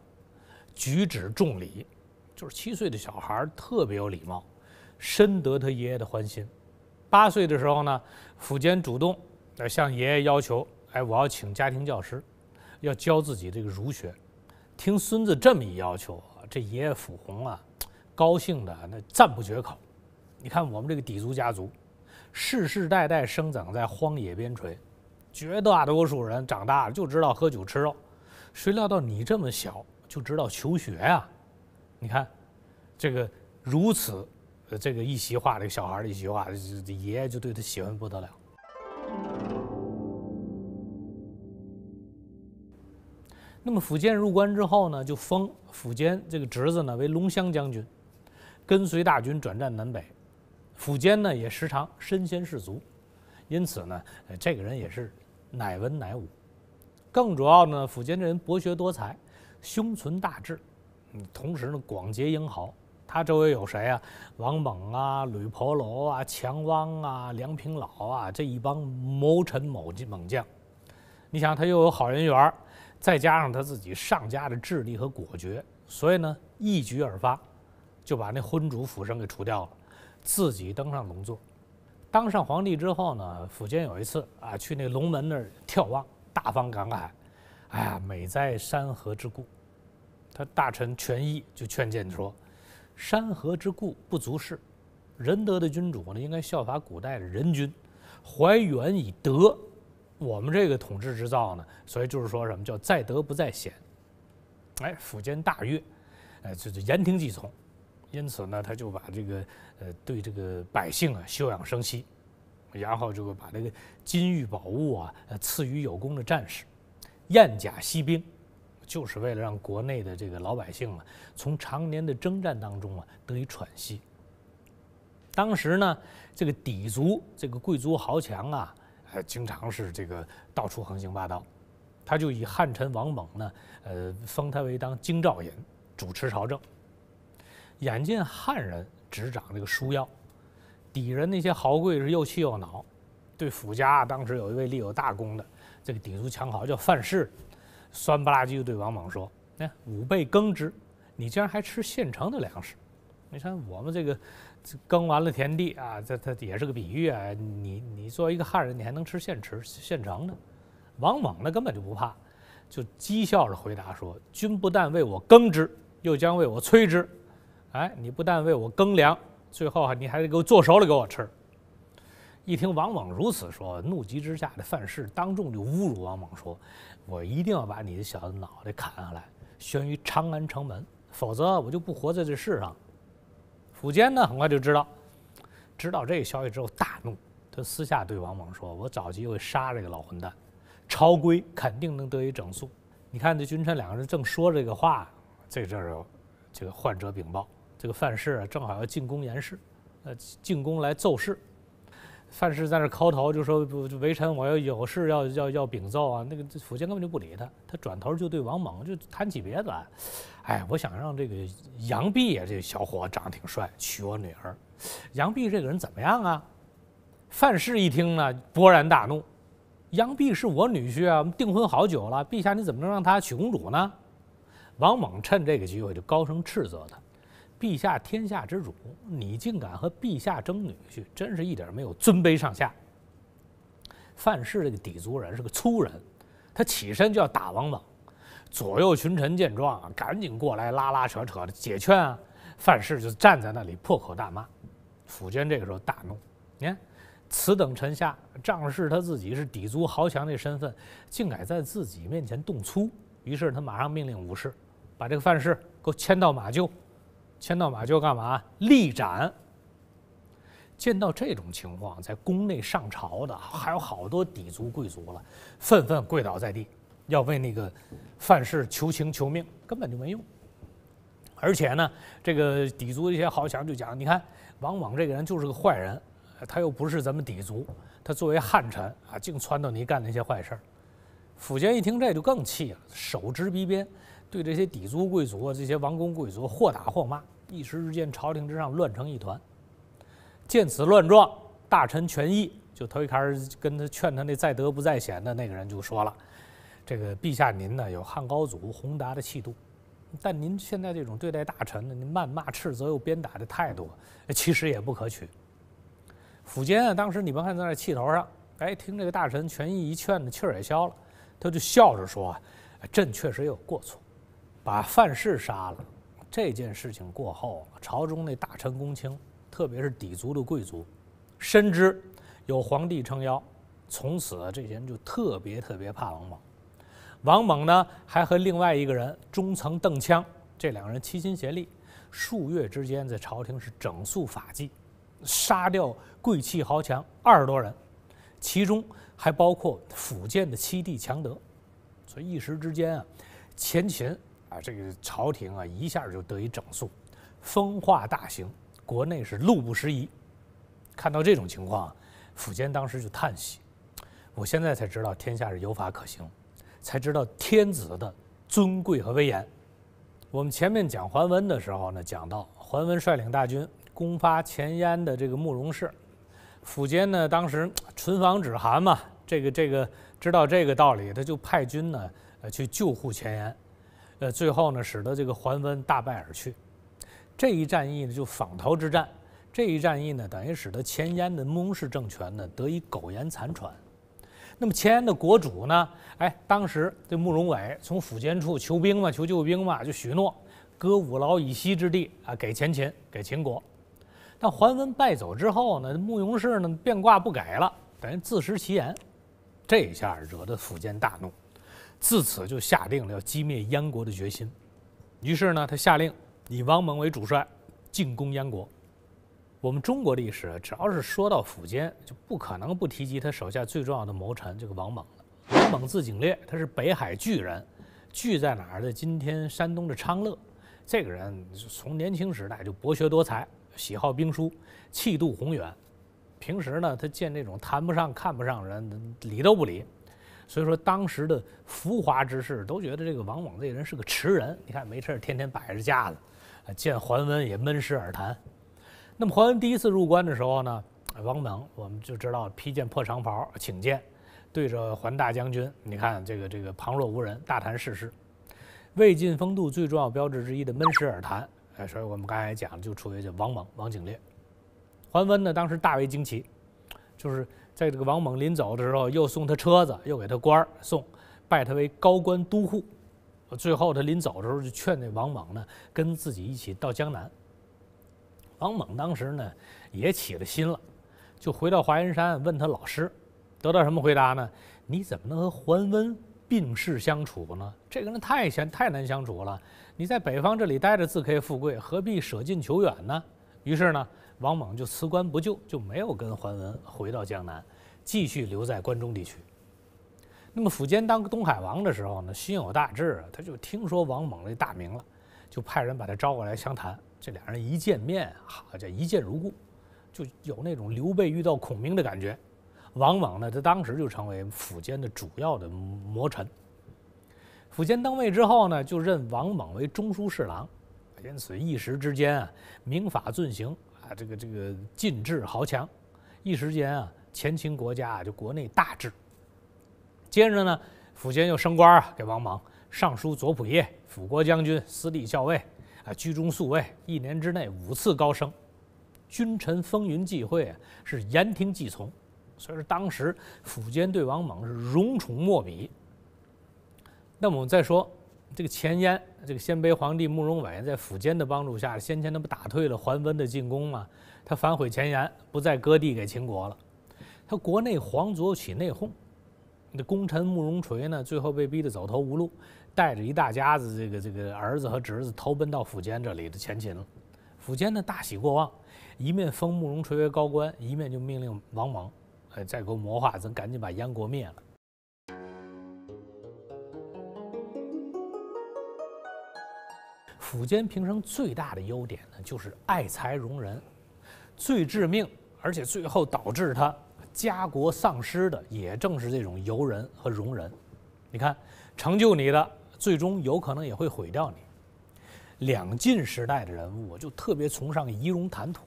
A: 举止重礼，就是七岁的小孩特别有礼貌，深得他爷爷的欢心。八岁的时候呢，傅坚主动呃向爷爷要求：“哎，我要请家庭教师，要教自己这个儒学。”听孙子这么一要求，这爷爷傅红啊，高兴的那赞不绝口。你看我们这个底族家族，世世代代生长在荒野边陲，绝大多数人长大了就知道喝酒吃肉，谁料到你这么小。就知道求学呀，你看，这个如此，呃，这个一席话，这个小孩的一席话，爷爷就对他喜欢不得了。那么，苻坚入关之后呢，就封苻坚这个侄子呢为龙骧将军，跟随大军转战南北。苻坚呢也时常身先士卒，因此呢，这个人也是乃文乃武。更主要呢，苻坚这人博学多才。胸存大志，嗯，同时呢广结英豪，他周围有谁啊？王猛啊、吕婆罗啊、强汪啊、梁平老啊，这一帮谋臣猛猛将。你想他又有好人缘，再加上他自己上佳的智力和果决，所以呢一举而发，就把那昏主府生给除掉了，自己登上龙座。当上皇帝之后呢，苻坚有一次啊去那龙门那儿眺望，大方感慨。哎呀，美哉山河之固，他大臣权仪就劝谏说：“山河之固不足恃，仁德的君主呢，应该效法古代的仁君，怀远以德。我们这个统治之道呢，所以就是说什么叫在德不在险。”哎，苻坚大悦，哎，就就言听计从。因此呢，他就把这个呃对这个百姓啊休养生息，然后就把这个金玉宝物啊赐予有功的战士。偃甲息兵，就是为了让国内的这个老百姓啊，从常年的征战当中啊得以喘息。当时呢，这个氐族这个贵族豪强啊，呃，经常是这个到处横行霸道。他就以汉臣王猛呢，呃，封他为当京兆尹，主持朝政。眼见汉人执掌这个书要，底人那些豪贵是又气又恼，对府家当时有一位立有大功的。这个顶足强豪叫范式，酸不拉几的对王猛说：“看，五倍耕之，你竟然还吃现成的粮食？你看我们这个耕完了田地啊，这这也是个比喻啊。你你作为一个汉人，你还能吃现吃现成的？王猛呢根本就不怕，就讥笑着回答说：‘君不但为我耕之，又将为我催之。哎，你不但为我耕粮，最后啊你还得给我做熟了给我吃。’一听王猛如此说，怒极之下的范氏当众就侮辱王猛说：“我一定要把你的小子脑袋砍下来，悬于长安城门，否则我就不活在这世上。”苻坚呢，很快就知道，知道这个消息之后大怒，他私下对王猛说：“我找机会杀这个老混蛋，朝规肯定能得以整肃。”你看这君臣两个人正说这个话，这阵儿这个患者禀报，这个范氏正好要进宫言事，呃，进宫来奏事。范氏在那磕头，就说：“微臣我要有事要要要禀奏啊！”那个辅监根本就不理他，他转头就对王猛就谈起别的来。哎，我想让这个杨啊，这小伙长得挺帅，娶我女儿。杨弼这个人怎么样啊？范氏一听呢，勃然大怒：“杨弼是我女婿啊，订婚好久了，陛下你怎么能让他娶公主呢？”王猛趁这个机会就高声斥责他。陛下，天下之主，你竟敢和陛下争女婿，真是一点没有尊卑上下。范氏这个底族人是个粗人，他起身就要打王莽。左右群臣见状啊，赶紧过来拉拉扯扯的解劝啊。范氏就站在那里破口大骂。辅君这个时候大怒，你看，此等臣下仗势他自己是底族豪强的身份，竟敢在自己面前动粗。于是他马上命令武士，把这个范氏给我牵到马厩。牵到马就干嘛？力斩！见到这种情况，在宫内上朝的还有好多底族贵族了，纷纷跪倒在地，要为那个范氏求情求命，根本就没用。而且呢，这个底族一些好强就讲，你看王莽这个人就是个坏人，他又不是咱们底族，他作为汉臣啊，净撺掇你干那些坏事儿。府监一听这就更气了，手执皮鞭，对这些底族贵族啊、这些王公贵族，或打或骂。一时之间，朝廷之上乱成一团。见此乱状，大臣权义就头一开始跟他劝他那“在德不在贤的那个人就说了：“这个陛下您呢，有汉高祖宏达的气度，但您现在这种对待大臣呢，您谩骂斥责又鞭打的态度，其实也不可取。”苻坚啊，当时你别看在那气头上，哎，听这个大臣权义一劝呢，气儿也消了。他就笑着说：“朕确实有过错，把范氏杀了。”这件事情过后，朝中那大臣、公卿，特别是底族的贵族，深知有皇帝撑腰，从此这些人就特别特别怕王莽。王莽呢，还和另外一个人中层邓羌，这两个人齐心协力，数月之间在朝廷是整肃法纪，杀掉贵戚豪强二十多人，其中还包括苻建的七弟强德。所以一时之间啊，前秦。啊，这个朝廷啊，一下就得以整肃，风化大行，国内是路不拾遗。看到这种情况，苻坚当时就叹息：“我现在才知道天下是有法可行，才知道天子的尊贵和威严。”我们前面讲桓温的时候呢，讲到桓温率领大军攻伐前燕的这个慕容氏，苻坚呢当时唇亡齿寒嘛，这个这个知道这个道理，他就派军呢呃去救护前燕。呃，最后呢，使得这个桓温大败而去，这一战役呢就访陶之战，这一战役呢等于使得前燕的慕容氏政权呢得以苟延残喘。那么前燕的国主呢，哎，当时这慕容伟从苻坚处求兵嘛，求救兵嘛，就许诺割五劳以西之地啊给前秦，给秦国。但桓温败走之后呢，慕容氏呢变卦不给了，等于自食其言，这一下惹得苻坚大怒。自此就下定了要击灭燕国的决心，于是呢，他下令以王猛为主帅进攻燕国。我们中国历史只要是说到苻坚，就不可能不提及他手下最重要的谋臣这个王猛王猛字景烈，他是北海巨人，巨在哪儿呢？今天山东的昌乐。这个人从年轻时代就博学多才，喜好兵书，气度宏远。平时呢，他见这种谈不上看不上人，理都不理。所以说，当时的浮华之士都觉得这个王猛这个人是个痴人。你看，没事天天摆着架子，见桓温也闷声耳谈。那么，桓温第一次入关的时候呢，王猛我们就知道披件破长袍请见，对着桓大将军，你看这个这个旁若无人，大谈世事。魏晋风度最重要标志之一的闷声耳谈，哎，所以我们刚才讲的就处于这王猛、王景烈。桓温呢，当时大为惊奇，就是。在这个王猛临走的时候，又送他车子，又给他官儿送，拜他为高官都护。最后他临走的时候，就劝那王猛呢，跟自己一起到江南。王猛当时呢，也起了心了，就回到华云山问他老师，得到什么回答呢？你怎么能和桓温并世相处呢？这个人太嫌太难相处了。你在北方这里待着自可以富贵，何必舍近求远呢？于是呢。王莽就辞官不就，就没有跟桓温回到江南，继续留在关中地区。那么苻坚当东海王的时候呢，心有大志，他就听说王猛的大名了，就派人把他招过来相谈。这俩人一见面，好伙，一见如故，就有那种刘备遇到孔明的感觉。王莽呢，他当时就成为苻坚的主要的谋臣。苻坚登位之后呢，就任王莽为中书侍郎，因此一时之间啊，明法遵行，这个这个进治豪强，一时间啊，前秦国家啊就国内大治。接着呢，苻坚又升官啊，给王莽尚书左仆射、辅国将军、司隶校尉啊，居中宿卫，一年之内五次高升，君臣风云际会，是言听计从。所以说，当时苻坚对王莽是荣宠莫比。那么我们再说。这个前燕，这个鲜卑皇帝慕容伟在苻坚的帮助下，先前他不打退了桓温的进攻吗？他反悔前言，不再割地给秦国了。他国内皇族起内讧，那功臣慕容垂呢，最后被逼得走投无路，带着一大家子这个这个儿子和侄子投奔到苻坚这里的前秦了。苻坚呢大喜过望，一面封慕容垂为高官，一面就命令王莽，哎，再给我谋划，咱赶紧把燕国灭了。苻坚平生最大的优点呢，就是爱才容人。最致命，而且最后导致他家国丧失的，也正是这种游人和容人。你看，成就你的，最终有可能也会毁掉你。两晋时代的人物就特别崇尚仪容谈吐，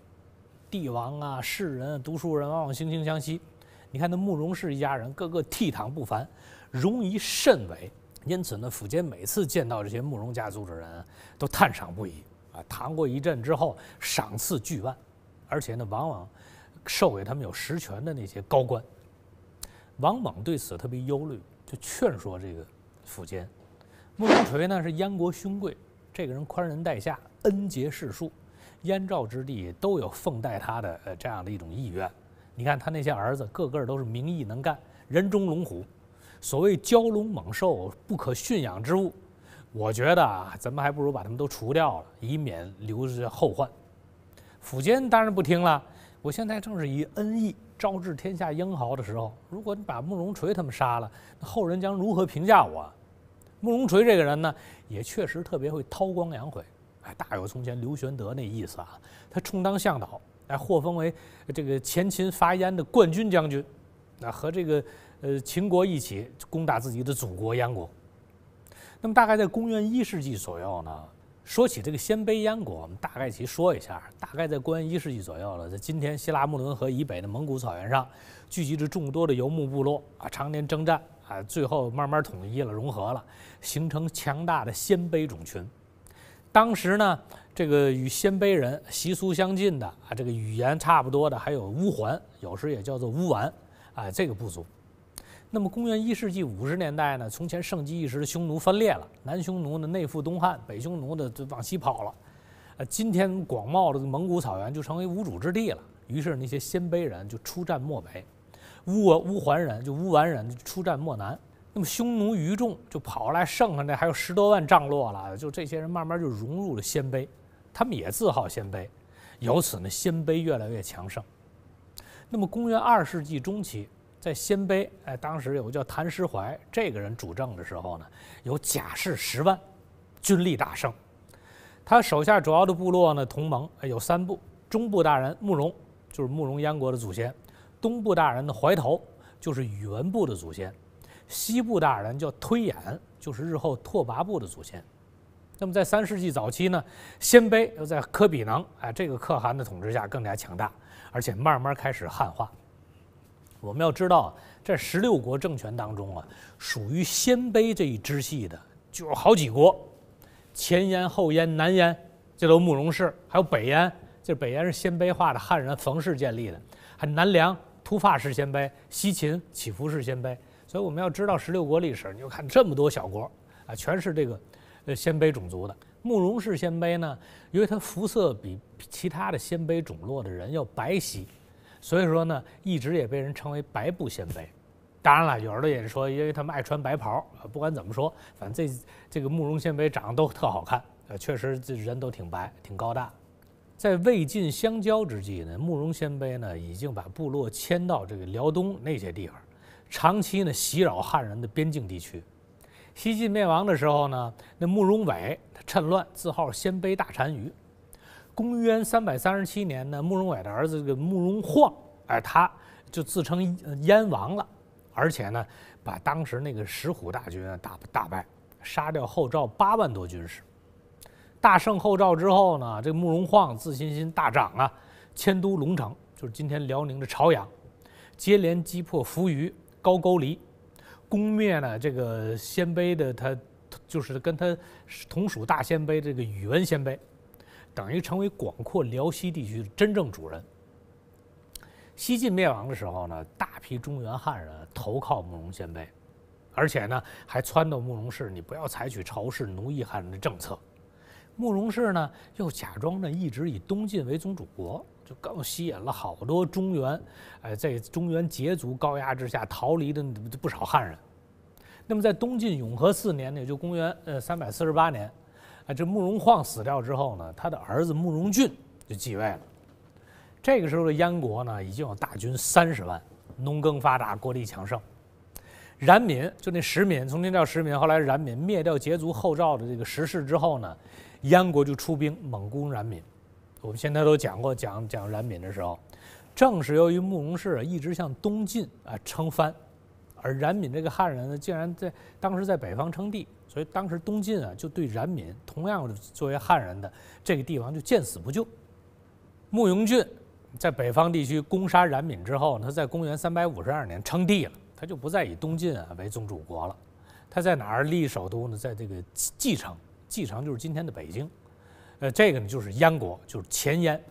A: 帝王啊、士人、读书人往往惺惺相惜。你看那慕容氏一家人，个个倜傥不凡，容仪甚伟。因此呢，苻坚每次见到这些慕容家族的人，都叹赏不已。啊，谈过一阵之后，赏赐巨万，而且呢，往往授给他们有实权的那些高官。王猛对此特别忧虑，就劝说这个苻坚：慕容垂呢是燕国勋贵，这个人宽仁待下，恩结世庶，燕赵之地都有奉待他的呃这样的一种意愿。你看他那些儿子，个个都是名义能干，人中龙虎。所谓蛟龙猛兽，不可驯养之物，我觉得啊，咱们还不如把他们都除掉了，以免留下后患。苻坚当然不听了，我现在正是以恩义招致天下英豪的时候，如果你把慕容垂他们杀了，后人将如何评价我？慕容垂这个人呢，也确实特别会韬光养晦，哎，大有从前刘玄德那意思啊。他充当向导，哎，获封为这个前秦伐燕的冠军将军，那和这个。呃，秦国一起攻打自己的祖国燕国。那么，大概在公元一世纪左右呢。说起这个鲜卑燕国，我们大概其说一下。大概在公元一世纪左右了，在今天希腊穆伦河以北的蒙古草原上，聚集着众多的游牧部落啊，常年征战啊，最后慢慢统一了、融合了，形成强大的鲜卑种群。当时呢，这个与鲜卑人习俗相近的啊，这个语言差不多的，还有乌桓，有时也叫做乌丸啊，这个部族。那么，公元一世纪五十年代呢，从前盛极一时的匈奴分裂了，南匈奴呢内附东汉，北匈奴呢就往西跑了，呃，今天广袤的蒙古草原就成为无主之地了。于是那些鲜卑人就出战漠北，乌乌桓人就乌丸人出战漠南。那么匈奴余众就跑来，剩下那还有十多万帐落了，就这些人慢慢就融入了鲜卑，他们也自号鲜卑，由此呢，鲜卑越来越强盛。那么，公元二世纪中期。在鲜卑，哎，当时有个叫谭石怀这个人主政的时候呢，有甲士十万，军力大盛。他手下主要的部落呢，同盟有三部：中部大人慕容，就是慕容燕国的祖先；东部大人的怀头，就是宇文部的祖先；西部大人叫推演，就是日后拓跋部的祖先。那么在三世纪早期呢，鲜卑又在科比囊哎这个可汗的统治下更加强大，而且慢慢开始汉化。我们要知道，这十六国政权当中啊，属于鲜卑这一支系的就有好几国，前燕、后燕、南燕，这都慕容氏；还有北燕，这北燕是鲜卑化的汉人冯氏建立的；还南梁突发式鲜卑、西秦、起伏氏鲜卑。所以我们要知道十六国历史，你就看这么多小国啊，全是这个呃鲜卑种族的。慕容氏鲜卑呢，因为它肤色比其他的鲜卑种落的人要白皙。所以说呢，一直也被人称为白布鲜卑。当然了，有的也是说，因为他们爱穿白袍。不管怎么说，反正这这个慕容鲜卑长得都特好看，呃，确实这人都挺白，挺高大。在魏晋相交之际呢，慕容鲜卑呢已经把部落迁到这个辽东那些地方，长期呢袭扰汉人的边境地区。西晋灭亡的时候呢，那慕容伟他趁乱自号鲜卑大单于。公元三百三十七年呢，慕容伟的儿子这个慕容晃，哎，他就自称燕王了，而且呢，把当时那个石虎大军打打败，杀掉后赵八万多军士，大胜后赵之后呢，这慕容晃自信心大涨啊，迁都龙城，就是今天辽宁的朝阳，接连击破扶余、高句丽，攻灭了这个鲜卑的他，就是跟他同属大鲜卑这个宇文鲜卑。等于成为广阔辽西地区的真正主人。西晋灭亡的时候呢，大批中原汉人投靠慕容鲜卑，而且呢还撺掇慕容氏你不要采取仇视奴役汉人的政策。慕容氏呢又假装呢一直以东晋为宗主国，就更吸引了好多中原，哎，在中原羯族高压之下逃离的不少汉人。那么在东晋永和四年，也就公元呃三百四十八年。啊，这慕容晃死掉之后呢，他的儿子慕容俊就继位了。这个时候的燕国呢，已经有大军三十万，农耕发达，国力强盛。冉闵就那石闵，从天叫石闵，后来冉闵灭掉羯族后赵的这个石氏之后呢，燕国就出兵猛攻冉闵。我们现在都讲过，讲讲冉闵的时候，正是由于慕容氏一直向东进啊称藩，而冉闵这个汉人呢，竟然在当时在北方称帝。所以当时东晋啊，就对冉闵，同样作为汉人的这个帝王，就见死不救。慕容俊在北方地区攻杀冉闵之后，他在公元三百五十二年称帝了，他就不再以东晋啊为宗主国了。他在哪儿立首都呢？在这个蓟城，蓟城就是今天的北京。呃，这个呢就是燕国，就是前燕。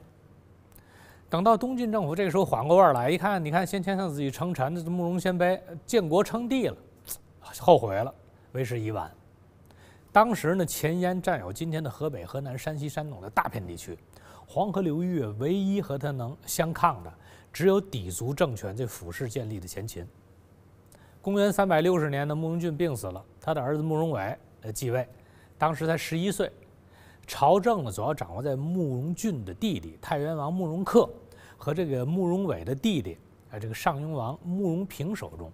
A: 等到东晋政府这个时候缓过味儿来，一看，你看先前像自己称臣的慕容鲜卑建国称帝了，[tsk] 后悔了，为时已晚。当时呢，前燕占有今天的河北、河南、山西、山东的大片地区，黄河流域唯一和它能相抗的，只有底族政权这府氏建立的前秦。公元三百六十年的慕容俊病死了，他的儿子慕容伟呃继位，当时才十一岁，朝政呢主要掌握在慕容俊的弟弟太原王慕容恪和这个慕容伟的弟弟哎这个上庸王慕容平手中。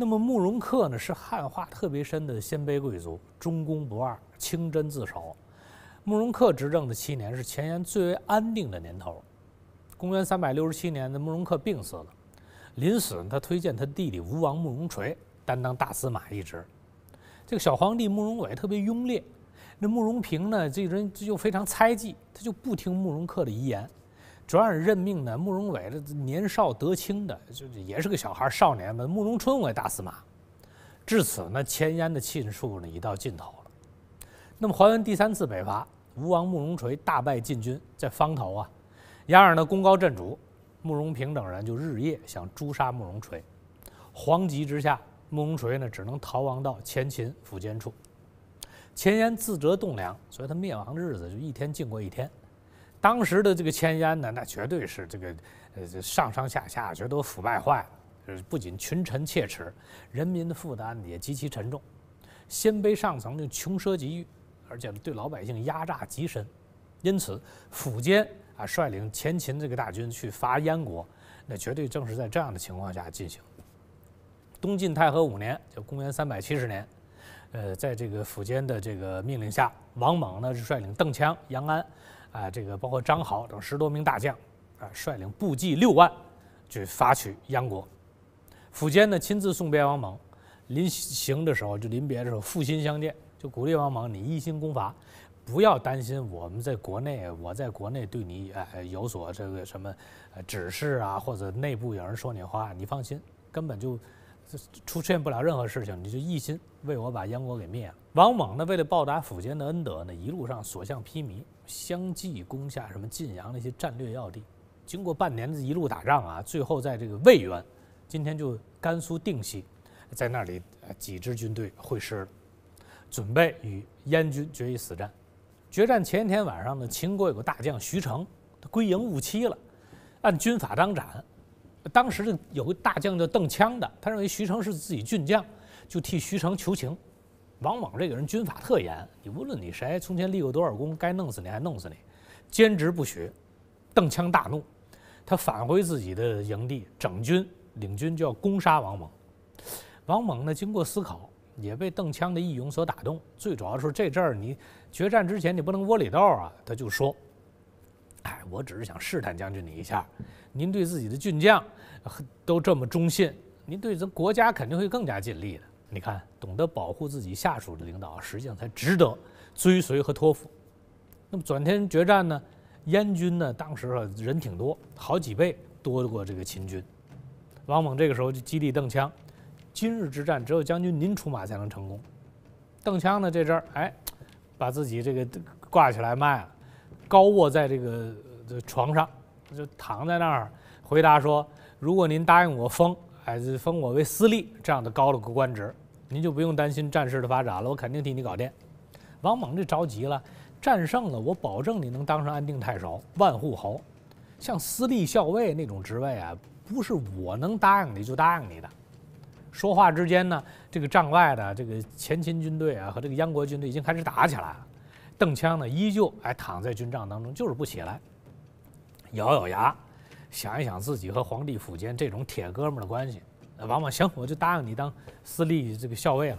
A: 那么慕容恪呢，是汉化特别深的鲜卑贵族，忠公不二，清真自守。慕容恪执政的七年是前沿最为安定的年头。公元三百六十七年的慕容恪病死了，临死他推荐他弟弟吴王慕容垂担当大司马一职。这个小皇帝慕容伟特别庸劣，那慕容平呢，这人就非常猜忌，他就不听慕容恪的遗言。转而任命呢慕容伟，的年少得轻的，就也是个小孩少年嘛，慕容春为大司马。至此，呢，前燕的气数呢已到尽头了。那么，桓温第三次北伐，吴王慕容垂大败晋军，在方头啊，然而呢功高震主，慕容平等人就日夜想诛杀慕容垂。惶急之下，慕容垂呢只能逃亡到前秦苻坚处。前燕自折栋梁，所以他灭亡的日子就一天近过一天。当时的这个迁燕呢，那绝对是这个，呃，上上下下得都腐败坏了。呃，不仅群臣切齿，人民的负担也极其沉重。鲜卑上层就穷奢极欲，而且对老百姓压榨极深。因此，苻坚啊率领前秦这个大军去伐燕国，那绝对正是在这样的情况下进行。东晋太和五年，就公元三百七十年，呃，在这个苻坚的这个命令下，王猛呢是率领邓羌、杨安。啊，这个包括张豪等十多名大将，啊，率领部骑六万，去发取燕国。苻坚呢，亲自送别王莽，临行的时候就临别的时候，负心相见，就鼓励王莽：“你一心攻伐，不要担心我们在国内，我在国内对你呃有所这个什么指示啊，或者内部有人说你话，你放心，根本就。出现不了任何事情，你就一心为我把燕国给灭了。王猛呢，为了报答苻坚的恩德呢，一路上所向披靡，相继攻下什么晋阳那些战略要地。经过半年的一路打仗啊，最后在这个魏源，今天就甘肃定西，在那里几支军队会师了，准备与燕军决一死战。决战前一天晚上呢，秦国有个大将徐成，他归营误期了，按军法当斩。当时的有个大将叫邓羌的，他认为徐成是自己郡将，就替徐成求情。王猛这个人军法特严，你无论你谁，从前立过多少功，该弄死你还弄死你，兼职不许。邓羌大怒，他返回自己的营地，整军领军就要攻杀王猛。王猛呢，经过思考，也被邓羌的义勇所打动。最主要是这阵儿你决战之前你不能窝里斗啊，他就说。哎，我只是想试探将军你一下，您对自己的军将都这么忠信，您对咱国家肯定会更加尽力的。你看，懂得保护自己下属的领导，实际上才值得追随和托付。那么转天决战呢？燕军呢？当时啊人挺多，好几倍多过这个秦军。王猛这个时候就激励邓羌：“今日之战，只有将军您出马才能成功。”邓羌呢，这阵儿哎，把自己这个挂起来卖了。高卧在这个这床上，就躺在那儿回答说：“如果您答应我封，哎，就封我为司隶这样的高的官职，您就不用担心战事的发展了，我肯定替你搞定。”王猛这着急了，战胜了我保证你能当上安定太守、万户侯，像司隶校尉那种职位啊，不是我能答应你就答应你的。说话之间呢，这个帐外的这个前秦军队啊和这个燕国军队已经开始打起来了。邓羌呢，依旧哎躺在军帐当中，就是不起来。咬咬牙，想一想自己和皇帝府间这种铁哥们的关系，往王行，我就答应你当私立这个校尉了。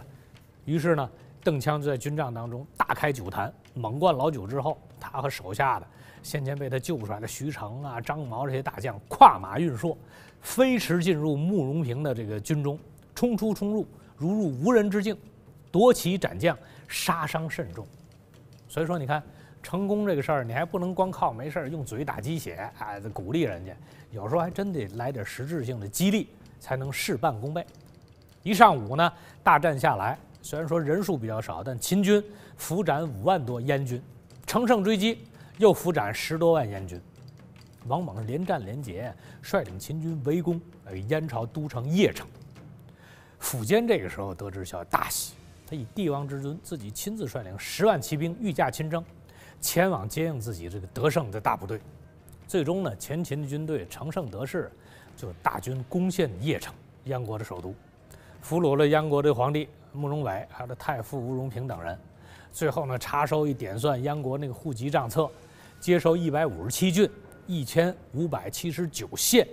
A: 于是呢，邓羌就在军帐当中大开酒坛，猛灌老酒之后，他和手下的先前被他救出来的徐成啊、张毛这些大将跨马运槊，飞驰进入慕容平的这个军中，冲出冲入，如入无人之境，夺旗斩将，杀伤甚重。所以说，你看，成功这个事儿，你还不能光靠没事儿用嘴打鸡血啊，鼓励人家，有时候还真得来点实质性的激励，才能事半功倍。一上午呢，大战下来，虽然说人数比较少，但秦军伏斩五万多燕军，乘胜追击，又伏斩十多万燕军。王是连战连捷，率领秦军围攻呃燕朝都城邺城。苻坚这个时候得知消息，大喜。他以帝王之尊，自己亲自率领十万骑兵御驾亲征，前往接应自己这个得胜的大部队。最终呢，前秦的军队乘胜得势，就大军攻陷邺城，燕国的首都，俘虏了燕国的皇帝慕容伟，还有太傅慕容平等人。最后呢，查收一点算燕国那个户籍账册，接收一百五十七郡、一千五百七十九县，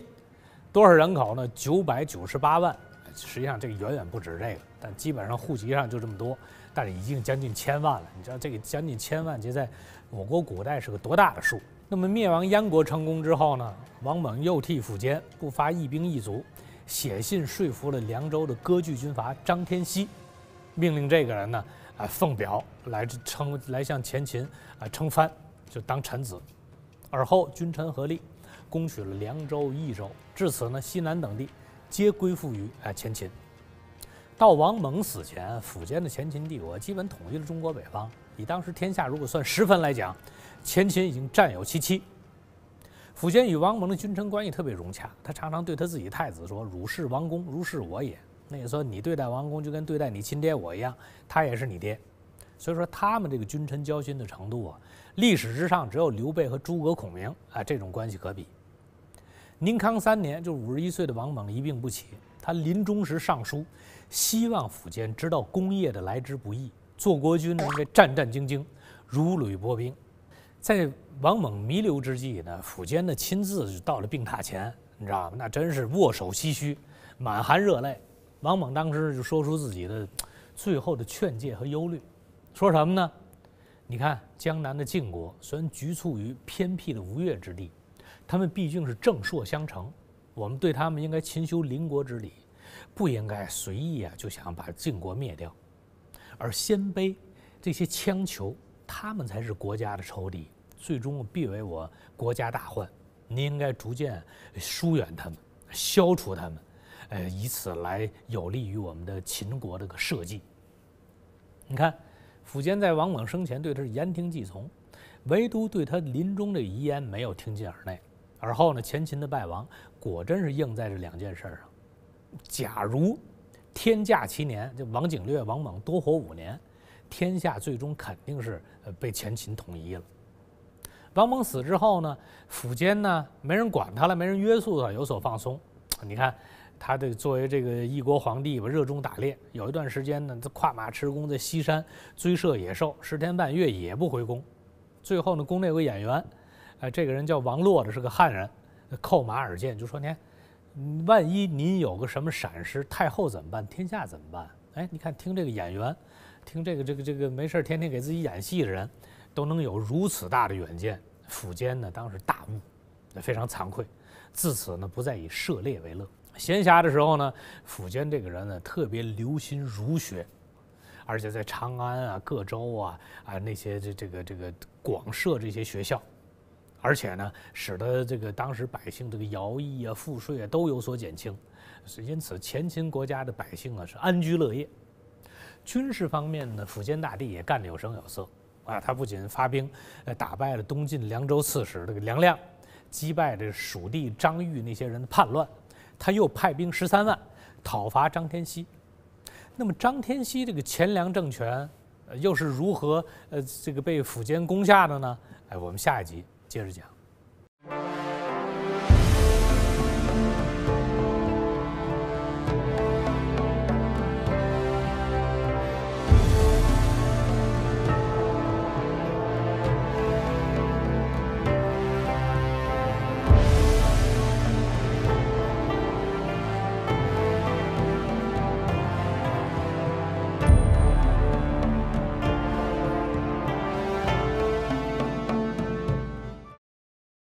A: 多少人口呢？九百九十八万。实际上这个远远不止这个，但基本上户籍上就这么多，但是已经将近千万了。你知道这个将近千万，这在我国古代是个多大的数？那么灭亡燕国成功之后呢，王猛又替苻坚不发一兵一卒，写信说服了凉州的割据军阀张天锡，命令这个人呢啊奉表来称来向前秦啊称藩，就当臣子。而后君臣合力，攻取了凉州、益州，至此呢西南等地。皆归附于哎前秦，到王猛死前，苻坚的前秦帝国基本统一了中国北方。以当时天下如果算十分来讲，前秦已经占有七七。苻坚与王猛的君臣关系特别融洽，他常常对他自己太子说：“汝是王公如是我也。”那也说你对待王公就跟对待你亲爹我一样，他也是你爹。所以说他们这个君臣交心的程度啊，历史之上只有刘备和诸葛孔明啊这种关系可比。宁康三年，就五十一岁的王猛一病不起。他临终时上书，希望苻坚知道功业的来之不易，做国君呢应该战战兢兢，如履薄冰。在王猛弥留之际呢，苻坚呢亲自到了病榻前，你知道吗？那真是握手唏嘘，满含热泪。王猛当时就说出自己的最后的劝诫和忧虑，说什么呢？你看江南的晋国虽然局促于偏僻的吴越之地。他们毕竟是正朔相承，我们对他们应该勤修邻国之礼，不应该随意啊就想把晋国灭掉。而鲜卑这些羌酋，他们才是国家的仇敌，最终必为我国家大患。您应该逐渐疏远他们，消除他们，呃，以此来有利于我们的秦国这个社稷。你看，苻坚在王莽生前对他是言听计从，唯独对他临终的遗言没有听进耳内。而后呢，前秦的败亡果真是应在这两件事儿上。假如天价其年，就王景略、王猛多活五年，天下最终肯定是呃被前秦统一了。王猛死之后呢，苻坚呢没人管他了，没人约束他，有所放松。你看，他的作为这个一国皇帝吧，热衷打猎。有一段时间呢，他跨马驰弓在西山追射野兽，十天半月也不回宫。最后呢，宫内有个演员。哎，这个人叫王洛的，是个汉人，叩马而见，就说您，万一您有个什么闪失，太后怎么办？天下怎么办？哎，你看，听这个演员，听这个这个这个没事，天天给自己演戏的人，都能有如此大的远见。苻坚呢，当时大悟，非常惭愧，自此呢，不再以涉猎为乐。闲暇的时候呢，苻坚这个人呢，特别留心儒学，而且在长安啊、各州啊、啊那些这这个这个广设这些学校。而且呢，使得这个当时百姓这个徭役啊、赋税啊都有所减轻，是因此前秦国家的百姓啊是安居乐业。军事方面呢，苻坚大帝也干得有声有色，啊，他不仅发兵，呃，打败了东晋凉州刺史这个梁亮，击败这蜀地张裕那些人的叛乱，他又派兵十三万讨伐张天锡。那么张天锡这个前梁政权，又是如何呃这个被苻坚攻下的呢？哎，我们下一集。接着讲。